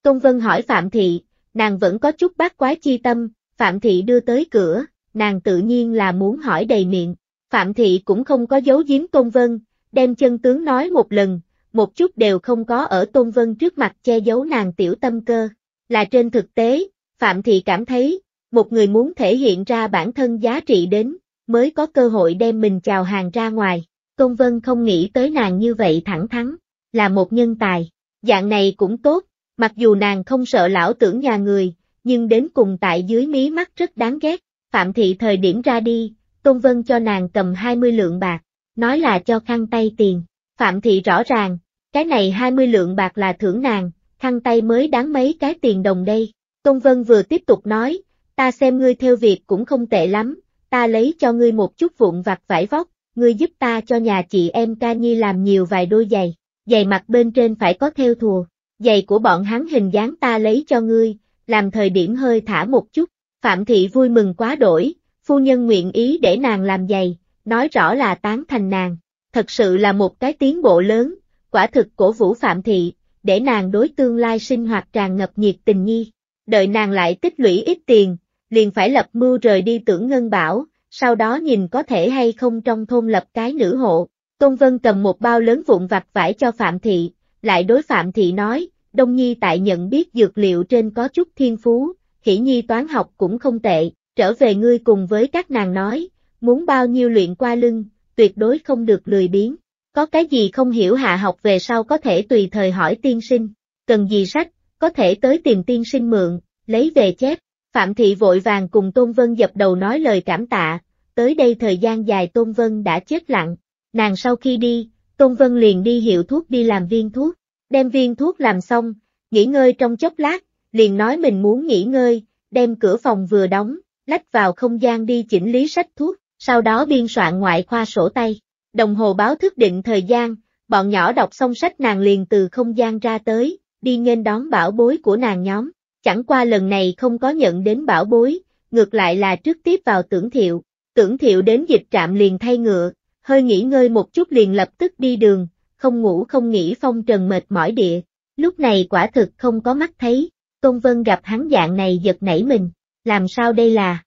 Tôn Vân hỏi Phạm Thị, nàng vẫn có chút bát quái chi tâm, Phạm Thị đưa tới cửa, nàng tự nhiên là muốn hỏi đầy miệng. Phạm Thị cũng không có giấu giếm Tôn Vân, đem chân tướng nói một lần, một chút đều không có ở Tôn Vân trước mặt che giấu nàng tiểu tâm cơ. Là trên thực tế, Phạm Thị cảm thấy, một người muốn thể hiện ra bản thân giá trị đến, mới có cơ hội đem mình chào hàng ra ngoài. Công Vân không nghĩ tới nàng như vậy thẳng thắn, là một nhân tài, dạng này cũng tốt, mặc dù nàng không sợ lão tưởng nhà người, nhưng đến cùng tại dưới mí mắt rất đáng ghét. Phạm Thị thời điểm ra đi, Công Vân cho nàng cầm 20 lượng bạc, nói là cho khăn tay tiền. Phạm Thị rõ ràng, cái này 20 lượng bạc là thưởng nàng, khăn tay mới đáng mấy cái tiền đồng đây. Công Vân vừa tiếp tục nói, ta xem ngươi theo việc cũng không tệ lắm, ta lấy cho ngươi một chút vụn vặt vải vóc, ngươi giúp ta cho nhà chị em ca nhi làm nhiều vài đôi giày, giày mặt bên trên phải có theo thùa, giày của bọn hắn hình dáng ta lấy cho ngươi, làm thời điểm hơi thả một chút, Phạm Thị vui mừng quá đổi, phu nhân nguyện ý để nàng làm giày, nói rõ là tán thành nàng, thật sự là một cái tiến bộ lớn, quả thực cổ vũ Phạm Thị, để nàng đối tương lai sinh hoạt tràn ngập nhiệt tình nhi, đợi nàng lại tích lũy ít tiền, liền phải lập mưu rời đi tưởng ngân bảo, sau đó nhìn có thể hay không trong thôn lập cái nữ hộ. Tôn Vân cầm một bao lớn vụn vặt vải cho Phạm Thị, lại đối Phạm Thị nói, Đông Nhi tại nhận biết dược liệu trên có chút thiên phú, Hỷ Nhi toán học cũng không tệ, trở về ngươi cùng với các nàng nói, muốn bao nhiêu luyện qua lưng, tuyệt đối không được lười biếng. Có cái gì không hiểu hạ học về sau có thể tùy thời hỏi tiên sinh, cần gì sách, có thể tới tìm tiên sinh mượn, lấy về chép. Phạm Thị vội vàng cùng Tôn Vân dập đầu nói lời cảm tạ, tới đây thời gian dài Tôn Vân đã chết lặng. Nàng sau khi đi, Tôn Vân liền đi hiệu thuốc đi làm viên thuốc, đem viên thuốc làm xong, nghỉ ngơi trong chốc lát, liền nói mình muốn nghỉ ngơi, đem cửa phòng vừa đóng, lách vào không gian đi chỉnh lý sách thuốc, sau đó biên soạn ngoại khoa sổ tay. Đồng hồ báo thức định thời gian, bọn nhỏ đọc xong sách nàng liền từ không gian ra tới, đi nghênh đón bảo bối của nàng nhóm chẳng qua lần này không có nhận đến bảo bối, ngược lại là trước tiếp vào tưởng thiệu, tưởng thiệu đến dịch trạm liền thay ngựa, hơi nghỉ ngơi một chút liền lập tức đi đường, không ngủ không nghỉ phong trần mệt mỏi địa, lúc này quả thực không có mắt thấy, Tôn Vân gặp hắn dạng này giật nảy mình, làm sao đây là?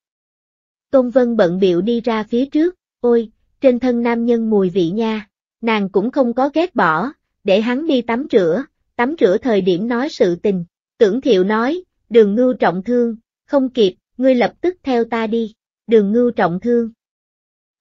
Tôn Vân bận biệu đi ra phía trước, ôi, trên thân nam nhân mùi vị nha, nàng cũng không có ghét bỏ, để hắn đi tắm rửa, tắm rửa thời điểm nói sự tình, tưởng thiệu nói, Đường ngưu trọng thương, không kịp, ngươi lập tức theo ta đi. Đường ngưu trọng thương.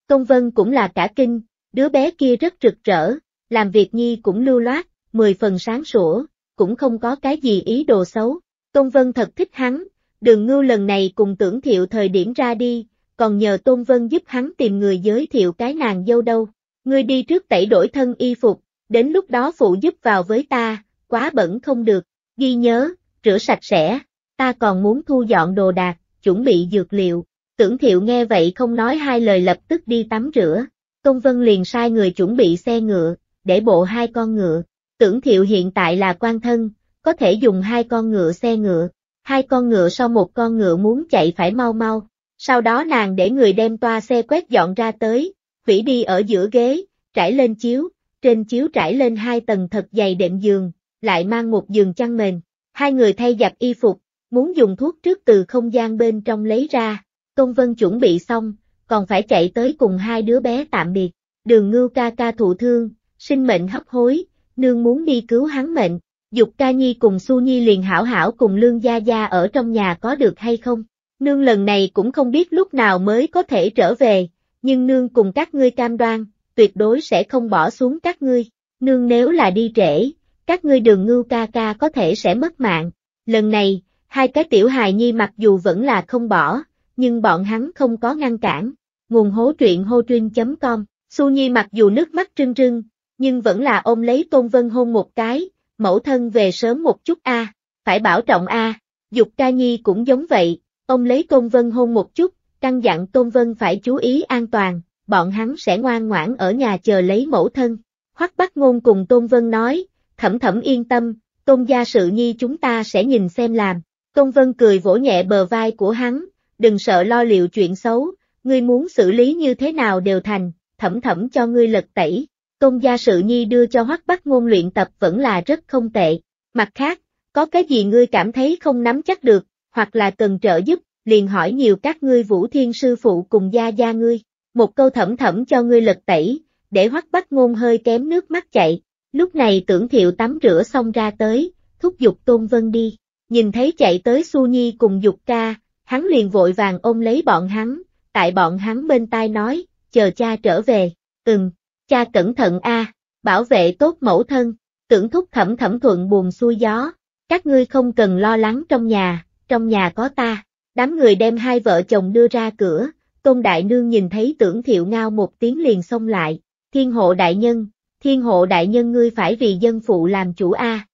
Công vân cũng là cả kinh, đứa bé kia rất rực rỡ, làm việc nhi cũng lưu loát, mười phần sáng sủa, cũng không có cái gì ý đồ xấu. Công vân thật thích hắn, đường ngưu lần này cùng tưởng thiệu thời điểm ra đi, còn nhờ Tôn Vân giúp hắn tìm người giới thiệu cái nàng dâu đâu. Ngươi đi trước tẩy đổi thân y phục, đến lúc đó phụ giúp vào với ta, quá bẩn không được, ghi nhớ, rửa sạch sẽ, ta còn muốn thu dọn đồ đạc, chuẩn bị dược liệu. Tưởng thiệu nghe vậy không nói hai lời lập tức đi tắm rửa. Công vân liền sai người chuẩn bị xe ngựa, để bộ hai con ngựa. Tưởng thiệu hiện tại là quan thân, có thể dùng hai con ngựa xe ngựa. Hai con ngựa sau một con ngựa muốn chạy phải mau mau. Sau đó nàng để người đem toa xe quét dọn ra tới, vỉ đi ở giữa ghế, trải lên chiếu, trên chiếu trải lên hai tầng thật dày đệm giường, lại mang một giường chăn mền. Hai người thay giặt y phục, Muốn dùng thuốc trước từ không gian bên trong lấy ra, công vân chuẩn bị xong, còn phải chạy tới cùng hai đứa bé tạm biệt. Đường ngưu ca ca thụ thương, sinh mệnh hấp hối, nương muốn đi cứu hắn mệnh. Dục ca nhi cùng su nhi liền hảo hảo cùng lương gia gia ở trong nhà có được hay không? Nương lần này cũng không biết lúc nào mới có thể trở về, nhưng nương cùng các ngươi cam đoan, tuyệt đối sẽ không bỏ xuống các ngươi. Nương nếu là đi trễ, các ngươi đường ngưu ca ca có thể sẽ mất mạng. Lần này, Hai cái tiểu hài nhi mặc dù vẫn là không bỏ, nhưng bọn hắn không có ngăn cản. Nguồn hố truyện hotrin.com Su Nhi mặc dù nước mắt trưng trưng, nhưng vẫn là ôm lấy Tôn Vân hôn một cái, mẫu thân về sớm một chút a, phải bảo trọng a. Dục ca nhi cũng giống vậy, ông lấy Tôn Vân hôn một chút, căn dặn Tôn Vân phải chú ý an toàn, bọn hắn sẽ ngoan ngoãn ở nhà chờ lấy mẫu thân. Hoắc Bắc Ngôn cùng Tôn Vân nói, thẩm thẩm yên tâm, Tôn gia sự nhi chúng ta sẽ nhìn xem làm. Tôn vân cười vỗ nhẹ bờ vai của hắn, đừng sợ lo liệu chuyện xấu, ngươi muốn xử lý như thế nào đều thành, thẩm thẩm cho ngươi lật tẩy. Tôn gia sự nhi đưa cho hoắc bắc ngôn luyện tập vẫn là rất không tệ. Mặt khác, có cái gì ngươi cảm thấy không nắm chắc được, hoặc là cần trợ giúp, liền hỏi nhiều các ngươi vũ thiên sư phụ cùng gia gia ngươi. Một câu thẩm thẩm cho ngươi lật tẩy, để hoắc bắc ngôn hơi kém nước mắt chạy. Lúc này tưởng thiệu tắm rửa xong ra tới, thúc giục Tôn Vân đi, Nhìn thấy chạy tới Su Nhi cùng Dục ca, hắn liền vội vàng ôm lấy bọn hắn, tại bọn hắn bên tai nói, chờ cha trở về, ừm, cha cẩn thận a, bảo vệ tốt mẫu thân, tưởng thúc thẩm thẩm thuận buồn xuôi gió, các ngươi không cần lo lắng trong nhà, trong nhà có ta, đám người đem hai vợ chồng đưa ra cửa, tôn đại nương nhìn thấy tưởng thiệu ngao một tiếng liền xông lại, thiên hộ đại nhân, thiên hộ đại nhân ngươi phải vì dân phụ làm chủ a, à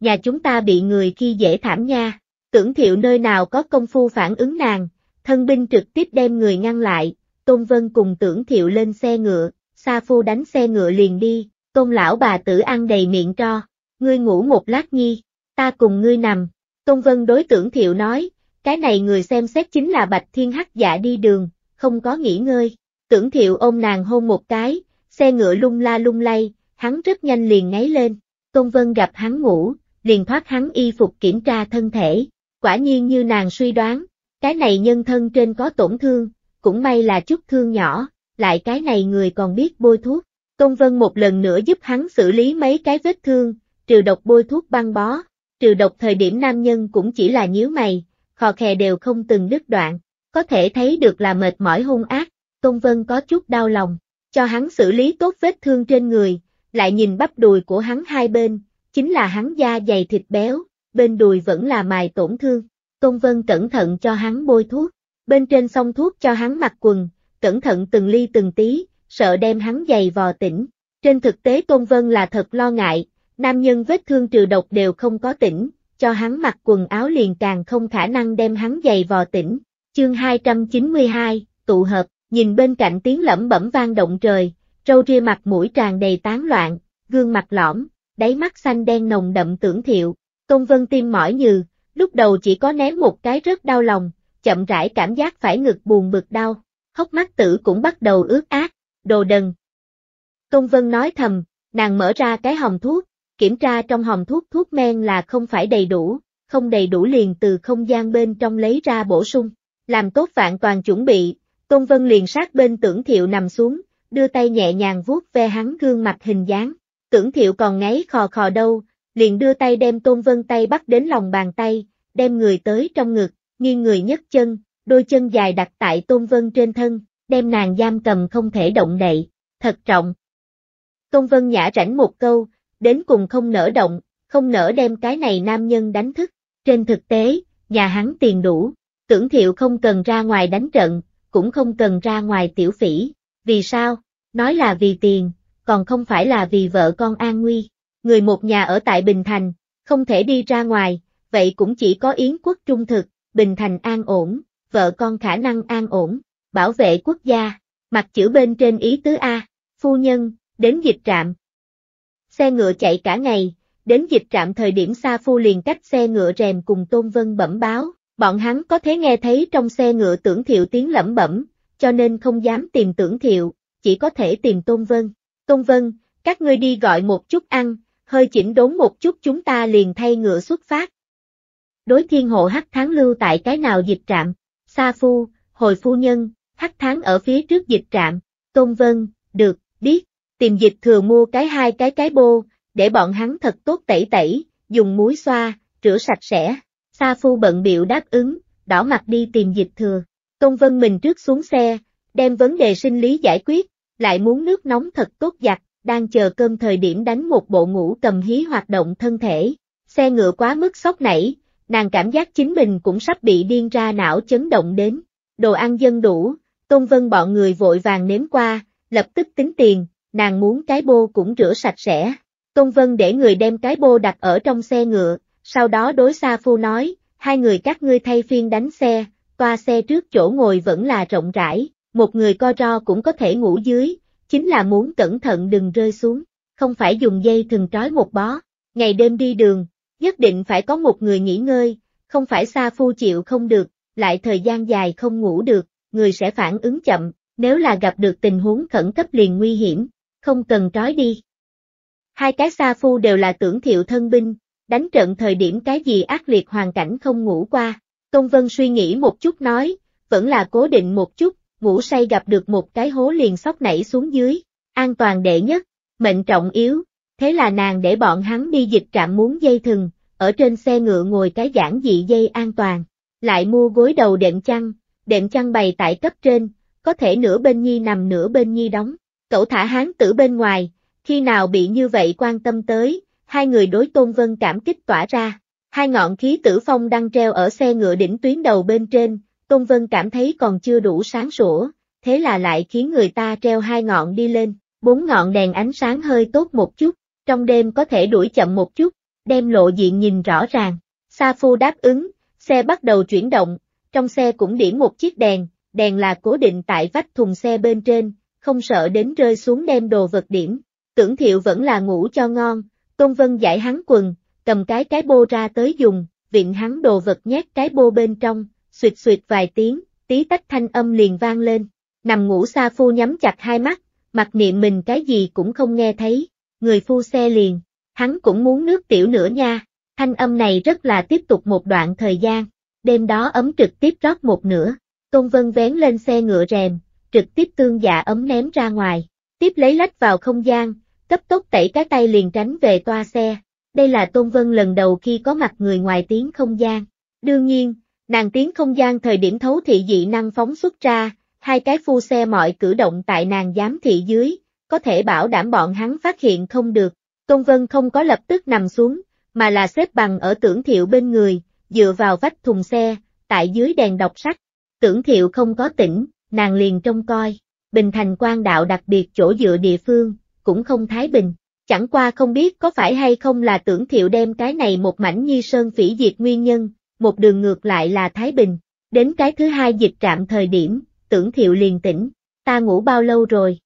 nhà chúng ta bị người khi dễ thảm nha. Tưởng thiệu nơi nào có công phu phản ứng nàng, thân binh trực tiếp đem người ngăn lại, Tôn Vân cùng tưởng thiệu lên xe ngựa, Sa Phu đánh xe ngựa liền đi, Tôn lão bà tử ăn đầy miệng cho, ngươi ngủ một lát nhi, ta cùng ngươi nằm. Tôn Vân đối tưởng thiệu nói, cái này người xem xét chính là Bạch Thiên Hắc giả đi đường, không có nghỉ ngơi. Tưởng thiệu ôm nàng hôn một cái, xe ngựa lung la lung lay, hắn rất nhanh liền ngáy lên. Tôn Vân gặp hắn ngủ, liền thoát hắn y phục kiểm tra thân thể, quả nhiên như nàng suy đoán, cái này nhân thân trên có tổn thương, cũng may là chút thương nhỏ, lại cái này người còn biết bôi thuốc. Công Vân một lần nữa giúp hắn xử lý mấy cái vết thương, trừ độc bôi thuốc băng bó, trừ độc thời điểm nam nhân cũng chỉ là nhíu mày, khò khè đều không từng đứt đoạn, có thể thấy được là mệt mỏi hung ác, Công Vân có chút đau lòng, cho hắn xử lý tốt vết thương trên người, lại nhìn bắp đùi của hắn hai bên, chính là hắn da dày thịt béo, bên đùi vẫn là mài tổn thương. Công Vân cẩn thận cho hắn bôi thuốc, bên trên xong thuốc cho hắn mặc quần, cẩn thận từng ly từng tí, sợ đem hắn giày vò tỉnh. Trên thực tế Công Vân là thật lo ngại, nam nhân vết thương trừ độc đều không có tỉnh, cho hắn mặc quần áo liền càng không khả năng đem hắn giày vò tỉnh. Chương 292, tụ hợp, nhìn bên cạnh tiếng lẩm bẩm vang động trời, râu ria mặt mũi tràn đầy tán loạn, gương mặt lõm, đáy mắt xanh đen nồng đậm tưởng thiệu, công vân tim mỏi như, lúc đầu chỉ có ném một cái rất đau lòng, chậm rãi cảm giác phải ngực buồn bực đau, hốc mắt tử cũng bắt đầu ướt át, đồ đần. Công vân nói thầm, nàng mở ra cái hòm thuốc, kiểm tra trong hòm thuốc thuốc men là không phải đầy đủ, không đầy đủ liền từ không gian bên trong lấy ra bổ sung, làm tốt vạn toàn chuẩn bị, công vân liền sát bên tưởng thiệu nằm xuống, đưa tay nhẹ nhàng vuốt ve hắn gương mặt hình dáng, Tưởng thiệu còn ngáy khò khò đâu, liền đưa tay đem Tôn Vân tay bắt đến lòng bàn tay, đem người tới trong ngực, nghiêng người nhấc chân, đôi chân dài đặt tại Tôn Vân trên thân, đem nàng giam cầm không thể động đậy, thật trọng. Tôn Vân nhã rảnh một câu, đến cùng không nở động, không nở đem cái này nam nhân đánh thức, trên thực tế, nhà hắn tiền đủ, tưởng thiệu không cần ra ngoài đánh trận, cũng không cần ra ngoài tiểu phỉ, vì sao? Nói là vì tiền, còn không phải là vì vợ con an nguy. Người một nhà ở tại Bình Thành, không thể đi ra ngoài, vậy cũng chỉ có Yến quốc trung thực, Bình Thành an ổn, vợ con khả năng an ổn, bảo vệ quốc gia, mặt chữ bên trên ý tứ A, phu nhân, đến dịch trạm. Xe ngựa chạy cả ngày, đến dịch trạm thời điểm xa phu liền cách xe ngựa rèm cùng Tôn Vân bẩm báo, bọn hắn có thể nghe thấy trong xe ngựa tưởng thiệu tiếng lẩm bẩm, cho nên không dám tìm tưởng thiệu, chỉ có thể tìm Tôn Vân. Tôn Vân, các ngươi đi gọi một chút ăn, hơi chỉnh đốn một chút chúng ta liền thay ngựa xuất phát. Đối thiên hộ hắc tháng lưu tại cái nào dịch trạm, Sa Phu, hồi phu nhân, hắc tháng ở phía trước dịch trạm, Tôn Vân, được, biết, tìm dịch thừa mua cái hai cái cái bô, để bọn hắn thật tốt tẩy tẩy, dùng muối xoa, rửa sạch sẽ. Sa Phu bận biểu đáp ứng, đỏ mặt đi tìm dịch thừa. Tôn Vân mình trước xuống xe, đem vấn đề sinh lý giải quyết, lại muốn nước nóng thật tốt giặt, đang chờ cơm thời điểm đánh một bộ ngũ cầm hí hoạt động thân thể. Xe ngựa quá mức sốc nảy, nàng cảm giác chính mình cũng sắp bị điên ra não chấn động đến. Đồ ăn dân đủ, Tôn Vân bọn người vội vàng nếm qua, lập tức tính tiền, nàng muốn cái bô cũng rửa sạch sẽ. Tôn Vân để người đem cái bô đặt ở trong xe ngựa, sau đó đối xa phu nói, hai người các ngươi thay phiên đánh xe, toa xe trước chỗ ngồi vẫn là rộng rãi, một người co ro cũng có thể ngủ dưới, chính là muốn cẩn thận đừng rơi xuống, không phải dùng dây thừng trói một bó, ngày đêm đi đường, nhất định phải có một người nghỉ ngơi, không phải xa phu chịu không được, lại thời gian dài không ngủ được, người sẽ phản ứng chậm, nếu là gặp được tình huống khẩn cấp liền nguy hiểm, không cần trói đi. Hai cái xa phu đều là tưởng thiệu thân binh, đánh trận thời điểm cái gì ác liệt hoàn cảnh không ngủ qua, Công Vân suy nghĩ một chút nói, vẫn là cố định một chút, ngủ say gặp được một cái hố liền sóc nảy xuống dưới, an toàn đệ nhất, mệnh trọng yếu, thế là nàng để bọn hắn đi dịch trạm muốn dây thừng, ở trên xe ngựa ngồi cái giản dị dây an toàn, lại mua gối đầu đệm chăn, đệm chăn bày tại cấp trên, có thể nửa bên nhi nằm nửa bên nhi đóng, cậu thả hán tử bên ngoài, khi nào bị như vậy quan tâm tới, hai người đối Tôn Vân cảm kích tỏa ra, hai ngọn khí tử phong đang treo ở xe ngựa đỉnh tuyến đầu bên trên, Tôn Vân cảm thấy còn chưa đủ sáng sủa, thế là lại khiến người ta treo hai ngọn đi lên, bốn ngọn đèn ánh sáng hơi tốt một chút, trong đêm có thể đuổi chậm một chút, đem lộ diện nhìn rõ ràng. Sa Phu đáp ứng, xe bắt đầu chuyển động, trong xe cũng điểm một chiếc đèn, đèn là cố định tại vách thùng xe bên trên, không sợ đến rơi xuống đem đồ vật điểm. Tưởng thiệu vẫn là ngủ cho ngon, Tôn Vân giải hắn quần, cầm cái cái bô ra tới dùng, viện hắn đồ vật nhét cái bô bên trong, suyệt suyệt vài tiếng, tí tách thanh âm liền vang lên. Nằm ngủ xa phu nhắm chặt hai mắt, mặc niệm mình cái gì cũng không nghe thấy, người phu xe liền, hắn cũng muốn nước tiểu nữa nha, thanh âm này rất là tiếp tục một đoạn thời gian, đêm đó ấm trực tiếp rót một nửa, Tôn Vân vén lên xe ngựa rèm, trực tiếp tương dạ ấm ném ra ngoài, tiếp lấy lách vào không gian, cấp tốc tẩy cái tay liền tránh về toa xe, đây là Tôn Vân lần đầu khi có mặt người ngoài tiếng không gian, đương nhiên, Nàng tiến không gian thời điểm thấu thị dị năng phóng xuất ra, hai cái phu xe mọi cử động tại nàng giám thị dưới, có thể bảo đảm bọn hắn phát hiện không được. tôn vân không có lập tức nằm xuống, mà là xếp bằng ở tưởng thiệu bên người, dựa vào vách thùng xe, tại dưới đèn đọc sách. Tưởng thiệu không có tỉnh, nàng liền trông coi. Bình thành quan đạo đặc biệt chỗ dựa địa phương, cũng không thái bình. Chẳng qua không biết có phải hay không là tưởng thiệu đem cái này một mảnh như sơn phỉ diệt nguyên nhân, một đường ngược lại là Thái Bình. Đến cái thứ hai dịch trạm thời điểm, tưởng thiệu liền tỉnh, ta ngủ bao lâu rồi?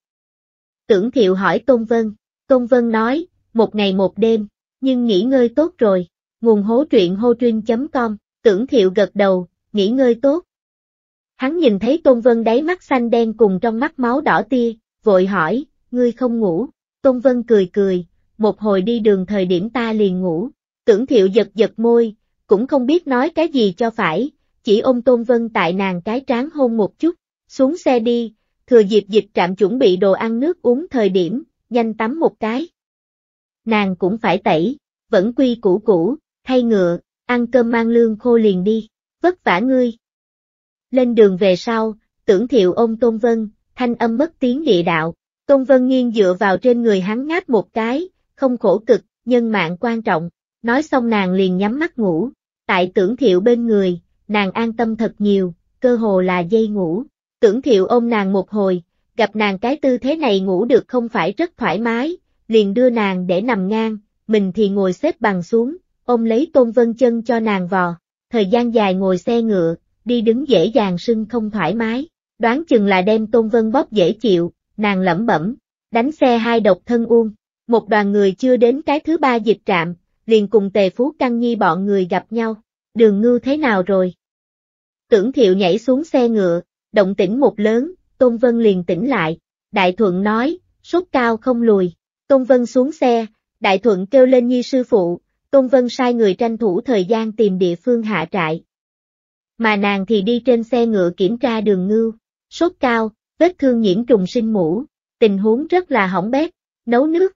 Tưởng thiệu hỏi Tôn Vân, Tôn Vân nói, một ngày một đêm, nhưng nghỉ ngơi tốt rồi, nguồn hố truyện hô truyên.com, tưởng thiệu gật đầu, nghỉ ngơi tốt. Hắn nhìn thấy Tôn Vân đáy mắt xanh đen cùng trong mắt máu đỏ tia, vội hỏi, ngươi không ngủ, Tôn Vân cười cười, một hồi đi đường thời điểm ta liền ngủ, tưởng thiệu giật giật môi, cũng không biết nói cái gì cho phải, chỉ ôm Tôn Vân tại nàng cái trán hôn một chút, xuống xe đi, thừa dịp dịch trạm chuẩn bị đồ ăn nước uống thời điểm, nhanh tắm một cái. Nàng cũng phải tẩy, vẫn quy củ cũ, thay ngựa, ăn cơm mang lương khô liền đi, vất vả ngươi. Lên đường về sau, tưởng thiệu ôm Tôn Vân, thanh âm mất tiếng địa đạo, Tôn Vân nghiêng dựa vào trên người hắn ngáp một cái, không khổ cực, nhân mạng quan trọng. Nói xong nàng liền nhắm mắt ngủ, tại tưởng thiệu bên người, nàng an tâm thật nhiều, cơ hồ là dây ngủ. Tưởng thiệu ôm nàng một hồi, gặp nàng cái tư thế này ngủ được không phải rất thoải mái, liền đưa nàng để nằm ngang, mình thì ngồi xếp bằng xuống, ôm lấy tôn vân chân cho nàng vò. Thời gian dài ngồi xe ngựa, đi đứng dễ dàng sưng không thoải mái, đoán chừng là đem tôn vân bóp dễ chịu, nàng lẩm bẩm, đánh xe hai độc thân uông. Một đoàn người chưa đến cái thứ ba dịch trạm, liền cùng tề phú căng nhi bọn người gặp nhau. Đường ngư thế nào rồi? Tưởng thiệu nhảy xuống xe ngựa, động tĩnh một lớn, Tôn Vân liền tỉnh lại. Đại thuận nói, sốt cao không lùi. Tôn Vân xuống xe, đại thuận kêu lên nhi sư phụ, Tôn Vân sai người tranh thủ thời gian tìm địa phương hạ trại. Mà nàng thì đi trên xe ngựa kiểm tra đường ngư sốt cao, vết thương nhiễm trùng sinh mũ, tình huống rất là hỏng bét, nấu nước.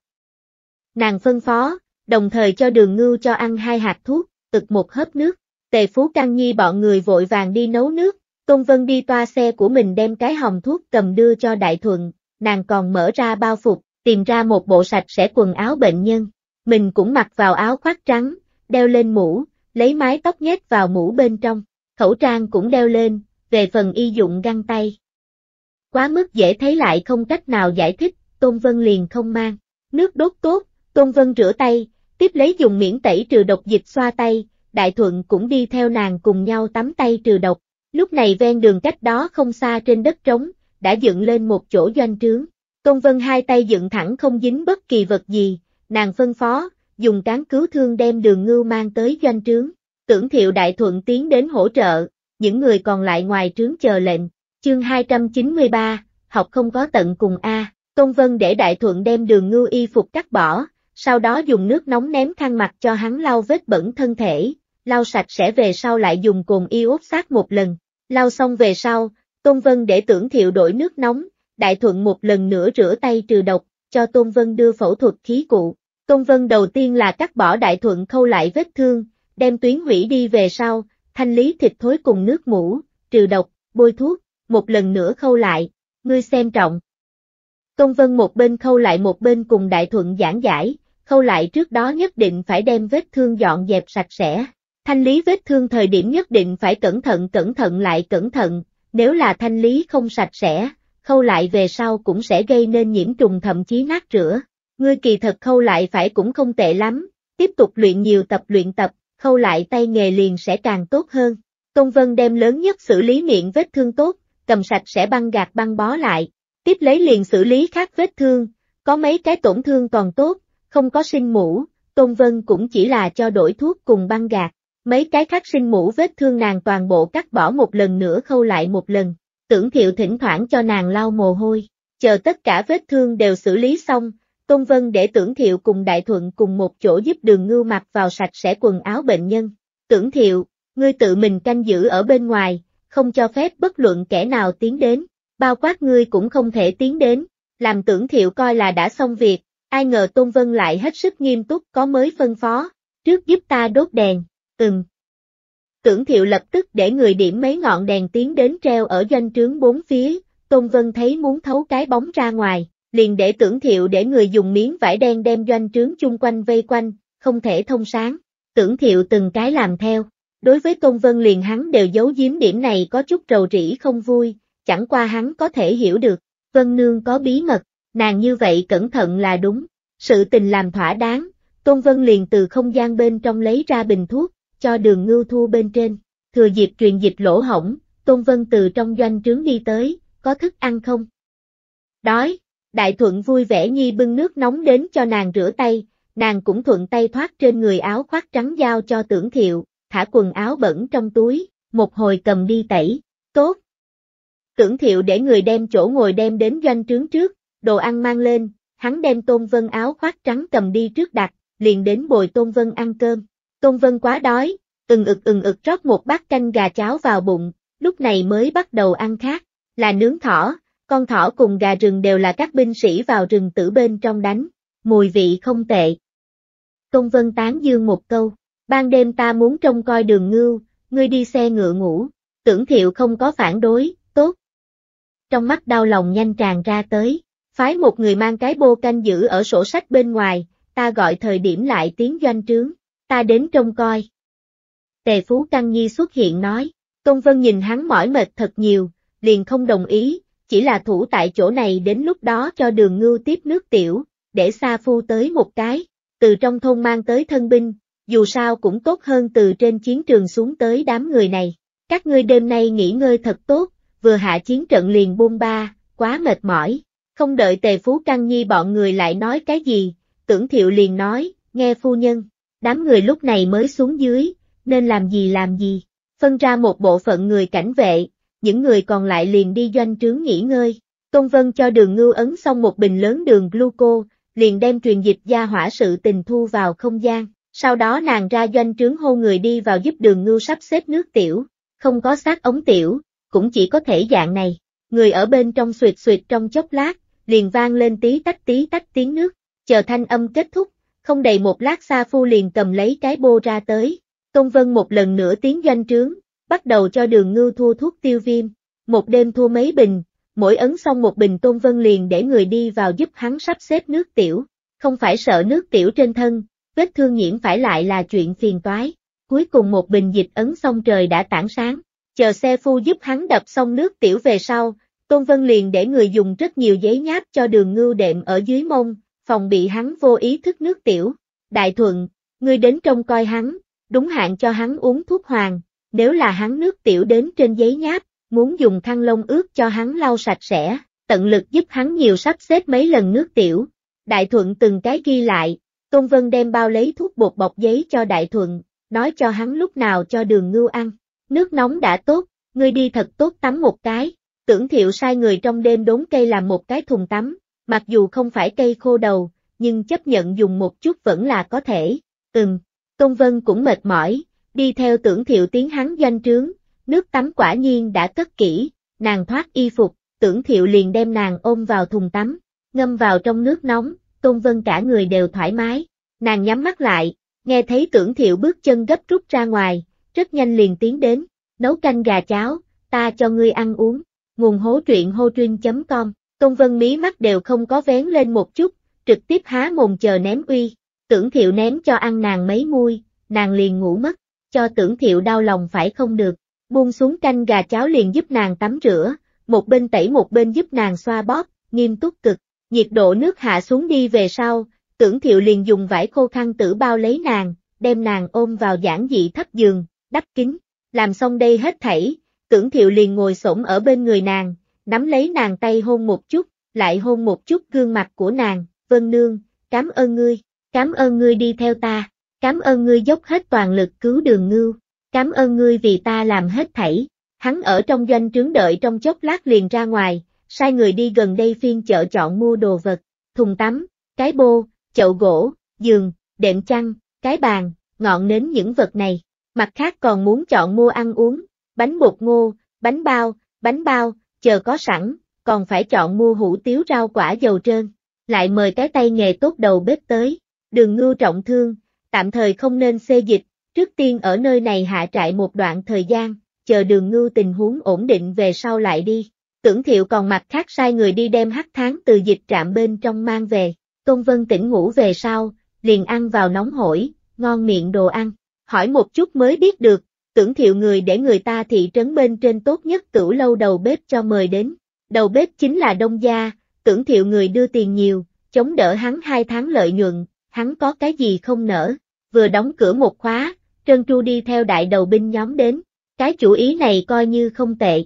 Nàng phân phó, đồng thời cho đường ngưu cho ăn hai hạt thuốc, ực một hớp nước. Tề Phú Căng Nhi bọn người vội vàng đi nấu nước, Công Vân đi toa xe của mình đem cái hồng thuốc cầm đưa cho Đại Thuận, nàng còn mở ra bao phục, tìm ra một bộ sạch sẽ quần áo bệnh nhân. Mình cũng mặc vào áo khoác trắng, đeo lên mũ, lấy mái tóc nhét vào mũ bên trong, khẩu trang cũng đeo lên, về phần y dụng găng tay. Quá mức dễ thấy lại không cách nào giải thích, Tôn Vân liền không mang. Nước đốt tốt, Tôn Vân rửa tay, tiếp lấy dùng miễn tẩy trừ độc dịch xoa tay, Đại Thuận cũng đi theo nàng cùng nhau tắm tay trừ độc. Lúc này ven đường cách đó không xa trên đất trống, đã dựng lên một chỗ doanh trướng. Công vân hai tay dựng thẳng không dính bất kỳ vật gì, nàng phân phó, dùng cán cứu thương đem đường ngưu mang tới doanh trướng. Tưởng thiệu đại thuận tiến đến hỗ trợ, những người còn lại ngoài trướng chờ lệnh. Chương 293, học không có tận cùng A, công vân để đại thuận đem đường ngưu y phục cắt bỏ, sau đó dùng nước nóng ném khăn mặt cho hắn lau vết bẩn thân thể, lau sạch sẽ về sau lại dùng cồn iốt sát một lần, lau xong về sau, Tôn Vân để tưởng thiệu đổi nước nóng, Đại Thuận một lần nữa rửa tay trừ độc, cho Tôn Vân đưa phẫu thuật khí cụ. Tôn Vân đầu tiên là cắt bỏ Đại Thuận khâu lại vết thương, đem tuyến hủy đi về sau, thanh lý thịt thối cùng nước mũ, trừ độc, bôi thuốc, một lần nữa khâu lại, ngươi xem trọng. Tôn Vân một bên khâu lại một bên cùng Đại Thuận giảng giải, khâu lại trước đó nhất định phải đem vết thương dọn dẹp sạch sẽ. Thanh lý vết thương thời điểm nhất định phải cẩn thận cẩn thận lại cẩn thận, nếu là thanh lý không sạch sẽ, khâu lại về sau cũng sẽ gây nên nhiễm trùng thậm chí nát rửa. Ngươi kỳ thật khâu lại phải cũng không tệ lắm, tiếp tục luyện nhiều tập luyện tập, khâu lại tay nghề liền sẽ càng tốt hơn. Công vân đem lớn nhất xử lý miệng vết thương tốt, cầm sạch sẽ băng gạt băng bó lại, tiếp lấy liền xử lý khác vết thương, có mấy cái tổn thương còn tốt, không có sinh mũ, Tôn Vân cũng chỉ là cho đổi thuốc cùng băng gạt. Mấy cái khắc sinh mũ vết thương nàng toàn bộ cắt bỏ một lần nữa khâu lại một lần, tưởng thiệu thỉnh thoảng cho nàng lau mồ hôi, chờ tất cả vết thương đều xử lý xong, Tôn Vân để tưởng thiệu cùng Đại Thuận cùng một chỗ giúp đường ngưu mặc vào sạch sẽ quần áo bệnh nhân. Tưởng thiệu, ngươi tự mình canh giữ ở bên ngoài, không cho phép bất luận kẻ nào tiến đến, bao quát ngươi cũng không thể tiến đến, làm tưởng thiệu coi là đã xong việc, ai ngờ Tôn Vân lại hết sức nghiêm túc có mới phân phó, trước giúp ta đốt đèn, ừm. Tưởng thiệu lập tức để người điểm mấy ngọn đèn tiến đến treo ở doanh trướng bốn phía, Tôn Vân thấy muốn thấu cái bóng ra ngoài, liền để tưởng thiệu để người dùng miếng vải đen đem doanh trướng chung quanh vây quanh, không thể thông sáng, tưởng thiệu từng cái làm theo. Đối với Tôn Vân liền hắn đều giấu giếm điểm này có chút rầu rĩ không vui, chẳng qua hắn có thể hiểu được, Vân Nương có bí mật, nàng như vậy cẩn thận là đúng, sự tình làm thỏa đáng, Tôn Vân liền từ không gian bên trong lấy ra bình thuốc, cho đường ngưu thu bên trên, thừa dịp truyền dịch lỗ hỏng, Tôn Vân từ trong doanh trướng đi tới, có thức ăn không? Đói, Đại Thuận vui vẻ nhi bưng nước nóng đến cho nàng rửa tay, nàng cũng thuận tay thoát trên người áo khoác trắng giao cho tưởng thiệu, thả quần áo bẩn trong túi, một hồi cầm đi tẩy, tốt. Tưởng thiệu để người đem chỗ ngồi đem đến doanh trướng trước, đồ ăn mang lên, hắn đem Tôn Vân áo khoác trắng cầm đi trước đặt, liền đến bồi Tôn Vân ăn cơm. Tôn Vân quá đói, từng ực từng ực rót một bát canh gà cháo vào bụng, lúc này mới bắt đầu ăn khác, là nướng thỏ, con thỏ cùng gà rừng đều là các binh sĩ vào rừng tử bên trong đánh, mùi vị không tệ. Tôn Vân tán dương một câu, ban đêm ta muốn trông coi đường ngưu, ngươi đi xe ngựa ngủ, tưởng thiệu không có phản đối, tốt. Trong mắt đau lòng nhanh tràn ra tới, Phái một người mang cái bô canh giữ ở sổ sách bên ngoài, ta gọi thời điểm lại tiếng doanh trướng, ta đến trông coi. Tề Phú Căng Nhi xuất hiện nói, Công Vân nhìn hắn mỏi mệt thật nhiều, liền không đồng ý, chỉ là thủ tại chỗ này đến lúc đó cho đường ngưu tiếp nước tiểu, để xa phu tới một cái, từ trong thôn mang tới thân binh, dù sao cũng tốt hơn từ trên chiến trường xuống tới đám người này. Các ngươi đêm nay nghỉ ngơi thật tốt, vừa hạ chiến trận liền buông ba, quá mệt mỏi, không đợi tề phú căng nhi bọn người lại nói cái gì, tưởng thiệu liền nói, nghe phu nhân, đám người lúc này mới xuống dưới, nên làm gì làm gì, phân ra một bộ phận người cảnh vệ, những người còn lại liền đi doanh trướng nghỉ ngơi. tôn vân cho đường ngưu ấn xong một bình lớn đường gluco, liền đem truyền dịch gia hỏa sự tình thu vào không gian, sau đó nàng ra doanh trướng hô người đi vào giúp đường ngưu sắp xếp nước tiểu, không có xác ống tiểu, cũng chỉ có thể dạng này. Người ở bên trong suyệt suyệt trong chốc lát, liền vang lên tí tách tí tách tiếng nước, chờ thanh âm kết thúc, không đầy một lát xa phu liền cầm lấy cái bô ra tới, công vân một lần nữa tiếng doanh trướng, bắt đầu cho đường ngư thua thuốc tiêu viêm, một đêm thua mấy bình, mỗi ấn xong một bình tôn vân liền để người đi vào giúp hắn sắp xếp nước tiểu, không phải sợ nước tiểu trên thân, vết thương nhiễm phải lại là chuyện phiền toái, cuối cùng một bình dịch ấn xong trời đã tảng sáng, chờ xe phu giúp hắn đập xong nước tiểu về sau, Tôn Vân liền để người dùng rất nhiều giấy nháp cho đường ngưu đệm ở dưới mông, phòng bị hắn vô ý thức nước tiểu. Đại thuận, ngươi đến trông coi hắn, đúng hạn cho hắn uống thuốc hoàng, nếu là hắn nước tiểu đến trên giấy nháp, muốn dùng thăng lông ướt cho hắn lau sạch sẽ, tận lực giúp hắn nhiều sắp xếp mấy lần nước tiểu. Đại thuận từng cái ghi lại, Tôn Vân đem bao lấy thuốc bột bọc giấy cho Đại thuận, nói cho hắn lúc nào cho đường ngưu ăn. Nước nóng đã tốt, ngươi đi thật tốt tắm một cái. Tưởng thiệu sai người trong đêm đốn cây làm một cái thùng tắm, mặc dù không phải cây khô đầu, nhưng chấp nhận dùng một chút vẫn là có thể. Ừm, công vân cũng mệt mỏi, đi theo tưởng thiệu tiếng hắn doanh trướng, nước tắm quả nhiên đã cất kỹ, nàng thoát y phục, tưởng thiệu liền đem nàng ôm vào thùng tắm, ngâm vào trong nước nóng, công vân cả người đều thoải mái. Nàng nhắm mắt lại, nghe thấy tưởng thiệu bước chân gấp rút ra ngoài, rất nhanh liền tiến đến, nấu canh gà cháo, ta cho ngươi ăn uống nguồn hố truyện hô truyên.com, Công Vân mí mắt đều không có vén lên một chút, trực tiếp há mồm chờ ném uy, tưởng thiệu ném cho ăn nàng mấy muôi, nàng liền ngủ mất, cho tưởng thiệu đau lòng phải không được, buông xuống canh gà cháo liền giúp nàng tắm rửa, một bên tẩy một bên giúp nàng xoa bóp, nghiêm túc cực, nhiệt độ nước hạ xuống đi về sau, tưởng thiệu liền dùng vải khô khăn tử bao lấy nàng, đem nàng ôm vào giảng dị thấp giường, đắp kính. làm xong đây hết thảy, Tưởng thiệu liền ngồi xổm ở bên người nàng, nắm lấy nàng tay hôn một chút, lại hôn một chút gương mặt của nàng, vân nương, cảm ơn ngươi, cảm ơn ngươi đi theo ta, cảm ơn ngươi dốc hết toàn lực cứu đường ngưu, cảm ơn ngươi vì ta làm hết thảy. Hắn ở trong doanh trướng đợi trong chốc lát liền ra ngoài, sai người đi gần đây phiên chợ chọn mua đồ vật, thùng tắm, cái bô, chậu gỗ, giường, đệm chăn, cái bàn, ngọn nến những vật này. Mặt khác còn muốn chọn mua ăn uống, bánh bột ngô, bánh bao, bánh bao, chờ có sẵn, còn phải chọn mua hủ tiếu rau quả dầu trơn. Lại mời cái tay nghề tốt đầu bếp tới, đường ngưu trọng thương, tạm thời không nên xê dịch, trước tiên ở nơi này hạ trại một đoạn thời gian, chờ đường ngưu tình huống ổn định về sau lại đi. Tưởng thiệu còn mặt khác sai người đi đem hắc tháng từ dịch trạm bên trong mang về, công vân tỉnh ngủ về sau, liền ăn vào nóng hổi, ngon miệng đồ ăn. Hỏi một chút mới biết được, tưởng thiệu người để người ta thị trấn bên trên tốt nhất cửu lâu đầu bếp cho mời đến. Đầu bếp chính là Đông Gia, tưởng thiệu người đưa tiền nhiều, chống đỡ hắn hai tháng lợi nhuận, hắn có cái gì không nở. Vừa đóng cửa một khóa, Trân Tru đi theo đại đầu binh nhóm đến, cái chủ ý này coi như không tệ.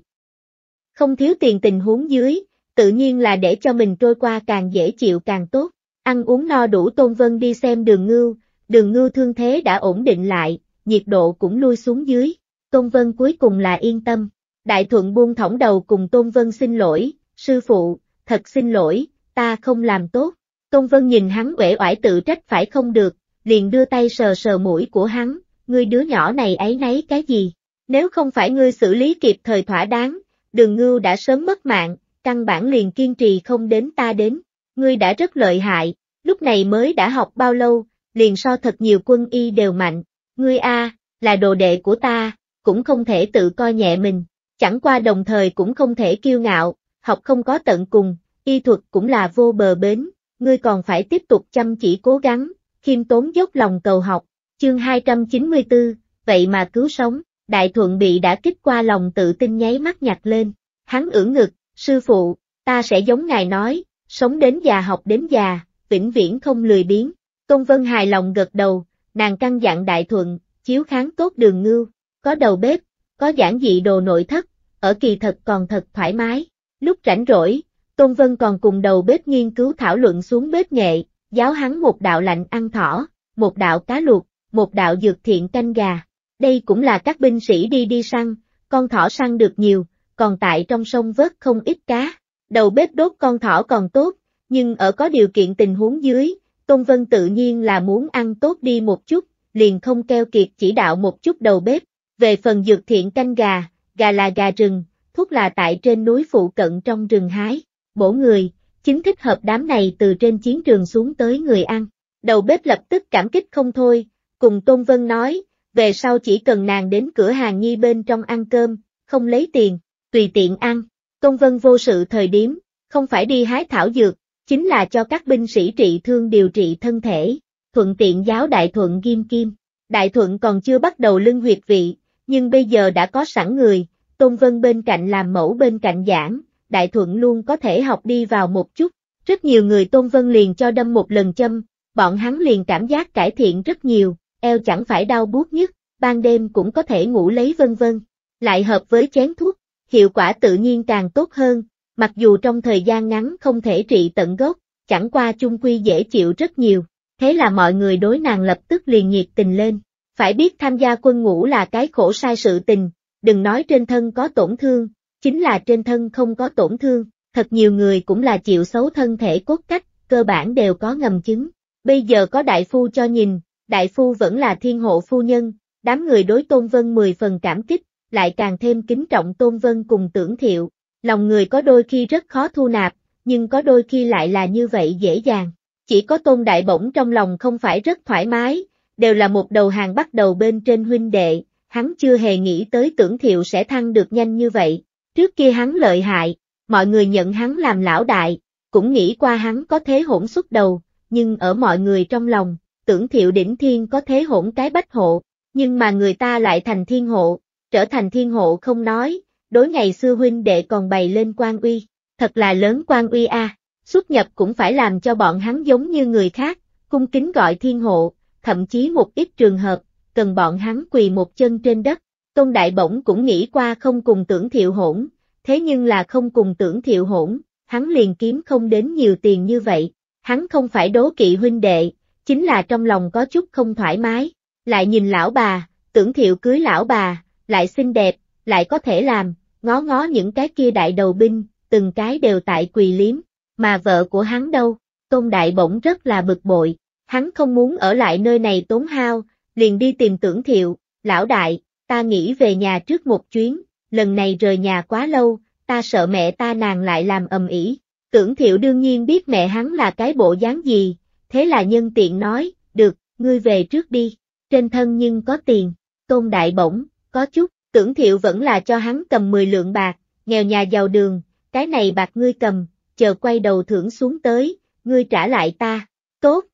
Không thiếu tiền tình huống dưới, tự nhiên là để cho mình trôi qua càng dễ chịu càng tốt. Ăn uống no đủ Tôn Vân đi xem đường ngưu, đường ngưu thương thế đã ổn định lại, nhiệt độ cũng lui xuống dưới. Tôn Vân cuối cùng là yên tâm. Đại thuận buông thõng đầu cùng Tôn Vân xin lỗi, sư phụ, thật xin lỗi, ta không làm tốt. Tôn Vân nhìn hắn uể oải tự trách phải không được, liền đưa tay sờ sờ mũi của hắn, ngươi đứa nhỏ này ấy nấy cái gì. Nếu không phải ngươi xử lý kịp thời thỏa đáng, đường ngưu đã sớm mất mạng, căn bản liền kiên trì không đến ta đến. Ngươi đã rất lợi hại, lúc này mới đã học bao lâu, liền so thật nhiều quân y đều mạnh, Ngươi a, là đồ đệ của ta, cũng không thể tự coi nhẹ mình, chẳng qua đồng thời cũng không thể kiêu ngạo, học không có tận cùng, y thuật cũng là vô bờ bến, ngươi còn phải tiếp tục chăm chỉ cố gắng, khiêm tốn dốc lòng cầu học. Chương 294, vậy mà cứu sống, Đại Thuận bị đã kích qua lòng tự tin nháy mắt nhặt lên, hắn ưỡn ngực, sư phụ, ta sẽ giống ngài nói, sống đến già học đến già, vĩnh viễn không lười biếng. Công Vân hài lòng gật đầu, nàng căn dặn đại thuận, chiếu kháng tốt đường ngưu, có đầu bếp, có giản dị đồ nội thất, ở kỳ thật còn thật thoải mái. Lúc rảnh rỗi, Tôn Vân còn cùng đầu bếp nghiên cứu thảo luận xuống bếp nghệ, giáo hắn một đạo lạnh ăn thỏ, một đạo cá luộc, một đạo dược thiện canh gà. Đây cũng là các binh sĩ đi đi săn, con thỏ săn được nhiều, còn tại trong sông vớt không ít cá. Đầu bếp đốt con thỏ còn tốt, nhưng ở có điều kiện tình huống dưới, Tôn Vân tự nhiên là muốn ăn tốt đi một chút, liền không keo kiệt chỉ đạo một chút đầu bếp. Về phần dược thiện canh gà, gà là gà rừng, thuốc là tại trên núi phụ cận trong rừng hái. Bổ người, chính thích hợp đám này từ trên chiến trường xuống tới người ăn. Đầu bếp lập tức cảm kích không thôi, cùng Tôn Vân nói, về sau chỉ cần nàng đến cửa hàng nhi bên trong ăn cơm, không lấy tiền, tùy tiện ăn. Tôn Vân vô sự thời điểm, không phải đi hái thảo dược, chính là cho các binh sĩ trị thương điều trị thân thể, thuận tiện giáo Đại Thuận Kim Kim. Đại Thuận còn chưa bắt đầu lưng huyệt vị, nhưng bây giờ đã có sẵn người, Tôn Vân bên cạnh làm mẫu bên cạnh giảng, Đại Thuận luôn có thể học đi vào một chút. Rất nhiều người Tôn Vân liền cho đâm một lần châm, bọn hắn liền cảm giác cải thiện rất nhiều, eo chẳng phải đau buốt nhất, ban đêm cũng có thể ngủ lấy vân vân. Lại hợp với chén thuốc, hiệu quả tự nhiên càng tốt hơn, mặc dù trong thời gian ngắn không thể trị tận gốc, chẳng qua chung quy dễ chịu rất nhiều, thế là mọi người đối nàng lập tức liền nhiệt tình lên. Phải biết tham gia quân ngũ là cái khổ sai sự tình, đừng nói trên thân có tổn thương, chính là trên thân không có tổn thương, thật nhiều người cũng là chịu xấu thân thể cốt cách, cơ bản đều có ngầm chứng. Bây giờ có đại phu cho nhìn, đại phu vẫn là thiên hộ phu nhân, đám người đối Tôn Vân 10 phần cảm kích, lại càng thêm kính trọng Tôn Vân cùng tưởng thiệu, Lòng người có đôi khi rất khó thu nạp, nhưng có đôi khi lại là như vậy dễ dàng. Chỉ có tôn đại bổng trong lòng không phải rất thoải mái, đều là một đầu hàng bắt đầu bên trên huynh đệ, hắn chưa hề nghĩ tới tưởng thiệu sẽ thăng được nhanh như vậy. Trước kia hắn lợi hại, mọi người nhận hắn làm lão đại, cũng nghĩ qua hắn có thế hỗn xuất đầu, nhưng ở mọi người trong lòng, tưởng thiệu đỉnh thiên có thế hỗn cái bách hộ, nhưng mà người ta lại thành thiên hộ, trở thành thiên hộ không nói, đối ngày xưa huynh đệ còn bày lên quan uy, thật là lớn quan uy a, xuất nhập cũng phải làm cho bọn hắn giống như người khác, cung kính gọi thiên hộ, thậm chí một ít trường hợp, cần bọn hắn quỳ một chân trên đất. Tôn Đại Bổng cũng nghĩ qua không cùng tưởng thiệu hỗn, thế nhưng là không cùng tưởng thiệu hỗn, hắn liền kiếm không đến nhiều tiền như vậy, hắn không phải đố kỵ huynh đệ, chính là trong lòng có chút không thoải mái, lại nhìn lão bà, tưởng thiệu cưới lão bà, lại xinh đẹp, lại có thể làm, ngó ngó những cái kia đại đầu binh, từng cái đều tại quỳ liếm, mà vợ của hắn đâu, Tôn Đại bỗng rất là bực bội, hắn không muốn ở lại nơi này tốn hao, liền đi tìm tưởng thiệu, lão đại, ta nghĩ về nhà trước một chuyến, lần này rời nhà quá lâu, ta sợ mẹ ta nàng lại làm ầm ĩ. Tưởng thiệu đương nhiên biết mẹ hắn là cái bộ dáng gì, thế là nhân tiện nói, được, ngươi về trước đi, trên thân nhưng có tiền, tôn đại bổng, có chút, tưởng thiệu vẫn là cho hắn cầm 10 lượng bạc, nghèo nhà giàu đường, cái này bạc ngươi cầm, chờ quay đầu thưởng xuống tới, ngươi trả lại ta, tốt.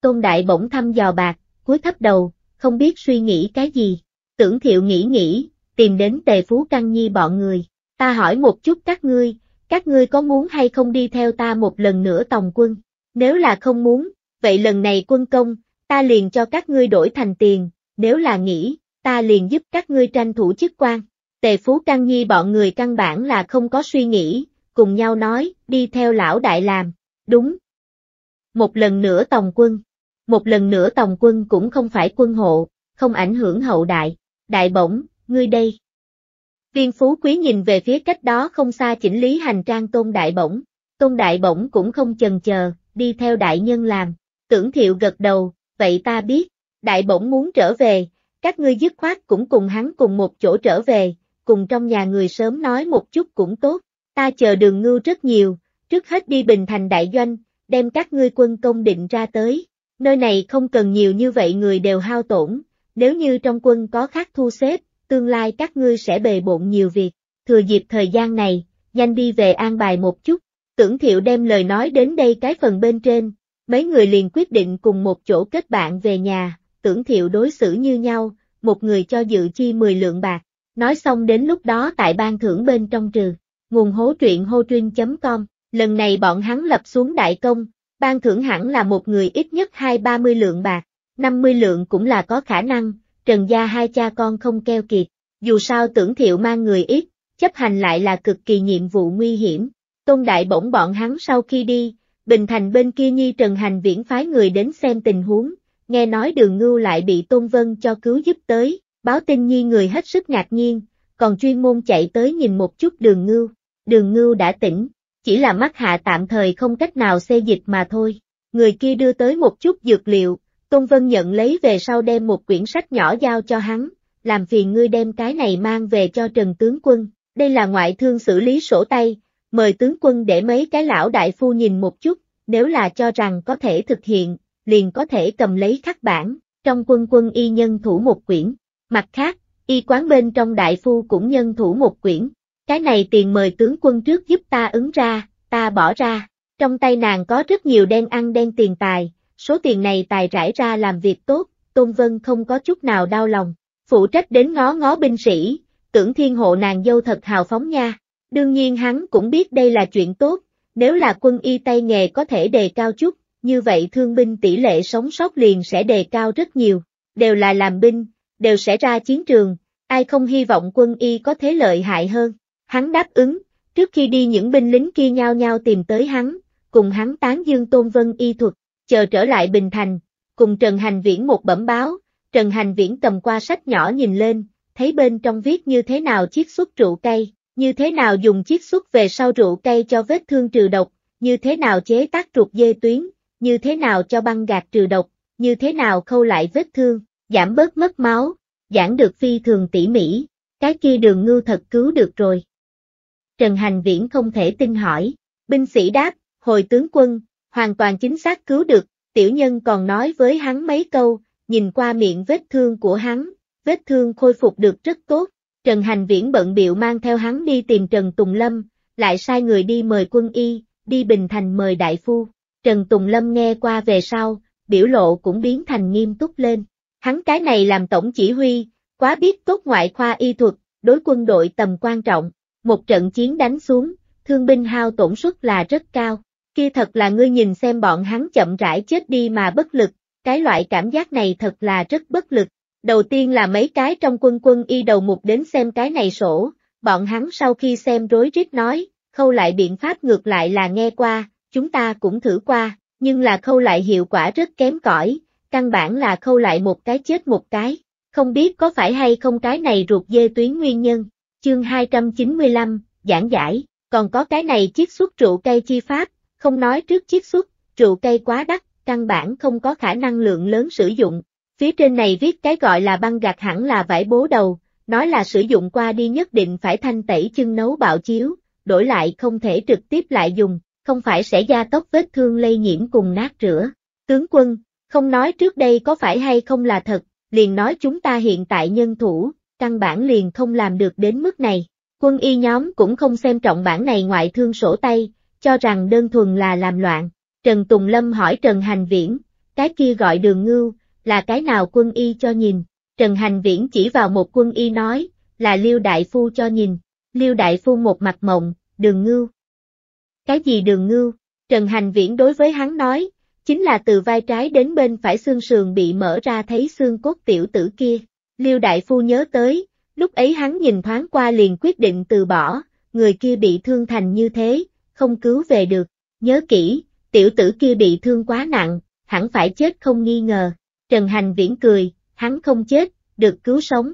Tôn đại bỗng thăm dò bạc, cúi thấp đầu, không biết suy nghĩ cái gì, tưởng thiệu nghĩ nghĩ, tìm đến tề phú Căn nhi bọn người, ta hỏi một chút các ngươi, các ngươi có muốn hay không đi theo ta một lần nữa tòng quân, nếu là không muốn, vậy lần này quân công, ta liền cho các ngươi đổi thành tiền, nếu là nghĩ, ta liền giúp các ngươi tranh thủ chức quan. Tề Phú Căng Nhi bọn người căn bản là không có suy nghĩ, cùng nhau nói, đi theo lão đại làm, đúng. Một lần nữa tòng quân, một lần nữa tòng quân cũng không phải quân hộ, không ảnh hưởng hậu đại, đại bổng, ngươi đây. Viên Phú Quý nhìn về phía cách đó không xa chỉnh lý hành trang tôn đại bổng, tôn đại bổng cũng không chần chờ, đi theo đại nhân làm, tưởng thiệu gật đầu, vậy ta biết, đại bổng muốn trở về, các ngươi dứt khoát cũng cùng hắn cùng một chỗ trở về, cùng trong nhà người sớm nói một chút cũng tốt, ta chờ đường ngưu rất nhiều, trước hết đi Bình Thành Đại Doanh, đem các ngươi quân công định ra tới, nơi này không cần nhiều như vậy người đều hao tổn, nếu như trong quân có khác thu xếp, tương lai các ngươi sẽ bề bộn nhiều việc, thừa dịp thời gian này, nhanh đi về an bài một chút, tưởng thiệu đem lời nói đến đây cái phần bên trên, mấy người liền quyết định cùng một chỗ kết bạn về nhà tưởng thiệu đối xử như nhau, một người cho dự chi 10 lượng bạc. Nói xong đến lúc đó tại ban thưởng bên trong trừ. Nguồn hố truyện hô truyên.com, lần này bọn hắn lập xuống đại công, ban thưởng hẳn là một người ít nhất hai ba mươi lượng bạc, 50 lượng cũng là có khả năng, trần gia hai cha con không keo kiệt, dù sao tưởng thiệu mang người ít, chấp hành lại là cực kỳ nhiệm vụ nguy hiểm. Tôn đại bổng bọn hắn sau khi đi, Bình Thành bên kia Nhi Trần Hành Viễn phái người đến xem tình huống, nghe nói đường ngưu lại bị Tôn Vân cho cứu giúp tới, báo tin nhi người hết sức ngạc nhiên, còn chuyên môn chạy tới nhìn một chút đường ngưu, đường ngưu đã tỉnh, chỉ là mắt hạ tạm thời không cách nào xê dịch mà thôi, người kia đưa tới một chút dược liệu, Tôn Vân nhận lấy về sau đem một quyển sách nhỏ giao cho hắn, làm phiền ngươi đem cái này mang về cho Trần Tướng Quân, đây là ngoại thương xử lý sổ tay, mời Tướng Quân để mấy cái lão đại phu nhìn một chút, nếu là cho rằng có thể thực hiện, liền có thể cầm lấy khắc bản, trong quân quân y nhân thủ một quyển. Mặt khác, y quán bên trong đại phu cũng nhân thủ một quyển. Cái này tiền mời tướng quân trước giúp ta ứng ra, ta bỏ ra. Trong tay nàng có rất nhiều đen ăn đen tiền tài, số tiền này tài rải ra làm việc tốt, Tôn Vân không có chút nào đau lòng. Phụ trách đến ngó ngó binh sĩ, tưởng thiên hộ nàng dâu thật hào phóng nha. Đương nhiên hắn cũng biết đây là chuyện tốt, nếu là quân y tay nghề có thể đề cao chút, như vậy thương binh tỷ lệ sống sót liền sẽ đề cao rất nhiều, đều là làm binh, đều sẽ ra chiến trường, ai không hy vọng quân y có thế lợi hại hơn. Hắn đáp ứng, trước khi đi những binh lính kia nhao nhau tìm tới hắn, cùng hắn tán dương tôn vân y thuật, chờ trở lại Bình Thành, cùng Trần Hành Viễn một bẩm báo, Trần Hành Viễn cầm qua sách nhỏ nhìn lên, thấy bên trong viết như thế nào chiết xuất rượu cây, như thế nào dùng chiết xuất về sau rượu cây cho vết thương trừ độc, như thế nào chế tác ruột dê tuyến, như thế nào cho băng gạt trừ độc, như thế nào khâu lại vết thương, giảm bớt mất máu, giảng được phi thường tỉ mỉ, cái kia đường ngưu thật cứu được rồi. Trần Hành Viễn không thể tin hỏi, binh sĩ đáp, hồi tướng quân, hoàn toàn chính xác cứu được, tiểu nhân còn nói với hắn mấy câu, nhìn qua miệng vết thương của hắn, vết thương khôi phục được rất tốt, Trần Hành Viễn bận biệu mang theo hắn đi tìm Trần Tùng Lâm, lại sai người đi mời quân y, đi Bình Thành mời đại phu. Trần Tùng Lâm nghe qua về sau, biểu lộ cũng biến thành nghiêm túc lên. Hắn cái này làm tổng chỉ huy, quá biết tốt ngoại khoa y thuật, đối quân đội tầm quan trọng, một trận chiến đánh xuống, thương binh hao tổn suất là rất cao. Kia thật là ngươi nhìn xem bọn hắn chậm rãi chết đi mà bất lực, cái loại cảm giác này thật là rất bất lực. Đầu tiên là mấy cái trong quân quân y đầu mục đến xem cái này sổ, bọn hắn sau khi xem rối rít nói, khâu lại biện pháp ngược lại là nghe qua, chúng ta cũng thử qua, nhưng là khâu lại hiệu quả rất kém cỏi, căn bản là khâu lại một cái chết một cái, không biết có phải hay không cái này ruột dê tuyến nguyên nhân, chương 295, giảng giải, còn có cái này chiết xuất rượu cây chi pháp, không nói trước chiết xuất, rượu cây quá đắt, căn bản không có khả năng lượng lớn sử dụng, phía trên này viết cái gọi là băng gạt hẳn là vải bố đầu, nói là sử dụng qua đi nhất định phải thanh tẩy chân nấu bạo chiếu, đổi lại không thể trực tiếp lại dùng, không phải sẽ gia tốc vết thương lây nhiễm cùng nát rửa. Tướng quân, không nói trước đây có phải hay không là thật, liền nói chúng ta hiện tại nhân thủ, căn bản liền không làm được đến mức này. Quân y nhóm cũng không xem trọng bản này ngoại thương sổ tay, cho rằng đơn thuần là làm loạn. Trần Tùng Lâm hỏi Trần Hành Viễn, cái kia gọi đường ngưu, là cái nào quân y cho nhìn? Trần Hành Viễn chỉ vào một quân y nói, là Liêu Đại Phu cho nhìn. Liêu Đại Phu một mặt mộng, đường ngưu, cái gì đường ngưu? Trần Hành Viễn đối với hắn nói, chính là từ vai trái đến bên phải xương sườn bị mở ra thấy xương cốt tiểu tử kia. Liêu Đại Phu nhớ tới, lúc ấy hắn nhìn thoáng qua liền quyết định từ bỏ, người kia bị thương thành như thế, không cứu về được. Nhớ kỹ, tiểu tử kia bị thương quá nặng, hẳn phải chết không nghi ngờ. Trần Hành Viễn cười, hắn không chết, được cứu sống.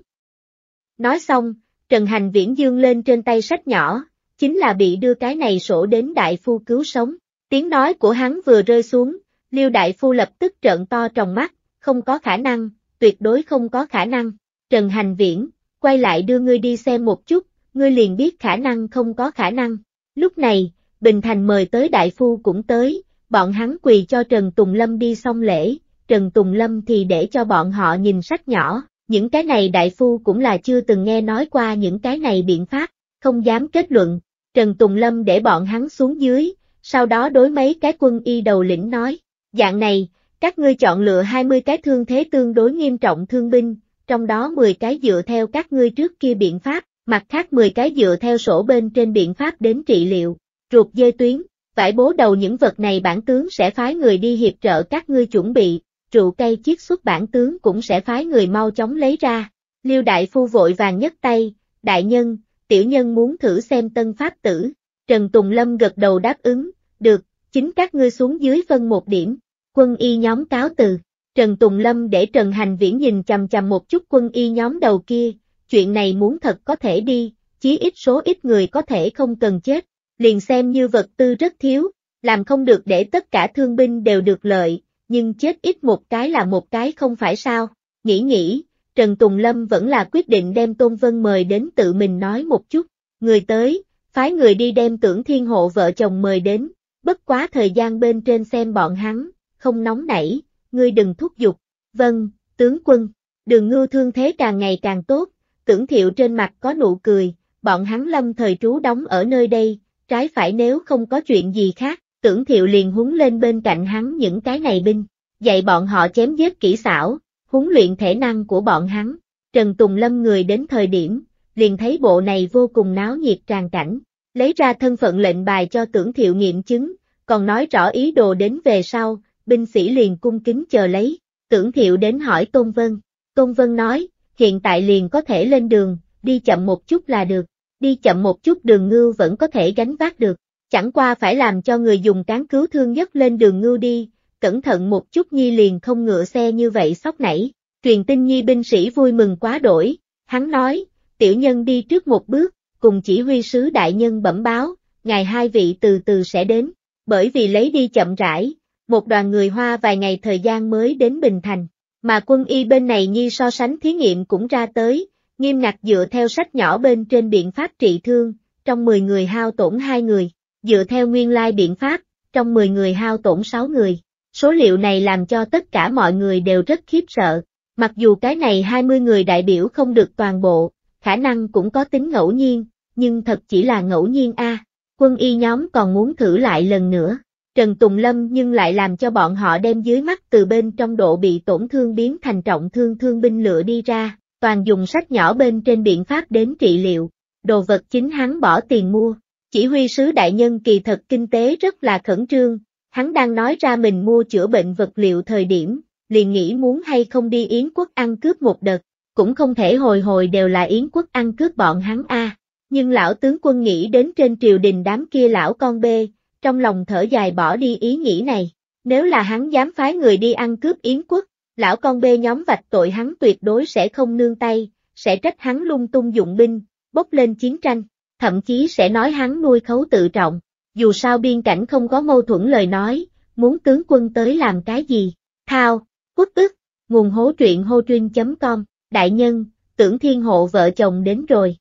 Nói xong, Trần Hành Viễn dương lên trên tay sách nhỏ, chính là bị đưa cái này sổ đến đại phu cứu sống. Tiếng nói của hắn vừa rơi xuống, Liêu đại phu lập tức trợn to trong mắt, không có khả năng, tuyệt đối không có khả năng. Trần Hành Viễn, quay lại đưa ngươi đi xem một chút, ngươi liền biết khả năng không có khả năng. Lúc này, Bình Thành mời tới đại phu cũng tới, bọn hắn quỳ cho Trần Tùng Lâm đi xong lễ, Trần Tùng Lâm thì để cho bọn họ nhìn sách nhỏ, những cái này đại phu cũng là chưa từng nghe nói qua những cái này biện pháp, không dám kết luận, Trần Tùng Lâm để bọn hắn xuống dưới, sau đó đối mấy cái quân y đầu lĩnh nói, dạng này, các ngươi chọn lựa 20 cái thương thế tương đối nghiêm trọng thương binh, trong đó 10 cái dựa theo các ngươi trước kia biện pháp, mặt khác 10 cái dựa theo sổ bên trên biện pháp đến trị liệu, ruột dê tuyến, phải bố đầu những vật này bản tướng sẽ phái người đi hiệp trợ các ngươi chuẩn bị, rượu cây chiết xuất bản tướng cũng sẽ phái người mau chóng lấy ra. Liêu đại phu vội vàng nhất tay, đại nhân, tiểu nhân muốn thử xem tân pháp tử. Trần Tùng Lâm gật đầu đáp ứng, được, chính các ngươi xuống dưới phân một điểm. Quân y nhóm cáo từ. Trần Tùng Lâm để Trần Hành Viễn nhìn chầm chầm một chút quân y nhóm đầu kia, chuyện này muốn thật có thể đi, chí ít số ít người có thể không cần chết, liền xem như vật tư rất thiếu, làm không được để tất cả thương binh đều được lợi, nhưng chết ít một cái là một cái không phải sao, nghĩ nghĩ, Trần Tùng Lâm vẫn là quyết định đem Tôn Vân mời đến tự mình nói một chút, người tới, phái người đi đem tưởng thiên hộ vợ chồng mời đến, bất quá thời gian bên trên xem bọn hắn, không nóng nảy, ngươi đừng thúc giục, vâng, tướng quân, đường ngưu thương thế càng ngày càng tốt, tưởng thiệu trên mặt có nụ cười, bọn hắn lâm thời trú đóng ở nơi đây, trái phải nếu không có chuyện gì khác, tưởng thiệu liền húng lên bên cạnh hắn những cái này binh, dạy bọn họ chém giết kỹ xảo, huấn luyện thể năng của bọn hắn. Trần Tùng Lâm người đến thời điểm, liền thấy bộ này vô cùng náo nhiệt tràn cảnh, lấy ra thân phận lệnh bài cho tưởng thiệu nghiệm chứng, còn nói rõ ý đồ đến về sau, binh sĩ liền cung kính chờ lấy, tưởng thiệu đến hỏi Tôn Vân. Tôn Vân nói, hiện tại liền có thể lên đường, đi chậm một chút là được, đi chậm một chút đường Ngư vẫn có thể gánh vác được, chẳng qua phải làm cho người dùng cán cứu thương nhất lên đường Ngư đi, cẩn thận một chút Nhi liền không ngựa xe như vậy sóc nảy, truyền tin Nhi binh sĩ vui mừng quá đổi, hắn nói, tiểu nhân đi trước một bước, cùng chỉ huy sứ đại nhân bẩm báo, ngày hai vị từ từ sẽ đến, bởi vì lấy đi chậm rãi, một đoàn người Hoa vài ngày thời gian mới đến Bình Thành, mà quân y bên này Nhi so sánh thí nghiệm cũng ra tới, nghiêm ngặt dựa theo sách nhỏ bên trên biện pháp trị thương, trong 10 người hao tổn hai người, dựa theo nguyên lai biện pháp, trong 10 người hao tổn 6 người, Số liệu này làm cho tất cả mọi người đều rất khiếp sợ. Mặc dù cái này 20 người đại biểu không được toàn bộ, khả năng cũng có tính ngẫu nhiên, nhưng thật chỉ là ngẫu nhiên a. Quân y nhóm còn muốn thử lại lần nữa. Trần Tùng Lâm nhưng lại làm cho bọn họ đem dưới mắt từ bên trong độ bị tổn thương biến thành trọng thương thương binh lửa đi ra, toàn dùng sách nhỏ bên trên biện pháp đến trị liệu. Đồ vật chính hắn bỏ tiền mua. Chỉ huy sứ đại nhân kỳ thật kinh tế rất là khẩn trương, Hắn đang nói ra mình mua chữa bệnh vật liệu thời điểm, liền nghĩ muốn hay không đi Yến quốc ăn cướp một đợt, cũng không thể hồi hồi đều là Yến quốc ăn cướp bọn hắn a. Nhưng lão tướng quân nghĩ đến trên triều đình đám kia lão con bê, trong lòng thở dài bỏ đi ý nghĩ này. Nếu là hắn dám phái người đi ăn cướp Yến quốc, lão con bê nhóm vạch tội hắn tuyệt đối sẽ không nương tay, sẽ trách hắn lung tung dụng binh, bốc lên chiến tranh, thậm chí sẽ nói hắn nuôi khấu tự trọng dù sao biên cảnh không có mâu thuẫn lời nói, muốn tướng quân tới làm cái gì? Thao, quốc tức, nguồn hố truyện hô truyên.com, đại nhân, tưởng thiên hộ vợ chồng đến rồi.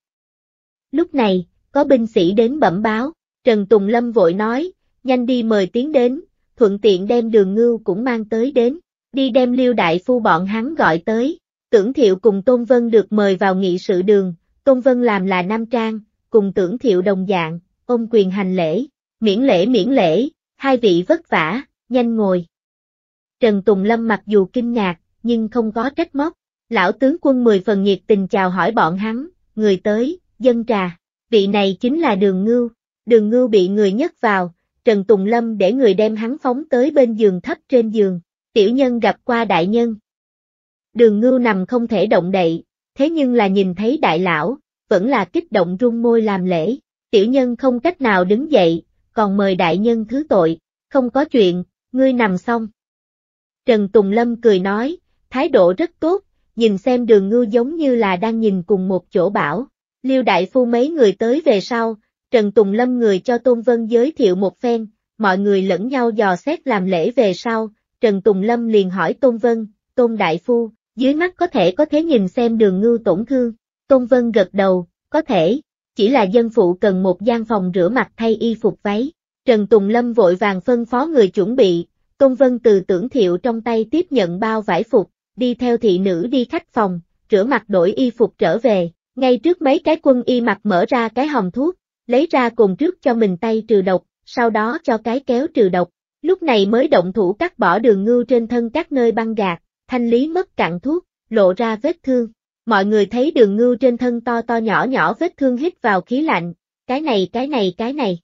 Lúc này, có binh sĩ đến bẩm báo, Trần Tùng Lâm vội nói, nhanh đi mời tiến đến, thuận tiện đem đường ngưu cũng mang tới đến, đi đem liêu đại phu bọn hắn gọi tới, tưởng thiệu cùng Tôn Vân được mời vào nghị sự đường, Tôn Vân làm là nam trang, cùng tưởng thiệu đồng dạng, ôm quyền hành lễ, Miễn lễ miễn lễ, hai vị vất vả, nhanh ngồi. Trần Tùng Lâm mặc dù kinh ngạc, nhưng không có trách móc. Lão tướng quân mười phần nhiệt tình chào hỏi bọn hắn, người tới, dân trà. Vị này chính là đường ngưu. Đường ngưu bị người nhấc vào, Trần Tùng Lâm để người đem hắn phóng tới bên giường thấp trên giường. Tiểu nhân gặp qua đại nhân. Đường ngưu nằm không thể động đậy, thế nhưng là nhìn thấy đại lão, vẫn là kích động rung môi làm lễ. Tiểu nhân không cách nào đứng dậy, còn mời đại nhân thứ tội, không có chuyện, ngươi nằm xong. Trần Tùng Lâm cười nói, thái độ rất tốt, nhìn xem đường ngư giống như là đang nhìn cùng một chỗ bảo. Liêu Đại Phu mấy người tới về sau, Trần Tùng Lâm người cho Tôn Vân giới thiệu một phen, mọi người lẫn nhau dò xét làm lễ về sau, Trần Tùng Lâm liền hỏi Tôn Vân, Tôn Đại Phu, dưới mắt có thể có thế nhìn xem đường ngư tổn thương. Tôn Vân gật đầu, có thể chỉ là dân phụ cần một gian phòng rửa mặt thay y phục váy. Trần Tùng Lâm vội vàng phân phó người chuẩn bị, công vân từ tưởng thiệu trong tay tiếp nhận bao vải phục, đi theo thị nữ đi khách phòng, rửa mặt đổi y phục trở về, ngay trước mấy cái quân y mặt mở ra cái hòm thuốc, lấy ra cùng trước cho mình tay trừ độc, sau đó cho cái kéo trừ độc, lúc này mới động thủ cắt bỏ đường ngưu trên thân các nơi băng gạt, thanh lý mất cạn thuốc, lộ ra vết thương, Mọi người thấy đường ngưu trên thân to to nhỏ nhỏ vết thương hít vào khí lạnh, cái này cái này cái này.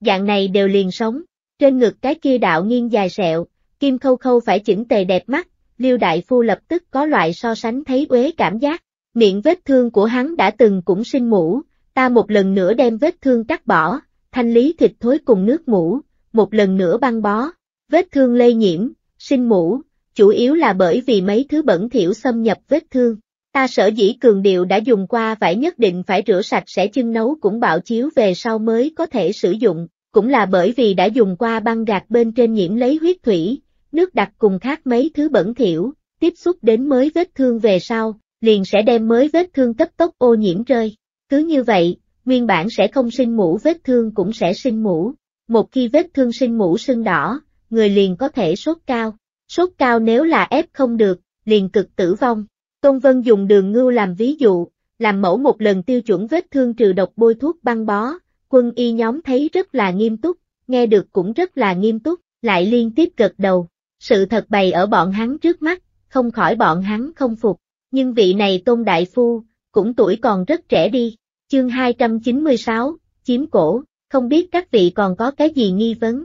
Dạng này đều liền sống, trên ngực cái kia đạo nghiêng dài sẹo, kim khâu khâu phải chỉnh tề đẹp mắt, liêu đại phu lập tức có loại so sánh thấy uế cảm giác, miệng vết thương của hắn đã từng cũng sinh mũ, ta một lần nữa đem vết thương cắt bỏ, thanh lý thịt thối cùng nước mũ, một lần nữa băng bó, vết thương lây nhiễm, sinh mũ, chủ yếu là bởi vì mấy thứ bẩn thỉu xâm nhập vết thương. Ta sở dĩ cường điệu đã dùng qua vải nhất định phải rửa sạch sẽ chân nấu cũng bạo chiếu về sau mới có thể sử dụng, cũng là bởi vì đã dùng qua băng gạc bên trên nhiễm lấy huyết thủy, nước đặc cùng khác mấy thứ bẩn thiểu tiếp xúc đến mới vết thương về sau, liền sẽ đem mới vết thương cấp tốc ô nhiễm rơi. Cứ như vậy, nguyên bản sẽ không sinh mũ vết thương cũng sẽ sinh mũ. Một khi vết thương sinh mũ sưng đỏ, người liền có thể sốt cao. Sốt cao nếu là ép không được, liền cực tử vong. Tôn Vân dùng đường ngưu làm ví dụ, làm mẫu một lần tiêu chuẩn vết thương trừ độc bôi thuốc băng bó, quân y nhóm thấy rất là nghiêm túc, nghe được cũng rất là nghiêm túc, lại liên tiếp gật đầu. Sự thật bày ở bọn hắn trước mắt, không khỏi bọn hắn không phục, nhưng vị này Tôn Đại Phu, cũng tuổi còn rất trẻ đi, chương 296, chiếm cổ, không biết các vị còn có cái gì nghi vấn.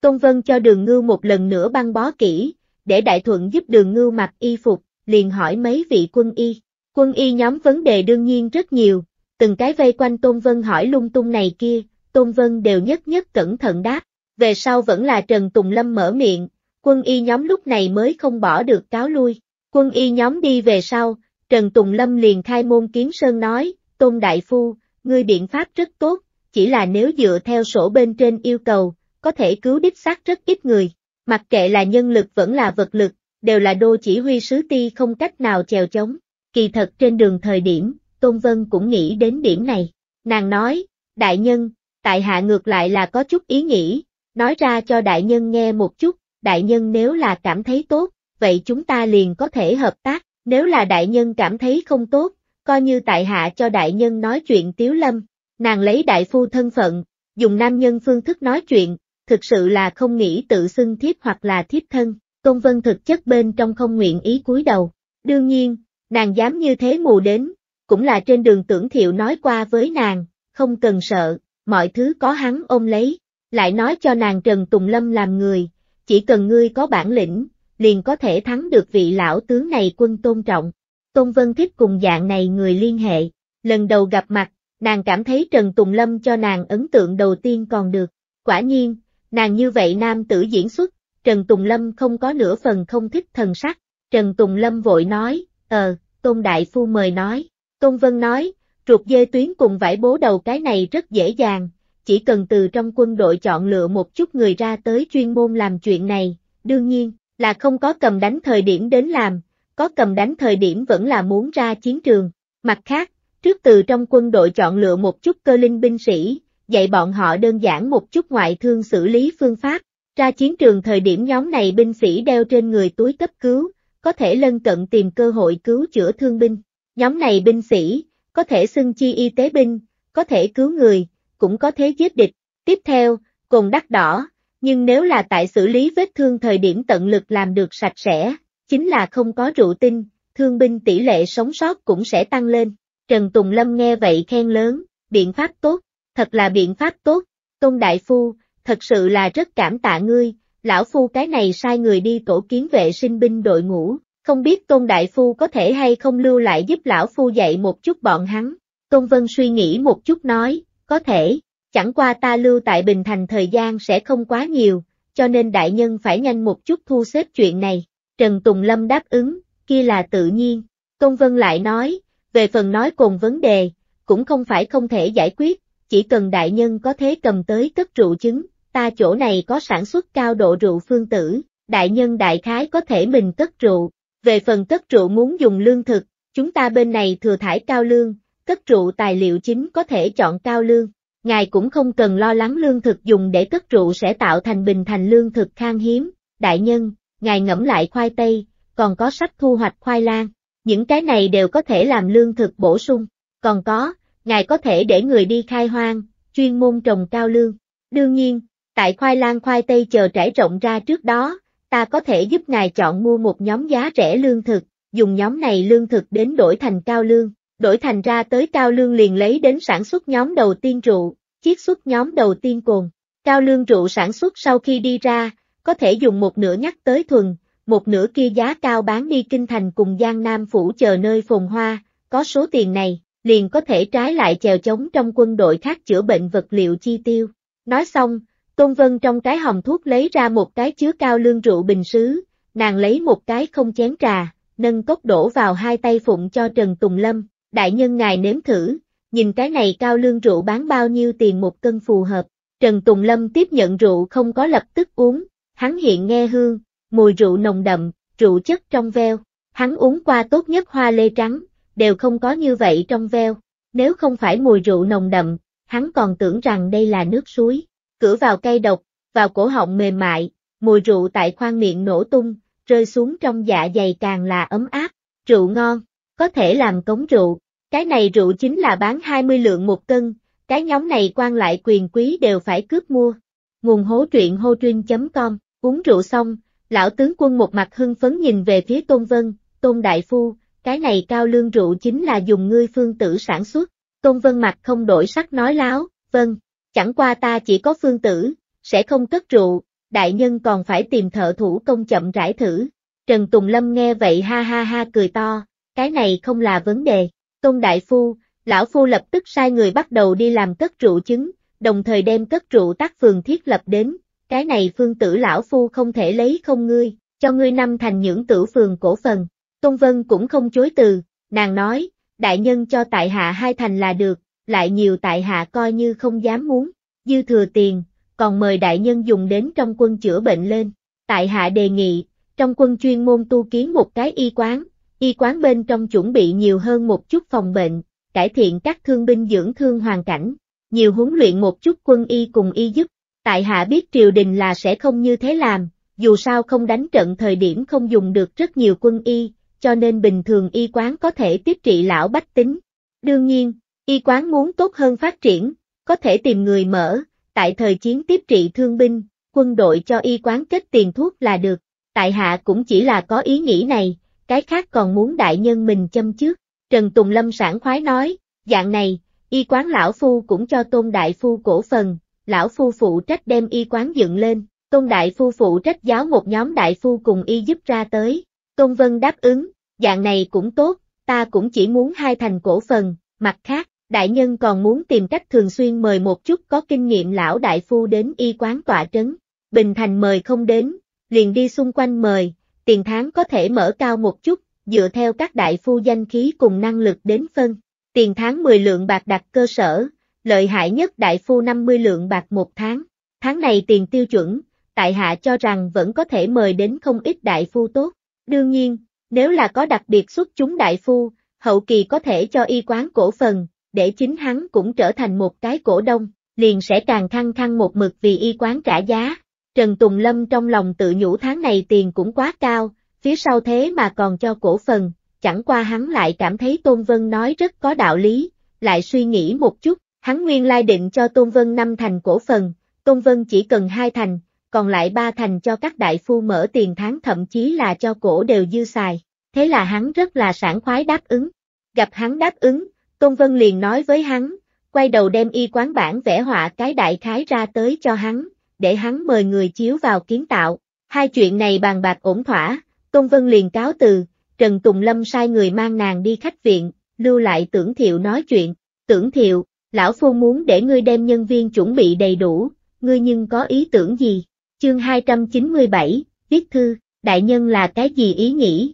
Tôn Vân cho đường ngưu một lần nữa băng bó kỹ, để đại thuận giúp đường ngưu mặc y phục, liền hỏi mấy vị quân y. Quân y nhóm vấn đề đương nhiên rất nhiều, từng cái vây quanh Tôn Vân hỏi lung tung này kia, Tôn Vân đều nhất nhất cẩn thận đáp. Về sau vẫn là Trần Tùng Lâm mở miệng, quân y nhóm lúc này mới không bỏ được cáo lui. Quân y nhóm đi về sau, Trần Tùng Lâm liền khai môn kiến sơn nói, Tôn Đại Phu, ngươi biện pháp rất tốt, chỉ là nếu dựa theo sổ bên trên yêu cầu, có thể cứu đích xác rất ít người, mặc kệ là nhân lực vẫn là vật lực, đều là đô chỉ huy sứ ti không cách nào chèo chống. Kỳ thật trên đường thời điểm, Tôn Vân cũng nghĩ đến điểm này. Nàng nói, đại nhân, tại hạ ngược lại là có chút ý nghĩ, nói ra cho đại nhân nghe một chút, đại nhân nếu là cảm thấy tốt, vậy chúng ta liền có thể hợp tác, nếu là đại nhân cảm thấy không tốt, coi như tại hạ cho đại nhân nói chuyện tiếu lâm. Nàng lấy đại phu thân phận, dùng nam nhân phương thức nói chuyện, thực sự là không nghĩ tự xưng thiếp hoặc là thiếp thân. Tôn Vân thực chất bên trong không nguyện ý cúi đầu. Đương nhiên, nàng dám như thế mù đến, cũng là trên đường tưởng thiệu nói qua với nàng, không cần sợ, mọi thứ có hắn ôm lấy, lại nói cho nàng Trần Tùng Lâm làm người, chỉ cần ngươi có bản lĩnh, liền có thể thắng được vị lão tướng này quân tôn trọng. Tôn Vân thích cùng dạng này người liên hệ, lần đầu gặp mặt, nàng cảm thấy Trần Tùng Lâm cho nàng ấn tượng đầu tiên còn được, quả nhiên, nàng như vậy nam tử diễn xuất, Trần Tùng Lâm không có nửa phần không thích thần sắc, Trần Tùng Lâm vội nói, ờ, Tôn Đại Phu mời nói, Tôn Vân nói, ruột dê tuyến cùng vải bố đầu cái này rất dễ dàng, chỉ cần từ trong quân đội chọn lựa một chút người ra tới chuyên môn làm chuyện này, đương nhiên, là không có cầm đánh thời điểm đến làm, có cầm đánh thời điểm vẫn là muốn ra chiến trường. Mặt khác, trước từ trong quân đội chọn lựa một chút cơ linh binh sĩ, dạy bọn họ đơn giản một chút ngoại thương xử lý phương pháp, ra chiến trường thời điểm nhóm này binh sĩ đeo trên người túi cấp cứu, có thể lân cận tìm cơ hội cứu chữa thương binh. Nhóm này binh sĩ, có thể xưng chi y tế binh, có thể cứu người, cũng có thế giết địch. Tiếp theo, cồn đắt đỏ, nhưng nếu là tại xử lý vết thương thời điểm tận lực làm được sạch sẽ, chính là không có rượu tinh, thương binh tỷ lệ sống sót cũng sẽ tăng lên. Trần Tùng Lâm nghe vậy khen lớn, biện pháp tốt, thật là biện pháp tốt, Tôn Đại Phu, thật sự là rất cảm tạ ngươi, lão phu cái này sai người đi tổ kiến vệ sinh binh đội ngũ, không biết tôn đại phu có thể hay không lưu lại giúp lão phu dạy một chút bọn hắn. Tôn Vân suy nghĩ một chút nói, có thể, chẳng qua ta lưu tại Bình Thành thời gian sẽ không quá nhiều, cho nên đại nhân phải nhanh một chút thu xếp chuyện này. Trần Tùng Lâm đáp ứng, kia là tự nhiên. Tôn Vân lại nói, về phần nói cùng vấn đề, cũng không phải không thể giải quyết, chỉ cần đại nhân có thế cầm tới cất rượu chứng, ta chỗ này có sản xuất cao độ rượu phương tử, đại nhân đại khái có thể mình cất rượu, về phần cất rượu muốn dùng lương thực, chúng ta bên này thừa thải cao lương, cất rượu tài liệu chính có thể chọn cao lương. Ngài cũng không cần lo lắng lương thực dùng để cất rượu sẽ tạo thành bình thành lương thực khan hiếm, đại nhân, ngài ngẫm lại khoai tây, còn có sách thu hoạch khoai lang, những cái này đều có thể làm lương thực bổ sung, còn có, ngài có thể để người đi khai hoang, chuyên môn trồng cao lương. Đương nhiên, tại khoai lang khoai tây chờ trải rộng ra trước đó, ta có thể giúp ngài chọn mua một nhóm giá rẻ lương thực, dùng nhóm này lương thực đến đổi thành cao lương, đổi thành ra tới cao lương liền lấy đến sản xuất nhóm đầu tiên rượu, chiết xuất nhóm đầu tiên cồn. Cao lương rượu sản xuất sau khi đi ra, có thể dùng một nửa nhắc tới thuần, một nửa kia giá cao bán đi kinh thành cùng Giang Nam phủ chờ nơi phồn hoa, có số tiền này, liền có thể trái lại chèo chống trong quân đội khác chữa bệnh vật liệu chi tiêu. Nói xong, Tôn Vân trong cái hòm thuốc lấy ra một cái chứa cao lương rượu bình sứ, nàng lấy một cái không chén trà, nâng cốc đổ vào hai tay phụng cho Trần Tùng Lâm, đại nhân ngài nếm thử, nhìn cái này cao lương rượu bán bao nhiêu tiền một cân phù hợp. Trần Tùng Lâm tiếp nhận rượu không có lập tức uống, hắn hiện nghe hương, mùi rượu nồng đậm, rượu chất trong veo, hắn uống qua tốt nhất hoa lê trắng, đều không có như vậy trong veo, nếu không phải mùi rượu nồng đậm, hắn còn tưởng rằng đây là nước suối cửa vào cây độc, vào cổ họng mềm mại, mùi rượu tại khoang miệng nổ tung, rơi xuống trong dạ dày càng là ấm áp, rượu ngon, có thể làm cống rượu, cái này rượu chính là bán 20 lượng một cân, cái nhóm này quan lại quyền quý đều phải cướp mua. Nguồn hố truyện hô truyên.com, uống rượu xong, lão tướng quân một mặt hưng phấn nhìn về phía Tôn Vân, Tôn Đại Phu, cái này cao lương rượu chính là dùng ngươi phương tử sản xuất, Tôn Vân mặt không đổi sắc nói láo, vâng chẳng qua ta chỉ có phương tử, sẽ không cất rượu, đại nhân còn phải tìm thợ thủ công chậm rãi thử. Trần Tùng Lâm nghe vậy ha ha ha cười to, cái này không là vấn đề. Công đại phu, lão phu lập tức sai người bắt đầu đi làm cất rượu chứng, đồng thời đem cất rượu tác phường thiết lập đến, cái này phương tử lão phu không thể lấy không ngươi, cho ngươi năm thành những tử phường cổ phần. Tôn Vân cũng không chối từ, nàng nói, đại nhân cho tại hạ hai thành là được, lại nhiều tại hạ coi như không dám muốn, dư thừa tiền, còn mời đại nhân dùng đến trong quân chữa bệnh lên. Tại hạ đề nghị, trong quân chuyên môn tu kiến một cái y quán, y quán bên trong chuẩn bị nhiều hơn một chút phòng bệnh, cải thiện các thương binh dưỡng thương hoàn cảnh, nhiều huấn luyện một chút quân y cùng y giúp. Tại hạ biết triều đình là sẽ không như thế làm, dù sao không đánh trận thời điểm không dùng được rất nhiều quân y, cho nên bình thường y quán có thể tiếp trị lão bách tính. Đương nhiên, Y quán muốn tốt hơn phát triển, có thể tìm người mở, tại thời chiến tiếp trị thương binh, quân đội cho y quán kết tiền thuốc là được, tại hạ cũng chỉ là có ý nghĩ này, cái khác còn muốn đại nhân mình châm trước. Trần Tùng Lâm sản khoái nói, dạng này, y quán lão phu cũng cho tôn đại phu cổ phần, lão phu phụ trách đem y quán dựng lên, tôn đại phu phụ trách giáo một nhóm đại phu cùng y giúp ra tới, tôn vân đáp ứng, dạng này cũng tốt, ta cũng chỉ muốn hai thành cổ phần, mặt khác, đại nhân còn muốn tìm cách thường xuyên mời một chút có kinh nghiệm lão đại phu đến y quán tọa trấn, Bình Thành mời không đến, liền đi xung quanh mời, tiền tháng có thể mở cao một chút, dựa theo các đại phu danh khí cùng năng lực đến phân, tiền tháng 10 lượng bạc đặt cơ sở, lợi hại nhất đại phu 50 lượng bạc một tháng, tháng này tiền tiêu chuẩn, tại hạ cho rằng vẫn có thể mời đến không ít đại phu tốt, đương nhiên, nếu là có đặc biệt xuất chúng đại phu, hậu kỳ có thể cho y quán cổ phần, để chính hắn cũng trở thành một cái cổ đông, liền sẽ càng khăng khăng một mực vì y quán trả giá. Trần Tùng Lâm trong lòng tự nhủ tháng này tiền cũng quá cao, phía sau thế mà còn cho cổ phần, chẳng qua hắn lại cảm thấy Tôn Vân nói rất có đạo lý, lại suy nghĩ một chút, hắn nguyên lai định cho Tôn Vân năm thành cổ phần, Tôn Vân chỉ cần hai thành, còn lại ba thành cho các đại phu mở tiền tháng thậm chí là cho cổ đều dư xài, thế là hắn rất là sảng khoái đáp ứng. Gặp hắn đáp ứng, Công Vân liền nói với hắn, quay đầu đem y quán bản vẽ họa cái đại khái ra tới cho hắn, để hắn mời người chiếu vào kiến tạo. Hai chuyện này bàn bạc ổn thỏa, Công Vân liền cáo từ, Trần Tùng Lâm sai người mang nàng đi khách viện, lưu lại tưởng thiệu nói chuyện, tưởng thiệu, lão phu muốn để ngươi đem nhân viên chuẩn bị đầy đủ, ngươi nhưng có ý tưởng gì? Chương 297, viết thư, đại nhân là cái gì ý nghĩ?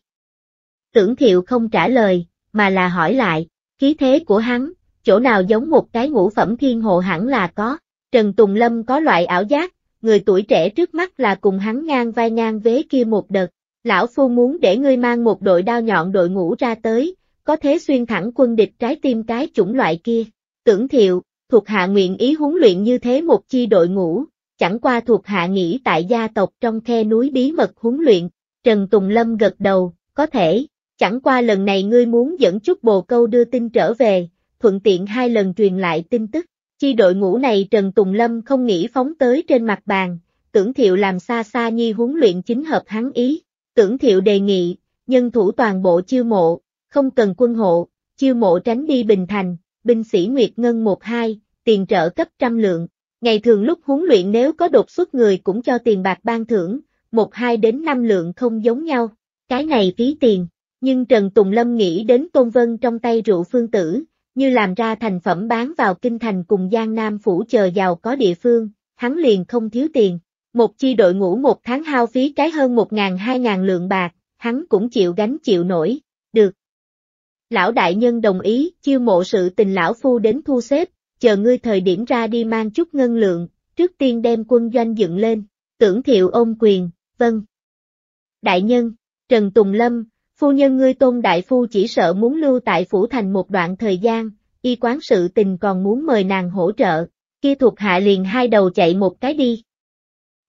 Tưởng thiệu không trả lời, mà là hỏi lại, Khí thế của hắn, chỗ nào giống một cái ngũ phẩm thiên hồ hẳn là có. Trần Tùng Lâm có loại ảo giác, người tuổi trẻ trước mắt là cùng hắn ngang vai ngang vế kia một đợt. Lão Phu muốn để ngươi mang một đội đao nhọn đội ngũ ra tới, có thế xuyên thẳng quân địch trái tim cái chủng loại kia. Tưởng thiệu, thuộc hạ nguyện ý huấn luyện như thế một chi đội ngũ, chẳng qua thuộc hạ nghĩ tại gia tộc trong khe núi bí mật huấn luyện. Trần Tùng Lâm gật đầu, có thể. Chẳng qua lần này ngươi muốn dẫn chút bồ câu đưa tin trở về, thuận tiện hai lần truyền lại tin tức. Chi đội ngũ này Trần Tùng Lâm không nghĩ phóng tới trên mặt bàn, tưởng thiệu làm xa xa nhi huấn luyện chính hợp hắn ý. Tưởng thiệu đề nghị, nhân thủ toàn bộ chiêu mộ, không cần quân hộ, chiêu mộ tránh đi Bình Thành, binh sĩ Nguyệt Ngân 1-2, tiền trợ cấp trăm lượng. Ngày thường lúc huấn luyện nếu có đột xuất người cũng cho tiền bạc ban thưởng, 1-2 đến 5 lượng không giống nhau. Cái này phí tiền, nhưng Trần Tùng Lâm nghĩ đến Tôn Vân trong tay rượu phương tử, như làm ra thành phẩm bán vào kinh thành cùng Giang Nam phủ chờ giàu có địa phương, hắn liền không thiếu tiền. Một chi đội ngũ một tháng hao phí cái hơn 1.000-2.000 lượng bạc, hắn cũng chịu gánh chịu nổi, được. Lão đại nhân đồng ý, chiêu mộ sự tình lão phu đến thu xếp, chờ ngươi thời điểm ra đi mang chút ngân lượng, trước tiên đem quân doanh dựng lên, tưởng thiệu ôm quyền, vâng. Đại nhân, Trần Tùng Lâm, phu nhân ngươi tôn đại phu chỉ sợ muốn lưu tại phủ thành một đoạn thời gian, y quán sự tình còn muốn mời nàng hỗ trợ, kia thuộc hạ liền hai đầu chạy một cái đi.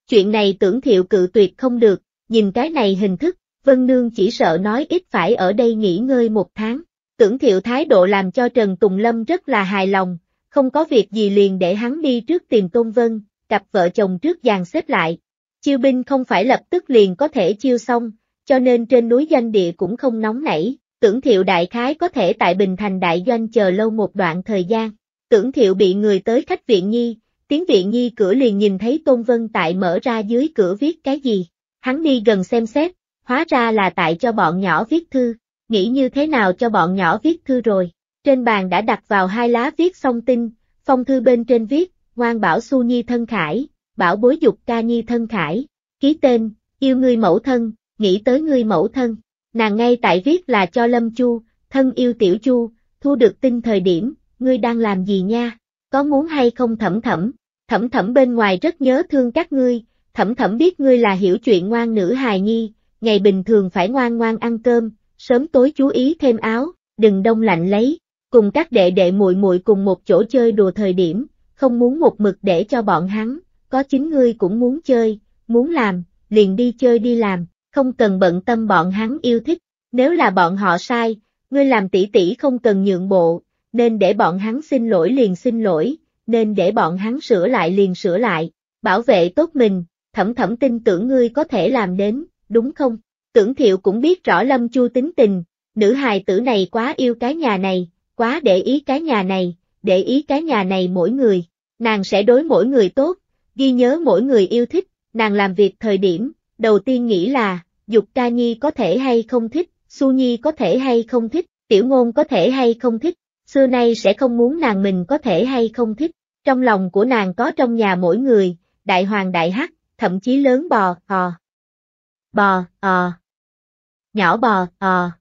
Chuyện này tưởng thiệu cự tuyệt không được, nhìn cái này hình thức, Vân Nương chỉ sợ nói ít phải ở đây nghỉ ngơi một tháng. Tưởng thiệu thái độ làm cho Trần Tùng Lâm rất là hài lòng, không có việc gì liền để hắn đi trước tìm Tôn Vân, cặp vợ chồng trước dàn xếp lại. Chiêu binh không phải lập tức liền có thể chiêu xong, cho nên trên núi doanh địa cũng không nóng nảy, tưởng thiệu đại khái có thể tại Bình Thành đại doanh chờ lâu một đoạn thời gian. Tưởng thiệu bị người tới khách viện nhi, tiếng viện nhi cửa liền nhìn thấy Tôn Vân tại mở ra dưới cửa viết cái gì, hắn đi gần xem xét, hóa ra là tại cho bọn nhỏ viết thư, nghĩ như thế nào cho bọn nhỏ viết thư rồi, trên bàn đã đặt vào hai lá viết song tin, phong thư bên trên viết, ngoan bảo su nhi thân khải, bảo bối dục ca nhi thân khải, ký tên, yêu ngươi mẫu thân, nghĩ tới ngươi mẫu thân, nàng ngay tại viết là cho Lâm Chu, thân yêu tiểu Chu, thu được tin thời điểm, ngươi đang làm gì nha, có muốn hay không thẩm thẩm, thẩm thẩm bên ngoài rất nhớ thương các ngươi, thẩm thẩm biết ngươi là hiểu chuyện ngoan nữ hài nhi, ngày bình thường phải ngoan ngoan ăn cơm, sớm tối chú ý thêm áo, đừng đông lạnh lấy, cùng các đệ đệ muội muội cùng một chỗ chơi đùa thời điểm, không muốn một mực để cho bọn hắn, có chính ngươi cũng muốn chơi, muốn làm, liền đi chơi đi làm, không cần bận tâm bọn hắn yêu thích, nếu là bọn họ sai, ngươi làm tỷ tỷ không cần nhượng bộ, nên để bọn hắn xin lỗi liền xin lỗi, nên để bọn hắn sửa lại liền sửa lại, bảo vệ tốt mình, thẩm thẩm tin tưởng ngươi có thể làm đến, đúng không? Tưởng thiệu cũng biết rõ lâm chu tính tình, nữ hài tử này quá yêu cái nhà này, quá để ý cái nhà này, để ý cái nhà này mỗi người, nàng sẽ đối mỗi người tốt, ghi nhớ mỗi người yêu thích, nàng làm việc thời điểm, đầu tiên nghĩ là, Dục Ca Nhi có thể hay không thích, Su Nhi có thể hay không thích, Tiểu Ngôn có thể hay không thích, xưa nay sẽ không muốn nàng mình có thể hay không thích, trong lòng của nàng có trong nhà mỗi người, đại hoàng đại hắc, thậm chí lớn bò, ò. Bò, ò. Ờ. Nhỏ bò, ò. Ờ.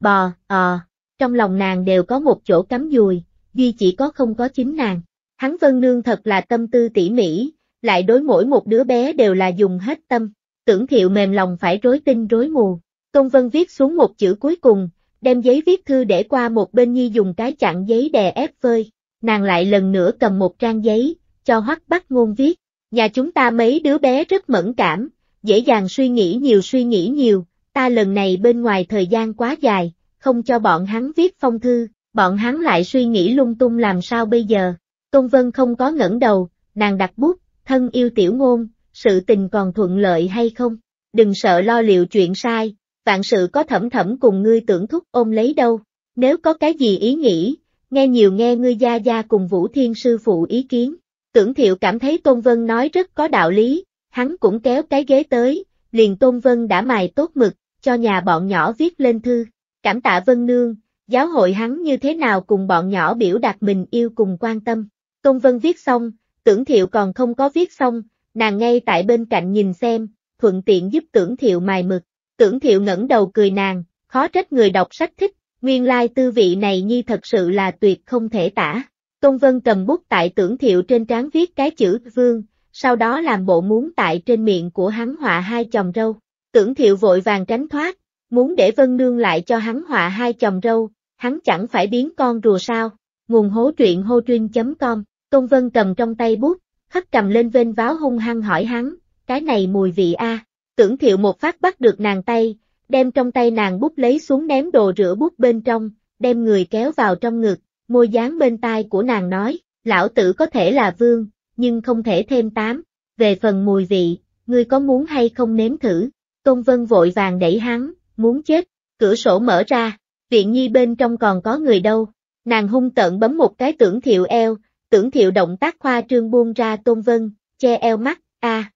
Bò, ò. Ờ. Trong lòng nàng đều có một chỗ cắm dùi, duy chỉ có không có chính nàng. Hắn Vân Nương thật là tâm tư tỉ mỉ, lại đối mỗi một đứa bé đều là dùng hết tâm, tưởng thiệu mềm lòng phải rối tinh rối mù. Công vân viết xuống một chữ cuối cùng, đem giấy viết thư để qua một bên nhi dùng cái chặn giấy đè ép vơi, nàng lại lần nữa cầm một trang giấy, cho hoắc bắt ngôn viết. Nhà chúng ta mấy đứa bé rất mẫn cảm, dễ dàng suy nghĩ nhiều suy nghĩ nhiều, ta lần này bên ngoài thời gian quá dài, không cho bọn hắn viết phong thư, bọn hắn lại suy nghĩ lung tung làm sao bây giờ. Công vân không có ngẩng đầu, nàng đặt bút, thân yêu tiểu ngôn, sự tình còn thuận lợi hay không? Đừng sợ lo liệu chuyện sai, vạn sự có thẩm thẩm cùng ngươi tưởng thúc ôm lấy đâu, nếu có cái gì ý nghĩ, nghe nhiều nghe ngươi gia gia cùng Vũ Thiên Sư Phụ ý kiến. Tưởng thiệu cảm thấy Tôn Vân nói rất có đạo lý, hắn cũng kéo cái ghế tới, liền Tôn Vân đã mài tốt mực, cho nhà bọn nhỏ viết lên thư, cảm tạ Vân Nương, giáo hội hắn như thế nào cùng bọn nhỏ biểu đạt mình yêu cùng quan tâm. Tôn Vân viết xong, Tưởng thiệu còn không có viết xong, nàng ngay tại bên cạnh nhìn xem, thuận tiện giúp tưởng thiệu mài mực. Tưởng thiệu ngẩng đầu cười nàng, khó trách người đọc sách thích, nguyên lai tư vị này nhi thật sự là tuyệt không thể tả. Công vân cầm bút tại tưởng thiệu trên trán viết cái chữ vương, sau đó làm bộ muốn tại trên miệng của hắn họa hai chồng râu. Tưởng thiệu vội vàng tránh thoát, muốn để vân nương lại cho hắn họa hai chồng râu, hắn chẳng phải biến con rùa sao. Nguồn hố truyện hô truyên.com Công Vân cầm trong tay bút, hất cầm lên vên váo hung hăng hỏi hắn, cái này mùi vị a Tưởng thiệu một phát bắt được nàng tay, đem trong tay nàng bút lấy xuống ném đồ rửa bút bên trong, đem người kéo vào trong ngực, môi dán bên tai của nàng nói, lão tử có thể là vương, nhưng không thể thêm tám. Về phần mùi vị, ngươi có muốn hay không nếm thử? Công Vân vội vàng đẩy hắn, muốn chết, cửa sổ mở ra, viện nhi bên trong còn có người đâu. Nàng hung tận bấm một cái tưởng thiệu eo, tưởng thiệu động tác khoa trương buông ra tôn vân, che eo mắt, a à.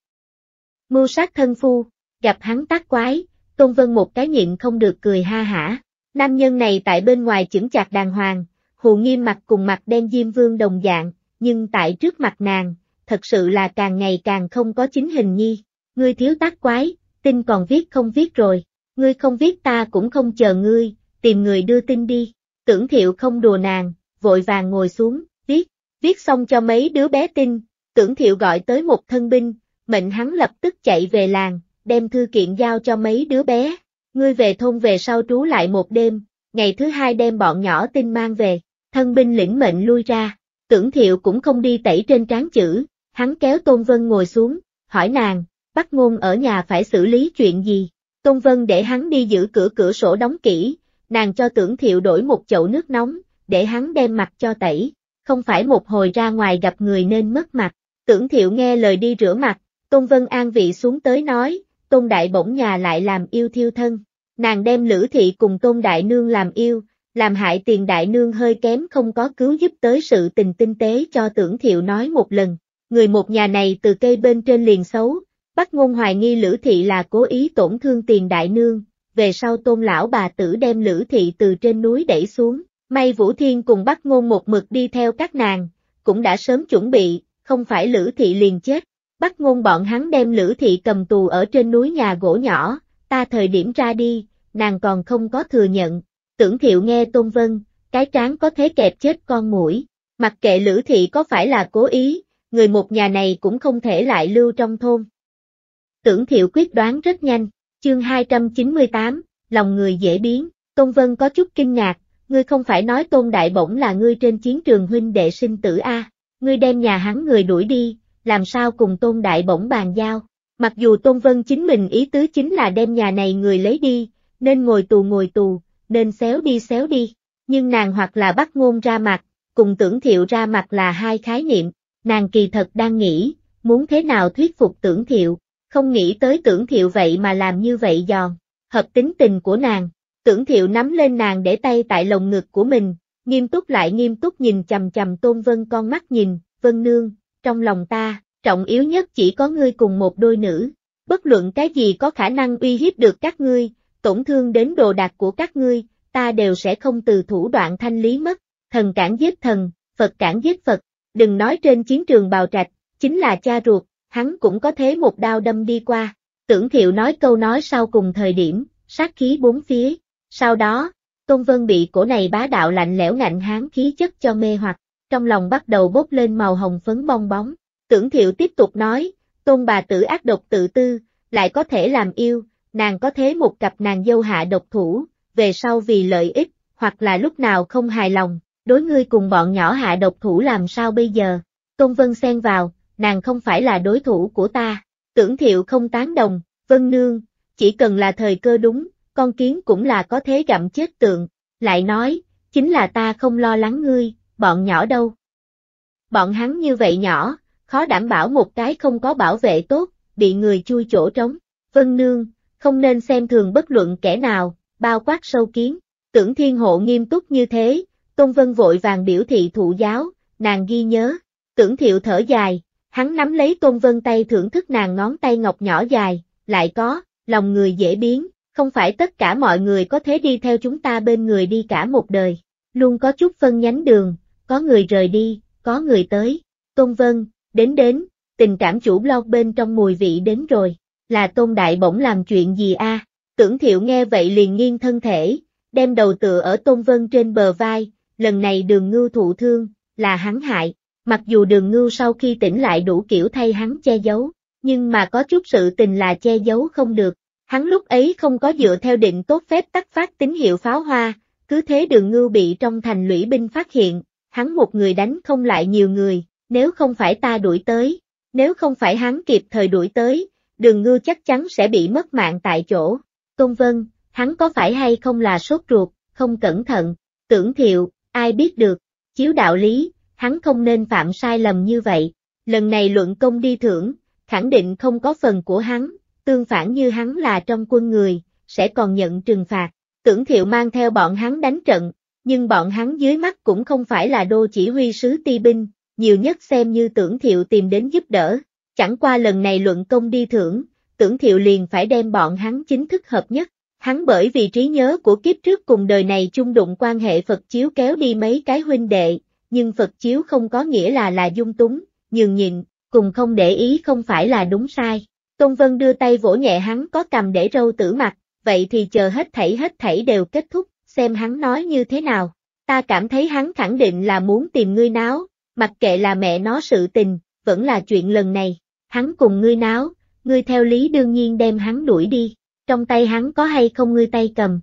Mưu sát thân phu, gặp hắn tác quái, tôn vân một cái nhịn không được cười ha hả. Nam nhân này tại bên ngoài chững chạc đàng hoàng, hù nghiêm mặt cùng mặt đen diêm vương đồng dạng, nhưng tại trước mặt nàng, thật sự là càng ngày càng không có chính hình nhi. Ngươi thiếu tác quái, tin còn viết không viết rồi, ngươi không viết ta cũng không chờ ngươi, tìm người đưa tin đi. Tưởng thiệu không đùa nàng, vội vàng ngồi xuống, Viết xong cho mấy đứa bé tin, tưởng thiệu gọi tới một thân binh, mệnh hắn lập tức chạy về làng, đem thư kiện giao cho mấy đứa bé. Ngươi về thôn về sau trú lại một đêm, ngày thứ hai đem bọn nhỏ tin mang về, thân binh lĩnh mệnh lui ra, tưởng thiệu cũng không đi tẩy trên trán chữ, hắn kéo Tôn Vân ngồi xuống, hỏi nàng, bắt ngôn ở nhà phải xử lý chuyện gì, Tôn Vân để hắn đi giữ cửa cửa sổ đóng kỹ, nàng cho tưởng thiệu đổi một chậu nước nóng, để hắn đem mặt cho tẩy, không phải một hồi ra ngoài gặp người nên mất mặt. Tưởng thiệu nghe lời đi rửa mặt, Tôn Vân An vị xuống tới nói, Tôn Đại bỗng nhà lại làm yêu thiêu thân. Nàng đem Lữ Thị cùng Tôn Đại Nương làm yêu, làm hại tiền Đại Nương hơi kém không có cứu giúp tới sự tình tinh tế cho tưởng thiệu nói một lần. Người một nhà này từ cây bên trên liền xấu, bắt ngôn hoài nghi Lữ Thị là cố ý tổn thương tiền Đại Nương, về sau Tôn Lão bà tử đem Lữ Thị từ trên núi đẩy xuống, May Vũ Thiên cùng Bắc Ngôn một mực đi theo các nàng, cũng đã sớm chuẩn bị, không phải Lữ Thị liền chết. Bắc Ngôn bọn hắn đem Lữ Thị cầm tù ở trên núi nhà gỗ nhỏ, ta thời điểm ra đi, nàng còn không có thừa nhận. Tưởng Thiệu nghe Tôn Vân, cái tráng có thế kẹp chết con mũi, mặc kệ Lữ Thị có phải là cố ý, người một nhà này cũng không thể lại lưu trong thôn. Tưởng Thiệu quyết đoán rất nhanh, chương 298, lòng người dễ biến, Tôn Vân có chút kinh ngạc, ngươi không phải nói tôn đại bổng là ngươi trên chiến trường huynh đệ sinh tử A, ngươi đem nhà hắn người đuổi đi, làm sao cùng tôn đại bổng bàn giao. Mặc dù Tôn Vân chính mình ý tứ chính là đem nhà này người lấy đi, nên ngồi tù ngồi tù, nên xéo đi xéo đi, nhưng nàng hoặc là bắt ngôn ra mặt, cùng tưởng thiệu ra mặt là hai khái niệm, nàng kỳ thật đang nghĩ, muốn thế nào thuyết phục tưởng thiệu, không nghĩ tới tưởng thiệu vậy mà làm như vậy giòn, hợp tính tình của nàng, Tưởng thiệu nắm lên nàng để tay tại lồng ngực của mình, nghiêm túc lại nghiêm túc nhìn chầm chầm Tôn Vân con mắt nhìn, Vân Nương, trong lòng ta, trọng yếu nhất chỉ có ngươi cùng một đôi nữ, bất luận cái gì có khả năng uy hiếp được các ngươi, tổn thương đến đồ đạc của các ngươi, ta đều sẽ không từ thủ đoạn thanh lý mất, thần cản giết thần, Phật cản giết Phật, đừng nói trên chiến trường bào trạch, chính là cha ruột, hắn cũng có thế một đao đâm đi qua, tưởng thiệu nói câu nói sau cùng thời điểm, sát khí bốn phía, sau đó, Tôn Vân bị cổ này bá đạo lạnh lẽo ngạnh hán khí chất cho mê hoặc, trong lòng bắt đầu bốc lên màu hồng phấn bong bóng. Tưởng thiệu tiếp tục nói, tôn bà tử ác độc tự tư, lại có thể làm yêu, nàng có thế một cặp nàng dâu hạ độc thủ, về sau vì lợi ích, hoặc là lúc nào không hài lòng, đối ngươi cùng bọn nhỏ hạ độc thủ làm sao bây giờ. Tôn Vân xen vào, nàng không phải là đối thủ của ta, tưởng thiệu không tán đồng, Vân Nương, chỉ cần là thời cơ đúng, con kiến cũng là có thế gặm chết tượng, lại nói, chính là ta không lo lắng ngươi, bọn nhỏ đâu. Bọn hắn như vậy nhỏ, khó đảm bảo một cái không có bảo vệ tốt, bị người chui chỗ trống, vân nương, không nên xem thường bất luận kẻ nào, bao quát sâu kiến, tưởng thiên hộ nghiêm túc như thế, Tôn Vân vội vàng biểu thị thụ giáo, nàng ghi nhớ, tưởng thiệu thở dài, hắn nắm lấy Tôn Vân tay thưởng thức nàng ngón tay ngọc nhỏ dài, lại có, lòng người dễ biến, không phải tất cả mọi người có thể đi theo chúng ta bên người đi cả một đời, luôn có chút phân nhánh đường, có người rời đi, có người tới. Tôn Vân, đến đến, tình cảm chủ blog bên trong mùi vị đến rồi, là Tôn Đại bỗng làm chuyện gì a? Tưởng Thiệu nghe vậy liền nghiêng thân thể, đem đầu tựa ở Tôn Vân trên bờ vai, lần này đường Ngư thụ thương, là hắn hại, mặc dù đường Ngư sau khi tỉnh lại đủ kiểu thay hắn che giấu, nhưng mà có chút sự tình là che giấu không được, Hắn lúc ấy không có dựa theo định tốt phép tắt phát tín hiệu pháo hoa, cứ thế đường ngưu bị trong thành lũy binh phát hiện, hắn một người đánh không lại nhiều người, nếu không phải ta đuổi tới, nếu không phải hắn kịp thời đuổi tới, đường ngưu chắc chắn sẽ bị mất mạng tại chỗ. Công Vân, hắn có phải hay không là sốt ruột, không cẩn thận, tưởng thiệu, ai biết được, chiếu đạo lý, hắn không nên phạm sai lầm như vậy. Lần này luận công đi thưởng, khẳng định không có phần của hắn, tương phản như hắn là trong quân người, sẽ còn nhận trừng phạt. Tưởng thiệu mang theo bọn hắn đánh trận, nhưng bọn hắn dưới mắt cũng không phải là đô chỉ huy sứ ti binh, nhiều nhất xem như tưởng thiệu tìm đến giúp đỡ. Chẳng qua lần này luận công đi thưởng, tưởng thiệu liền phải đem bọn hắn chính thức hợp nhất. Hắn bởi vì trí nhớ của kiếp trước cùng đời này chung đụng quan hệ Phật Chiếu kéo đi mấy cái huynh đệ, nhưng Phật Chiếu không có nghĩa là là dung túng, nhường nhịn, cùng không để ý không phải là đúng sai. Tôn Vân đưa tay vỗ nhẹ hắn có cầm để râu tử mặt, vậy thì chờ hết thảy hết thảy đều kết thúc, xem hắn nói như thế nào. Ta cảm thấy hắn khẳng định là muốn tìm ngươi náo, mặc kệ là mẹ nó sự tình, vẫn là chuyện lần này. Hắn cùng ngươi náo, ngươi theo lý đương nhiên đem hắn đuổi đi, trong tay hắn có hay không ngươi tay cầm.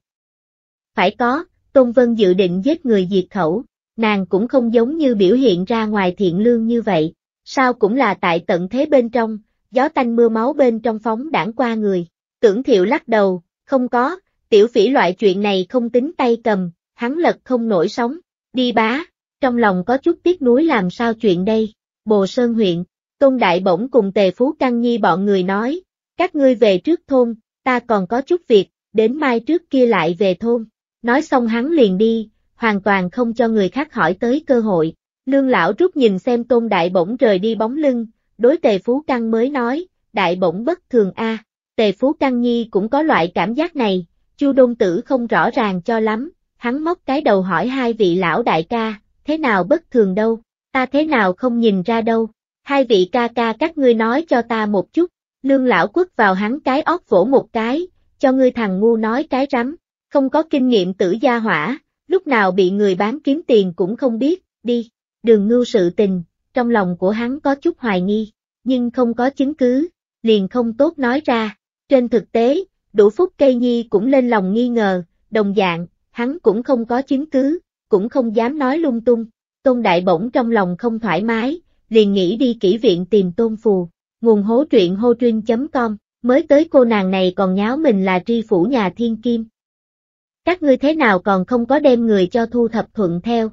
Phải có, Tôn Vân dự định giết người diệt khẩu, nàng cũng không giống như biểu hiện ra ngoài thiện lương như vậy, sao cũng là tại tận thế bên trong, gió tanh mưa máu bên trong phóng đảng qua người. Tưởng thiệu lắc đầu, không có, tiểu phỉ loại chuyện này không tính tay cầm, hắn lật không nổi sóng, đi bá, trong lòng có chút tiếc nuối làm sao chuyện đây, bồ sơn huyện, tôn đại bổng cùng tề phú căng nhi bọn người nói, các ngươi về trước thôn, ta còn có chút việc, đến mai trước kia lại về thôn, nói xong hắn liền đi, hoàn toàn không cho người khác hỏi tới cơ hội, lương lão rút nhìn xem tôn đại bổng rời đi bóng lưng, đối tề phú căng mới nói, đại bổng bất thường a. Tề phú căng nhi cũng có loại cảm giác này, chu đôn tử không rõ ràng cho lắm, hắn móc cái đầu hỏi hai vị lão đại ca, thế nào bất thường đâu, ta thế nào không nhìn ra đâu, hai vị ca ca các ngươi nói cho ta một chút, lương lão quất vào hắn cái óc vỗ một cái, cho ngươi thằng ngu nói cái rắm, không có kinh nghiệm tử gia hỏa, lúc nào bị người bán kiếm tiền cũng không biết, đi, đường ngưu sự tình, trong lòng của hắn có chút hoài nghi, nhưng không có chứng cứ, liền không tốt nói ra. Trên thực tế, đủ phúc cây nhi cũng lên lòng nghi ngờ, đồng dạng, hắn cũng không có chứng cứ, cũng không dám nói lung tung. Tôn Đại bổng trong lòng không thoải mái, liền nghĩ đi kỹ viện tìm Tôn Phù, nguồn hố truyện hô truyên.com, mới tới cô nàng này còn nháo mình là tri phủ nhà thiên kim. Các ngươi thế nào còn không có đem người cho thu thập thuận theo,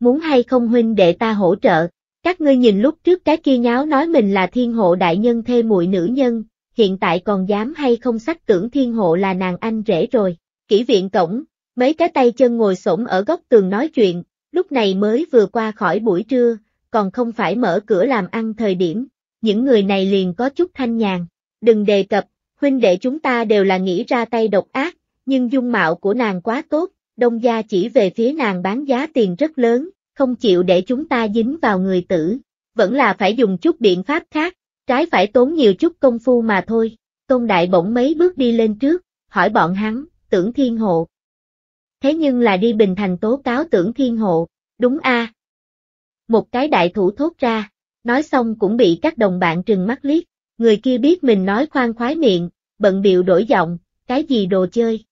muốn hay không huynh đệ ta hỗ trợ. Các ngươi nhìn lúc trước cái kia nháo nói mình là thiên hộ đại nhân thê muội nữ nhân, hiện tại còn dám hay không sắc tưởng thiên hộ là nàng anh rể rồi. Kỷ viện cổng, mấy cái tay chân ngồi xổm ở góc tường nói chuyện, lúc này mới vừa qua khỏi buổi trưa, còn không phải mở cửa làm ăn thời điểm, những người này liền có chút thanh nhàn. Đừng đề cập, huynh đệ chúng ta đều là nghĩ ra tay độc ác, nhưng dung mạo của nàng quá tốt, đông gia chỉ về phía nàng bán giá tiền rất lớn, không chịu để chúng ta dính vào người tử, vẫn là phải dùng chút biện pháp khác, trái phải tốn nhiều chút công phu mà thôi. Tôn Đại bỗng mấy bước đi lên trước, hỏi bọn hắn, tưởng thiên hộ. Thế nhưng là đi Bình Thành tố cáo tưởng thiên hộ, đúng a Một cái đại thủ thốt ra, nói xong cũng bị các đồng bạn trừng mắt liếc, người kia biết mình nói khoan khoái miệng, bận biểu đổi giọng, cái gì đồ chơi.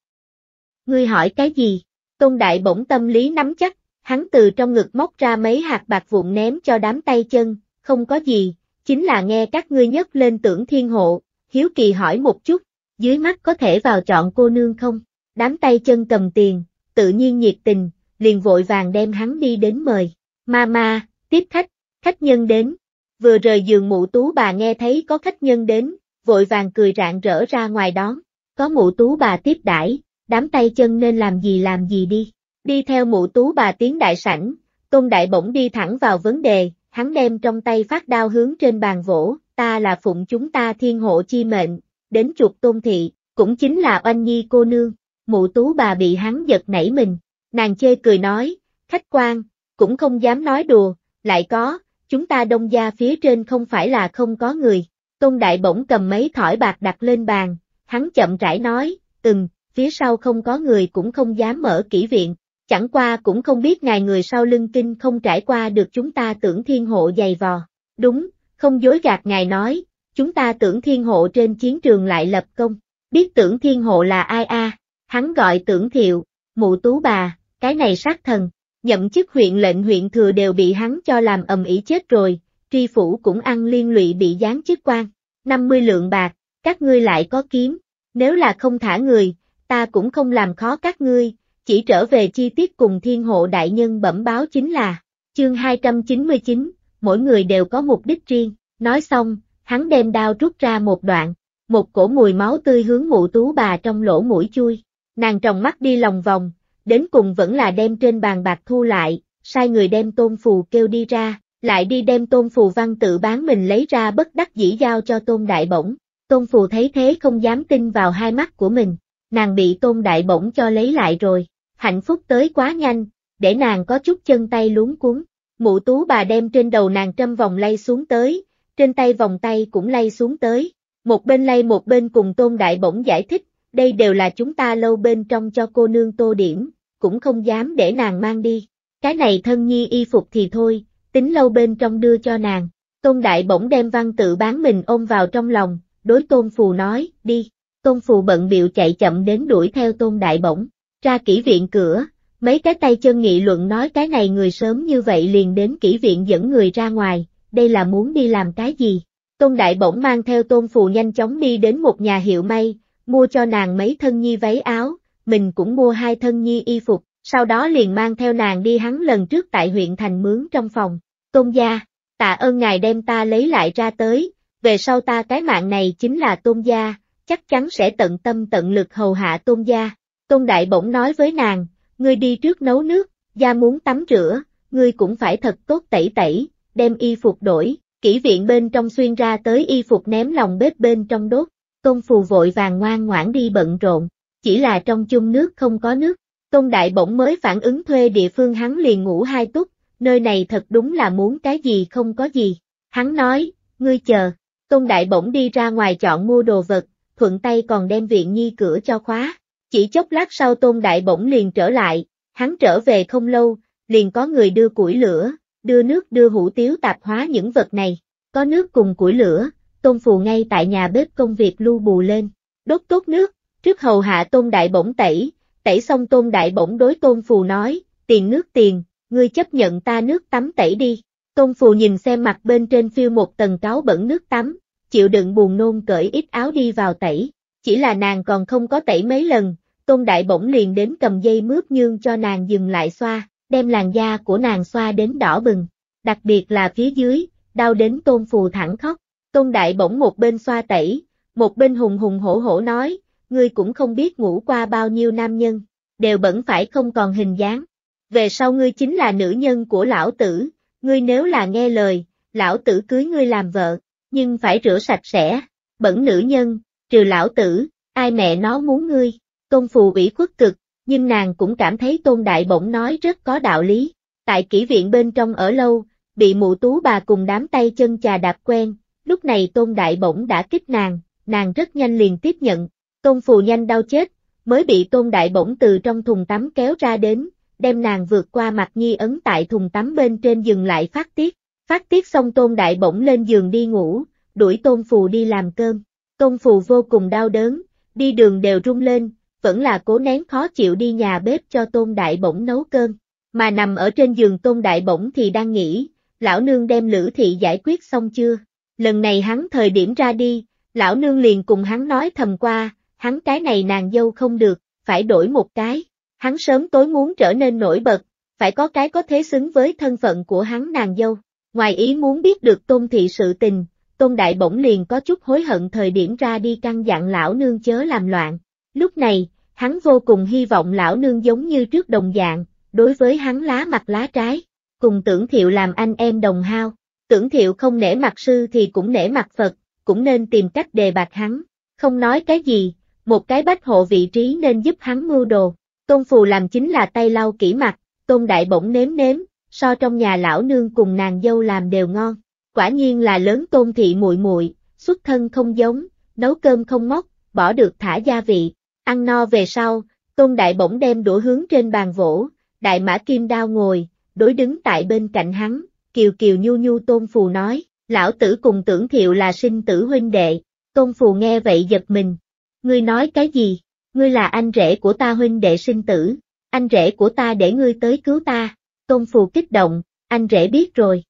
Ngươi hỏi cái gì? Tôn Đại bỗng tâm lý nắm chắc, hắn từ trong ngực móc ra mấy hạt bạc vụn ném cho đám tay chân, không có gì, chính là nghe các ngươi nhấc lên tưởng thiên hộ, hiếu kỳ hỏi một chút, dưới mắt có thể vào chọn cô nương không? Đám tay chân cầm tiền, tự nhiên nhiệt tình, liền vội vàng đem hắn đi đến mời. Ma ma, tiếp khách, khách nhân đến. Vừa rời giường mụ tú bà nghe thấy có khách nhân đến, vội vàng cười rạng rỡ ra ngoài đón. Có mụ tú bà tiếp đãi, đám tay chân nên làm gì làm gì đi. Đi theo mụ tú bà tiến đại sảnh, tôn đại bỗng đi thẳng vào vấn đề, hắn đem trong tay phát đao hướng trên bàn vỗ, ta là phụng chúng ta thiên hộ chi mệnh, đến chuột tôn thị, cũng chính là oanh nhi cô nương. Mụ tú bà bị hắn giật nảy mình, nàng chê cười nói, khách quan, cũng không dám nói đùa, lại có, chúng ta đông gia phía trên không phải là không có người. Tôn Đại bỗng cầm mấy thỏi bạc đặt lên bàn, hắn chậm rãi nói, từng, phía sau không có người cũng không dám mở kỹ viện, chẳng qua cũng không biết ngài người sau lưng kinh không trải qua được chúng ta tưởng thiên hộ dày vò. Đúng, không dối gạt ngài nói, chúng ta tưởng thiên hộ trên chiến trường lại lập công, biết tưởng thiên hộ là ai a hắn gọi tưởng thiệu, mụ tú bà, cái này sát thần, nhậm chức huyện lệnh huyện thừa đều bị hắn cho làm ầm ĩ chết rồi, tri phủ cũng ăn liên lụy bị giáng chức quan, 50 lượng bạc, các ngươi lại có kiếm, nếu là không thả người, ta cũng không làm khó các ngươi, chỉ trở về chi tiết cùng thiên hộ đại nhân bẩm báo chính là, chương 299, mỗi người đều có mục đích riêng, nói xong, hắn đem đao rút ra một đoạn, một cổ mùi máu tươi hướng mụ tú bà trong lỗ mũi chui, nàng tròng mắt đi lòng vòng, đến cùng vẫn là đem trên bàn bạc thu lại, sai người đem tôn phù kêu đi ra, lại đi đem tôn phù văn tự bán mình lấy ra bất đắc dĩ giao cho tôn đại bổng. Tôn phù thấy thế không dám tin vào hai mắt của mình, nàng bị tôn đại bổng cho lấy lại rồi, hạnh phúc tới quá nhanh, để nàng có chút chân tay luống cuốn, mụ tú bà đem trên đầu nàng trâm vòng lay xuống tới, trên tay vòng tay cũng lay xuống tới, một bên lay một bên cùng tôn đại bổng giải thích, đây đều là chúng ta lâu bên trong cho cô nương tô điểm, cũng không dám để nàng mang đi, cái này thân nhi y phục thì thôi, tính lâu bên trong đưa cho nàng, tôn đại bổng đem văn tự bán mình ôm vào trong lòng, đối tôn phù nói, đi. Tôn Phù bận biệu chạy chậm đến đuổi theo Tôn Đại Bổng, ra kỹ viện cửa, mấy cái tay chân nghị luận nói cái này người sớm như vậy liền đến kỹ viện dẫn người ra ngoài, đây là muốn đi làm cái gì. Tôn Đại Bổng mang theo Tôn Phù nhanh chóng đi đến một nhà hiệu may, mua cho nàng mấy thân nhi váy áo, mình cũng mua hai thân nhi y phục, sau đó liền mang theo nàng đi hắn lần trước tại huyện thành mướn trong phòng. Tôn gia, tạ ơn ngài đem ta lấy lại ra tới, về sau ta cái mạng này chính là tôn gia, chắc chắn sẽ tận tâm tận lực hầu hạ tôn gia. Tôn đại bỗng nói với nàng, ngươi đi trước nấu nước, gia muốn tắm rửa, ngươi cũng phải thật tốt tẩy tẩy, đem y phục đổi, kỹ viện bên trong xuyên ra tới y phục ném lòng bếp bên trong đốt, tôn phù vội vàng ngoan ngoãn đi bận rộn, chỉ là trong chung nước không có nước, tôn đại bỗng mới phản ứng thuê địa phương hắn liền ngủ hai túc, nơi này thật đúng là muốn cái gì không có gì, hắn nói, ngươi chờ, tôn đại bỗng đi ra ngoài chọn mua đồ vật, thuận tay còn đem viện nhi cửa cho khóa. Chỉ chốc lát sau Tôn Đại bỗng liền trở lại, hắn trở về không lâu, liền có người đưa củi lửa, đưa nước đưa hủ tiếu tạp hóa những vật này, có nước cùng củi lửa, Tôn Phù ngay tại nhà bếp công việc lưu bù lên, đốt tốt nước, trước hầu hạ Tôn Đại bỗng tẩy, tẩy xong Tôn Đại bỗng đối Tôn Phù nói, tiền nước tiền, ngươi chấp nhận ta nước tắm tẩy đi. Tôn Phù nhìn xem mặt bên trên phiêu một tầng cáo bẩn nước tắm, chịu đựng buồn nôn cởi ít áo đi vào tẩy, chỉ là nàng còn không có tẩy mấy lần, Tôn Đại bỗng liền đến cầm dây mướp nhương cho nàng dừng lại xoa, đem làn da của nàng xoa đến đỏ bừng, đặc biệt là phía dưới, đau đến Tôn Phù thẳng khóc, Tôn Đại bỗng một bên xoa tẩy, một bên hùng hùng hổ hổ nói, ngươi cũng không biết ngủ qua bao nhiêu nam nhân, đều bẩn phải không còn hình dáng, về sau ngươi chính là nữ nhân của lão tử, ngươi nếu là nghe lời, lão tử cưới ngươi làm vợ nhưng phải rửa sạch sẽ, bẩn nữ nhân, trừ lão tử, ai mẹ nó muốn ngươi, tôn phù ủy khuất cực, nhưng nàng cũng cảm thấy tôn đại bỗng nói rất có đạo lý, tại kỹ viện bên trong ở lâu, bị mụ tú bà cùng đám tay chân chà đạp quen, lúc này tôn đại bỗng đã kích nàng, nàng rất nhanh liền tiếp nhận, tôn phù nhanh đau chết, mới bị tôn đại bỗng từ trong thùng tắm kéo ra đến, đem nàng vượt qua mặt nhi ấn tại thùng tắm bên trên dừng lại phát tiết, Phát tiết xong Tôn Đại bỗng lên giường đi ngủ, đuổi Tôn Phù đi làm cơm. Tôn Phù vô cùng đau đớn, đi đường đều rung lên, vẫn là cố nén khó chịu đi nhà bếp cho Tôn Đại bỗng nấu cơm. Mà nằm ở trên giường Tôn Đại bỗng thì đang nghĩ, lão nương đem Lữ Thị giải quyết xong chưa? Lần này hắn thời điểm ra đi, lão nương liền cùng hắn nói thầm qua, hắn cái này nàng dâu không được, phải đổi một cái. Hắn sớm tối muốn trở nên nổi bật, phải có cái có thế xứng với thân phận của hắn nàng dâu. Ngoài ý muốn biết được tôn thị sự tình, tôn đại bỗng liền có chút hối hận thời điểm ra đi căn dặn lão nương chớ làm loạn. Lúc này, hắn vô cùng hy vọng lão nương giống như trước đồng dạng, đối với hắn lá mặt lá trái, cùng tưởng thiệu làm anh em đồng hao. Tưởng thiệu không nể mặt sư thì cũng nể mặt Phật, cũng nên tìm cách đề bạc hắn, không nói cái gì, một cái bách hộ vị trí nên giúp hắn mưu đồ. Tôn Phù làm chính là tay lau kỹ mặt, Tôn Đại bỗng nếm nếm, so trong nhà lão nương cùng nàng dâu làm đều ngon. Quả nhiên là lớn tôn thị muội muội, xuất thân không giống, nấu cơm không móc, bỏ được thả gia vị. Ăn no về sau, tôn đại bỗng đem đũa hướng trên bàn vỗ, đại mã kim đao ngồi, đối đứng tại bên cạnh hắn, kiều kiều nhu nhu tôn phù nói, lão tử cùng tưởng thiệu là sinh tử huynh đệ, tôn phù nghe vậy giật mình. Ngươi nói cái gì? Ngươi là anh rể của ta huynh đệ sinh tử, anh rể của ta để ngươi tới cứu ta. Tôn Phù kích động, anh rể biết rồi.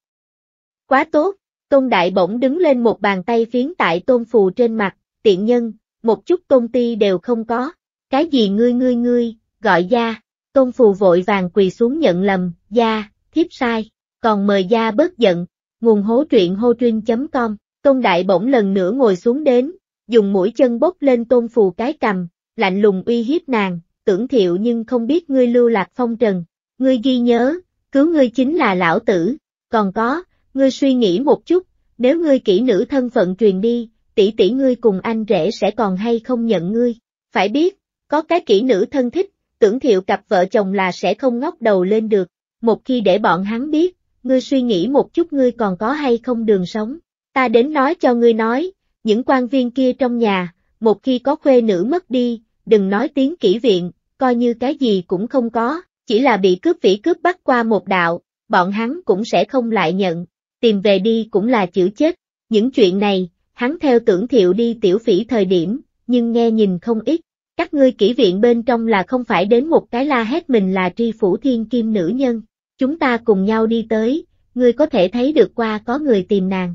Quá tốt, Tôn Đại bỗng đứng lên một bàn tay phiến tại Tôn Phù trên mặt, tiện nhân, một chút tôn ti đều không có. Cái gì ngươi ngươi ngươi, gọi gia, Tôn Phù vội vàng quỳ xuống nhận lầm, gia, thiếp sai, còn mời gia bớt giận. Nguồn hố truyện hô truyên.com, Tôn Đại bỗng lần nữa ngồi xuống đến, dùng mũi chân bốc lên Tôn Phù cái cầm, lạnh lùng uy hiếp nàng, tưởng thiệu nhưng không biết ngươi lưu lạc phong trần. Ngươi ghi nhớ, cứu ngươi chính là lão tử, còn có, ngươi suy nghĩ một chút, nếu ngươi kỹ nữ thân phận truyền đi, tỷ tỷ ngươi cùng anh rể sẽ còn hay không nhận ngươi, phải biết, có cái kỹ nữ thân thích, tưởng thiệu cặp vợ chồng là sẽ không ngóc đầu lên được, một khi để bọn hắn biết, ngươi suy nghĩ một chút ngươi còn có hay không đường sống, ta đến nói cho ngươi nói, những quan viên kia trong nhà, một khi có khuê nữ mất đi, đừng nói tiếng kỹ viện, coi như cái gì cũng không có, chỉ là bị cướp vĩ cướp bắt qua một đạo, bọn hắn cũng sẽ không lại nhận, tìm về đi cũng là chữ chết. Những chuyện này, hắn theo tưởng thiệu đi tiểu phỉ thời điểm, nhưng nghe nhìn không ít. Các ngươi kỹ viện bên trong là không phải đến một cái la hét mình là tri phủ thiên kim nữ nhân. Chúng ta cùng nhau đi tới, ngươi có thể thấy được qua có người tìm nàng.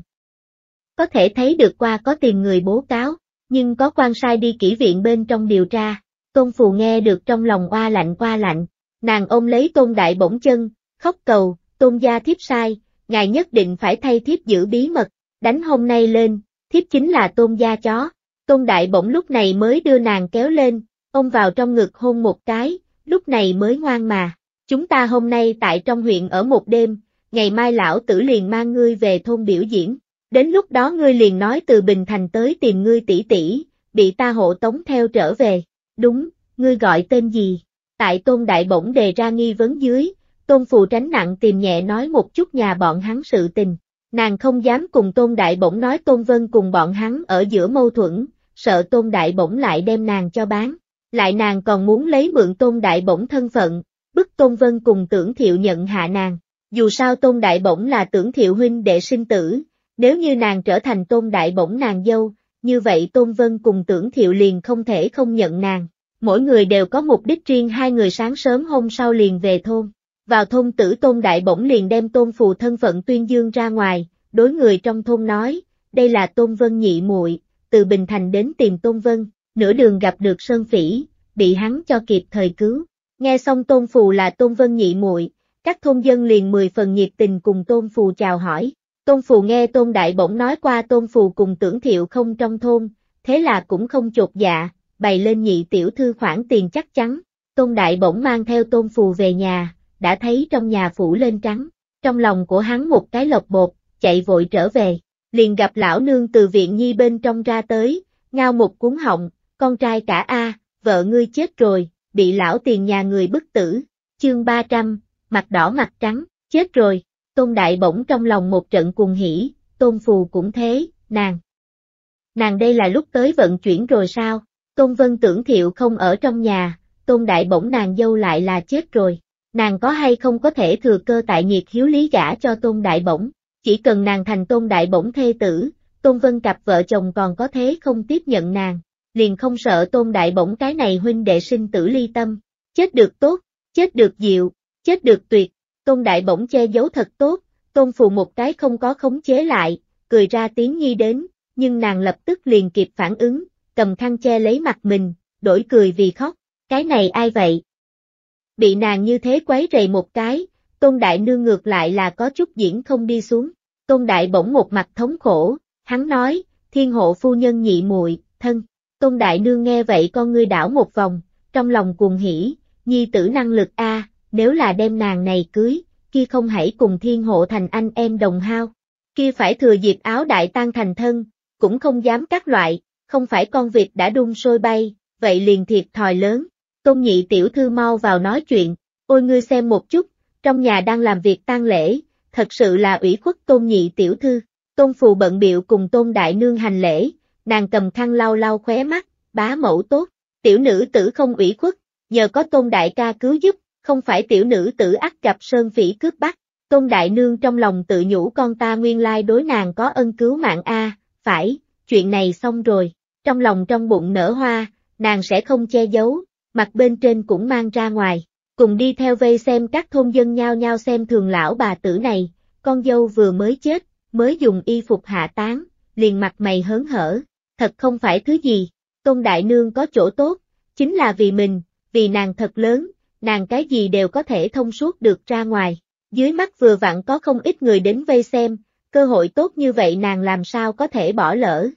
Có thể thấy được qua có tìm người bố cáo, nhưng có quan sai đi kỹ viện bên trong điều tra. Tôn Phù nghe được trong lòng qua lạnh qua lạnh, nàng ôm lấy tôn đại bổng chân, khóc cầu, tôn gia thiếp sai, ngài nhất định phải thay thiếp giữ bí mật, đánh hôm nay lên, thiếp chính là tôn gia chó. Tôn đại bổng lúc này mới đưa nàng kéo lên, ôm vào trong ngực hôn một cái, lúc này mới ngoan mà. Chúng ta hôm nay tại trong huyện ở một đêm, ngày mai lão tử liền mang ngươi về thôn biểu diễn. Đến lúc đó ngươi liền nói từ Bình Thành tới tìm ngươi tỷ tỷ, bị ta hộ tống theo trở về. Đúng, ngươi gọi tên gì? Tại Tôn Đại Bổng đề ra nghi vấn dưới, Tôn Phù tránh nặng tìm nhẹ nói một chút nhà bọn hắn sự tình. Nàng không dám cùng Tôn Đại Bổng nói Tôn Vân cùng bọn hắn ở giữa mâu thuẫn, sợ Tôn Đại Bổng lại đem nàng cho bán. Lại nàng còn muốn lấy mượn Tôn Đại Bổng thân phận, bức Tôn Vân cùng tưởng thiệu nhận hạ nàng. Dù sao Tôn Đại Bổng là tưởng thiệu huynh đệ sinh tử, nếu như nàng trở thành Tôn Đại Bổng nàng dâu, như vậy Tôn Vân cùng tưởng thiệu liền không thể không nhận nàng mỗi người đều có mục đích riêng hai người sáng sớm hôm sau liền về thôn. Vào thôn tử tôn đại bổng liền đem tôn phù thân phận tuyên dương ra ngoài, đối người trong thôn nói, đây là tôn vân nhị muội từ Bình Thành đến tìm tôn vân, nửa đường gặp được sơn phỉ, bị hắn cho kịp thời cứu. Nghe xong tôn phù là tôn vân nhị muội các thôn dân liền mười phần nhiệt tình cùng tôn phù chào hỏi. Tôn phù nghe tôn đại bổng nói qua tôn phù cùng tưởng thiệu không trong thôn, thế là cũng không chột dạ, bày lên nhị tiểu thư khoản tiền chắc chắn, tôn đại bỗng mang theo tôn phù về nhà, đã thấy trong nhà phủ lên trắng, trong lòng của hắn một cái lộc bột, chạy vội trở về, liền gặp lão nương từ viện nhi bên trong ra tới, ngao một cuốn họng, con trai cả A, vợ ngươi chết rồi, bị lão tiền nhà người bức tử, chương 300, mặt đỏ mặt trắng, chết rồi, tôn đại bỗng trong lòng một trận cuồng hỉ, tôn phù cũng thế, nàng. Nàng đây là lúc tới vận chuyển rồi sao? Tôn Vân tưởng thiệu không ở trong nhà, Tôn Đại bỗng nàng dâu lại là chết rồi. Nàng có hay không có thể thừa cơ tại nhiệt hiếu lý gả cho Tôn Đại bỗng, chỉ cần nàng thành Tôn Đại bỗng thê tử, Tôn Vân cặp vợ chồng còn có thế không tiếp nhận nàng, liền không sợ Tôn Đại bỗng cái này huynh đệ sinh tử ly tâm, chết được tốt, chết được diệu, chết được tuyệt, Tôn Đại bỗng che giấu thật tốt, Tôn Phù một cái không có khống chế lại, cười ra tiếng nhi đến, nhưng nàng lập tức liền kịp phản ứng, cầm khăn che lấy mặt mình, đổi cười vì khóc, cái này ai vậy? Bị nàng như thế quấy rầy một cái, Tôn Đại Nương ngược lại là có chút diễn không đi xuống, Tôn Đại bỗng một mặt thống khổ, hắn nói, thiên hộ phu nhân nhị muội thân, Tôn Đại Nương nghe vậy con ngươi đảo một vòng, trong lòng cuồng hỉ, nhi tử năng lực a, nếu là đem nàng này cưới, kia không hãy cùng thiên hộ thành anh em đồng hao, kia phải thừa dịp áo đại tan thành thân, cũng không dám các loại, không phải con vịt đã đun sôi bay, vậy liền thiệt thòi lớn. Tôn nhị tiểu thư mau vào nói chuyện, ôi ngươi xem một chút, trong nhà đang làm việc tang lễ, thật sự là ủy khuất tôn nhị tiểu thư. Tôn phù bận biệu cùng tôn đại nương hành lễ, nàng cầm khăn lau lau khóe mắt, bá mẫu tốt, tiểu nữ tử không ủy khuất, nhờ có tôn đại ca cứu giúp, không phải tiểu nữ tử ắt gặp sơn phỉ cướp bắt. Tôn đại nương trong lòng tự nhủ con ta nguyên lai đối nàng có ân cứu mạng a, phải, chuyện này xong rồi trong lòng trong bụng nở hoa, nàng sẽ không che giấu, mặt bên trên cũng mang ra ngoài, cùng đi theo vây xem các thôn dân nhao nhao xem thường lão bà tử này, con dâu vừa mới chết, mới dùng y phục hạ tán, liền mặt mày hớn hở, thật không phải thứ gì, công đại nương có chỗ tốt, chính là vì mình, vì nàng thật lớn, nàng cái gì đều có thể thông suốt được ra ngoài, dưới mắt vừa vặn có không ít người đến vây xem, cơ hội tốt như vậy nàng làm sao có thể bỏ lỡ.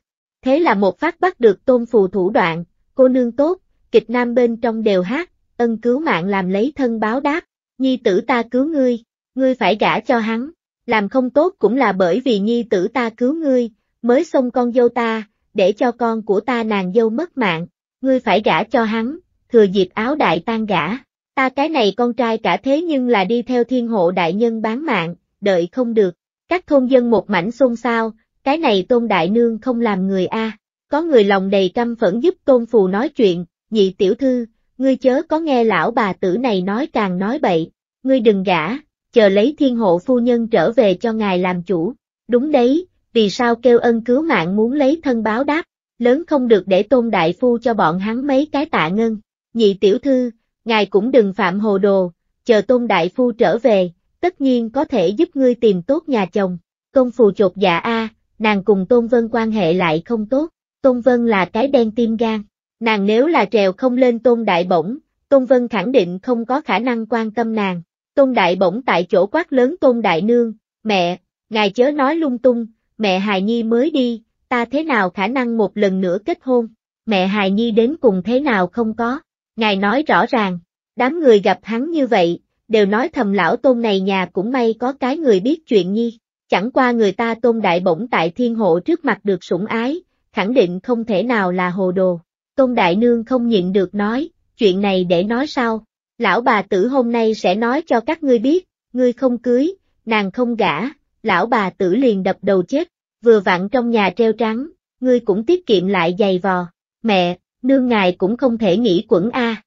Thế là một phát bắt được tôn phù thủ đoạn, cô nương tốt, kịch nam bên trong đều hát, ân cứu mạng làm lấy thân báo đáp, nhi tử ta cứu ngươi, ngươi phải gả cho hắn, làm không tốt cũng là bởi vì nhi tử ta cứu ngươi, mới xông con dâu ta, để cho con của ta nàng dâu mất mạng, ngươi phải gả cho hắn, thừa dịp áo đại tan gả, ta cái này con trai cả thế nhưng là đi theo thiên hộ đại nhân bán mạng, đợi không được, các thôn dân một mảnh xôn xao, cái này tôn đại nương không làm người a. Có người lòng đầy căm phẫn giúp tôn phù nói chuyện, nhị tiểu thư, ngươi chớ có nghe lão bà tử này nói càng nói bậy, ngươi đừng gả, chờ lấy thiên hộ phu nhân trở về cho ngài làm chủ. Đúng đấy, vì sao kêu ân cứu mạng muốn lấy thân báo đáp, lớn không được để tôn đại phu cho bọn hắn mấy cái tạ ngân. Nhị tiểu thư, ngài cũng đừng phạm hồ đồ, chờ tôn đại phu trở về, tất nhiên có thể giúp ngươi tìm tốt nhà chồng. Công phù chột dạ a, à, nàng cùng Tôn Vân quan hệ lại không tốt, Tôn Vân là cái đen tim gan, nàng nếu là trèo không lên Tôn Đại Bổng, Tôn Vân khẳng định không có khả năng quan tâm nàng, Tôn Đại Bổng tại chỗ quát lớn Tôn Đại Nương, mẹ, ngài chớ nói lung tung, mẹ Hài Nhi mới đi, ta thế nào khả năng một lần nữa kết hôn, mẹ Hài Nhi đến cùng thế nào không có, ngài nói rõ ràng, đám người gặp hắn như vậy, đều nói thầm lão Tôn này nhà cũng may có cái người biết chuyện nhi chẳng qua người ta tôn đại bổng tại thiên hộ trước mặt được sủng ái, khẳng định không thể nào là hồ đồ. Tôn đại nương không nhịn được nói, chuyện này để nói sau, lão bà tử hôm nay sẽ nói cho các ngươi biết, ngươi không cưới, nàng không gả, lão bà tử liền đập đầu chết, vừa vặn trong nhà treo trắng, ngươi cũng tiết kiệm lại giày vò, mẹ, nương ngài cũng không thể nghĩ quẩn a.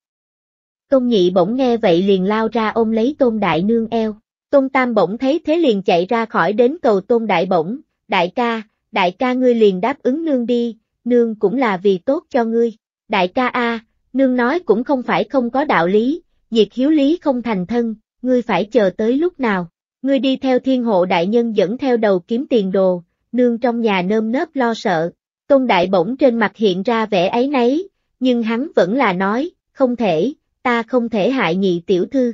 Tôn nhị bỗng nghe vậy liền lao ra ôm lấy tôn đại nương eo, Tôn Tam bỗng thấy thế liền chạy ra khỏi đến cầu Tôn Đại bổng, đại ca, đại ca ngươi liền đáp ứng nương đi, nương cũng là vì tốt cho ngươi. Đại ca a, nương nói cũng không phải không có đạo lý, nhiệt hiếu lý không thành thân, ngươi phải chờ tới lúc nào. Ngươi đi theo thiên hộ đại nhân dẫn theo đầu kiếm tiền đồ, nương trong nhà nơm nớp lo sợ. Tôn Đại bổng trên mặt hiện ra vẻ ấy nấy, nhưng hắn vẫn là nói, không thể, ta không thể hại nhị tiểu thư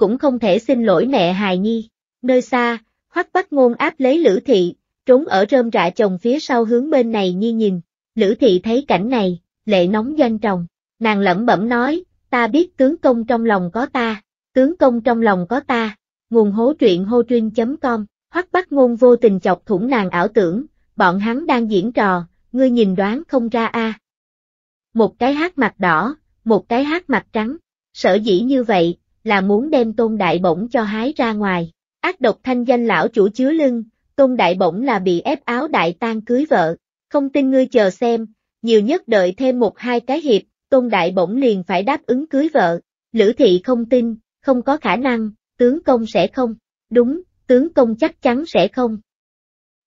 cũng không thể xin lỗi mẹ hài nhi. Nơi xa, hoắc bắc ngôn áp lấy Lữ Thị, trốn ở rơm rạ chồng phía sau hướng bên này nhi nhìn. Lữ Thị thấy cảnh này, lệ nóng doanh tròng. Nàng lẩm bẩm nói, ta biết tướng công trong lòng có ta, tướng công trong lòng có ta. Nguồn hố truyện hô truyên.com, hoắc bắc ngôn vô tình chọc thủng nàng ảo tưởng, bọn hắn đang diễn trò, ngươi nhìn đoán không ra a. Một cái hát mặt đỏ, một cái hát mặt trắng, sở dĩ như vậy, là muốn đem tôn đại bổng cho hái ra ngoài. Ác độc thanh danh lão chủ chứa lưng, tôn đại bổng là bị ép áo đại tan cưới vợ. Không tin ngươi chờ xem, nhiều nhất đợi thêm một hai cái hiệp, tôn đại bổng liền phải đáp ứng cưới vợ. Lữ thị không tin, không có khả năng, tướng công sẽ không. Đúng, tướng công chắc chắn sẽ không.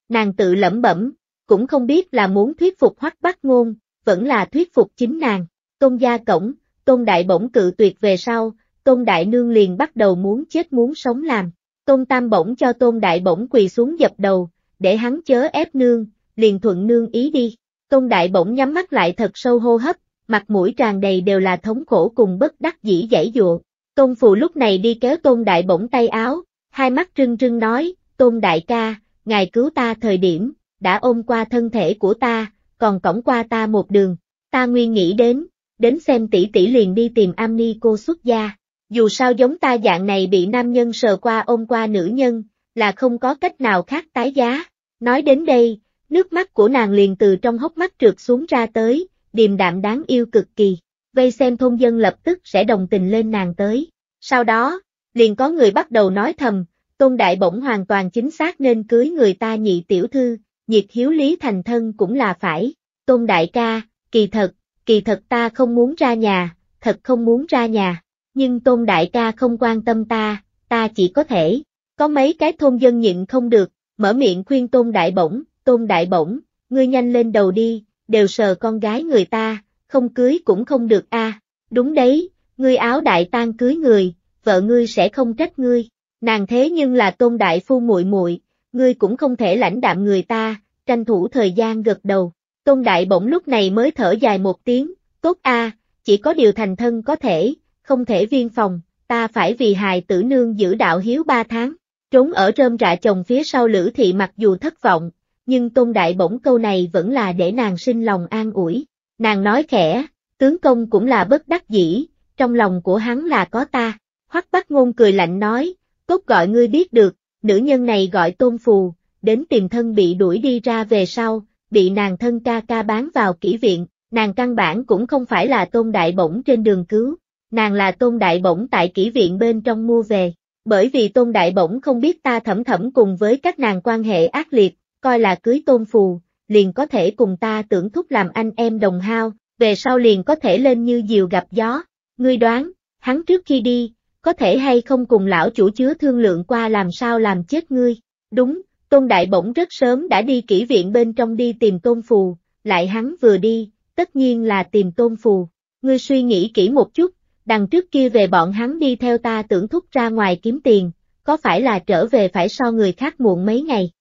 Nàng tự lẩm bẩm, cũng không biết là muốn thuyết phục hoắc bác ngôn, vẫn là thuyết phục chính nàng. Tôn gia cổng, tôn đại bổng cự tuyệt về sau, Tôn Đại Nương liền bắt đầu muốn chết muốn sống làm. Tôn Tam bỗng cho Tôn Đại bỗng quỳ xuống dập đầu, để hắn chớ ép nương, liền thuận nương ý đi. Tôn Đại bỗng nhắm mắt lại thật sâu hô hấp, mặt mũi tràn đầy đều là thống khổ cùng bất đắc dĩ dãy dụa. Tôn Phù lúc này đi kéo Tôn Đại bỗng tay áo, hai mắt trưng trưng nói, Tôn Đại ca, ngài cứu ta thời điểm, đã ôm qua thân thể của ta, còn cổng qua ta một đường, ta nguyên nghĩ đến, đến xem tỷ tỷ liền đi tìm Amni cô xuất gia dù sao giống ta dạng này bị nam nhân sờ qua ôm qua nữ nhân, là không có cách nào khác tái giá. Nói đến đây, nước mắt của nàng liền từ trong hốc mắt trượt xuống ra tới, điềm đạm đáng yêu cực kỳ. Vây xem thôn dân lập tức sẽ đồng tình lên nàng tới. Sau đó, liền có người bắt đầu nói thầm, tôn đại bổng hoàn toàn chính xác nên cưới người ta nhị tiểu thư, nhiệt hiếu lý thành thân cũng là phải. Tôn đại ca, kỳ thật, kỳ thật ta không muốn ra nhà, thật không muốn ra nhà nhưng tôn đại ca không quan tâm ta, ta chỉ có thể. Có mấy cái thôn dân nhịn không được, mở miệng khuyên tôn đại bổng, tôn đại bổng, ngươi nhanh lên đầu đi, đều sờ con gái người ta, không cưới cũng không được a. Đúng đấy, ngươi áo đại tan cưới người, vợ ngươi sẽ không trách ngươi. Nàng thế nhưng là tôn đại phu muội muội, ngươi cũng không thể lãnh đạm người ta, tranh thủ thời gian gật đầu. Tôn đại bổng lúc này mới thở dài một tiếng, tốt a, chỉ có điều thành thân có thể, không thể viên phòng, ta phải vì hài tử nương giữ đạo hiếu ba tháng. Trốn ở rơm rạ chồng phía sau Lữ Thị mặc dù thất vọng, nhưng Tôn Đại bổng câu này vẫn là để nàng sinh lòng an ủi. Nàng nói khẽ, tướng công cũng là bất đắc dĩ, trong lòng của hắn là có ta. Hoắc Bắc Ngôn cười lạnh nói, cốt gọi ngươi biết được, nữ nhân này gọi Tôn Phù, đến tìm thân bị đuổi đi ra về sau, bị nàng thân ca ca bán vào kỹ viện, nàng căn bản cũng không phải là Tôn Đại bổng trên đường cứu, nàng là Tôn Đại Bổng tại kỹ viện bên trong mua về. Bởi vì Tôn Đại Bổng không biết ta thẩm thẩm cùng với các nàng quan hệ ác liệt, coi là cưới Tôn Phù, liền có thể cùng ta tưởng thúc làm anh em đồng hao, về sau liền có thể lên như diều gặp gió. Ngươi đoán, hắn trước khi đi, có thể hay không cùng lão chủ chứa thương lượng qua làm sao làm chết ngươi. Đúng, Tôn Đại Bổng rất sớm đã đi kỹ viện bên trong đi tìm Tôn Phù, lại hắn vừa đi, tất nhiên là tìm Tôn Phù. Ngươi suy nghĩ kỹ một chút, đằng trước kia về bọn hắn đi theo ta tưởng thúc ra ngoài kiếm tiền, có phải là trở về phải so người khác muộn mấy ngày.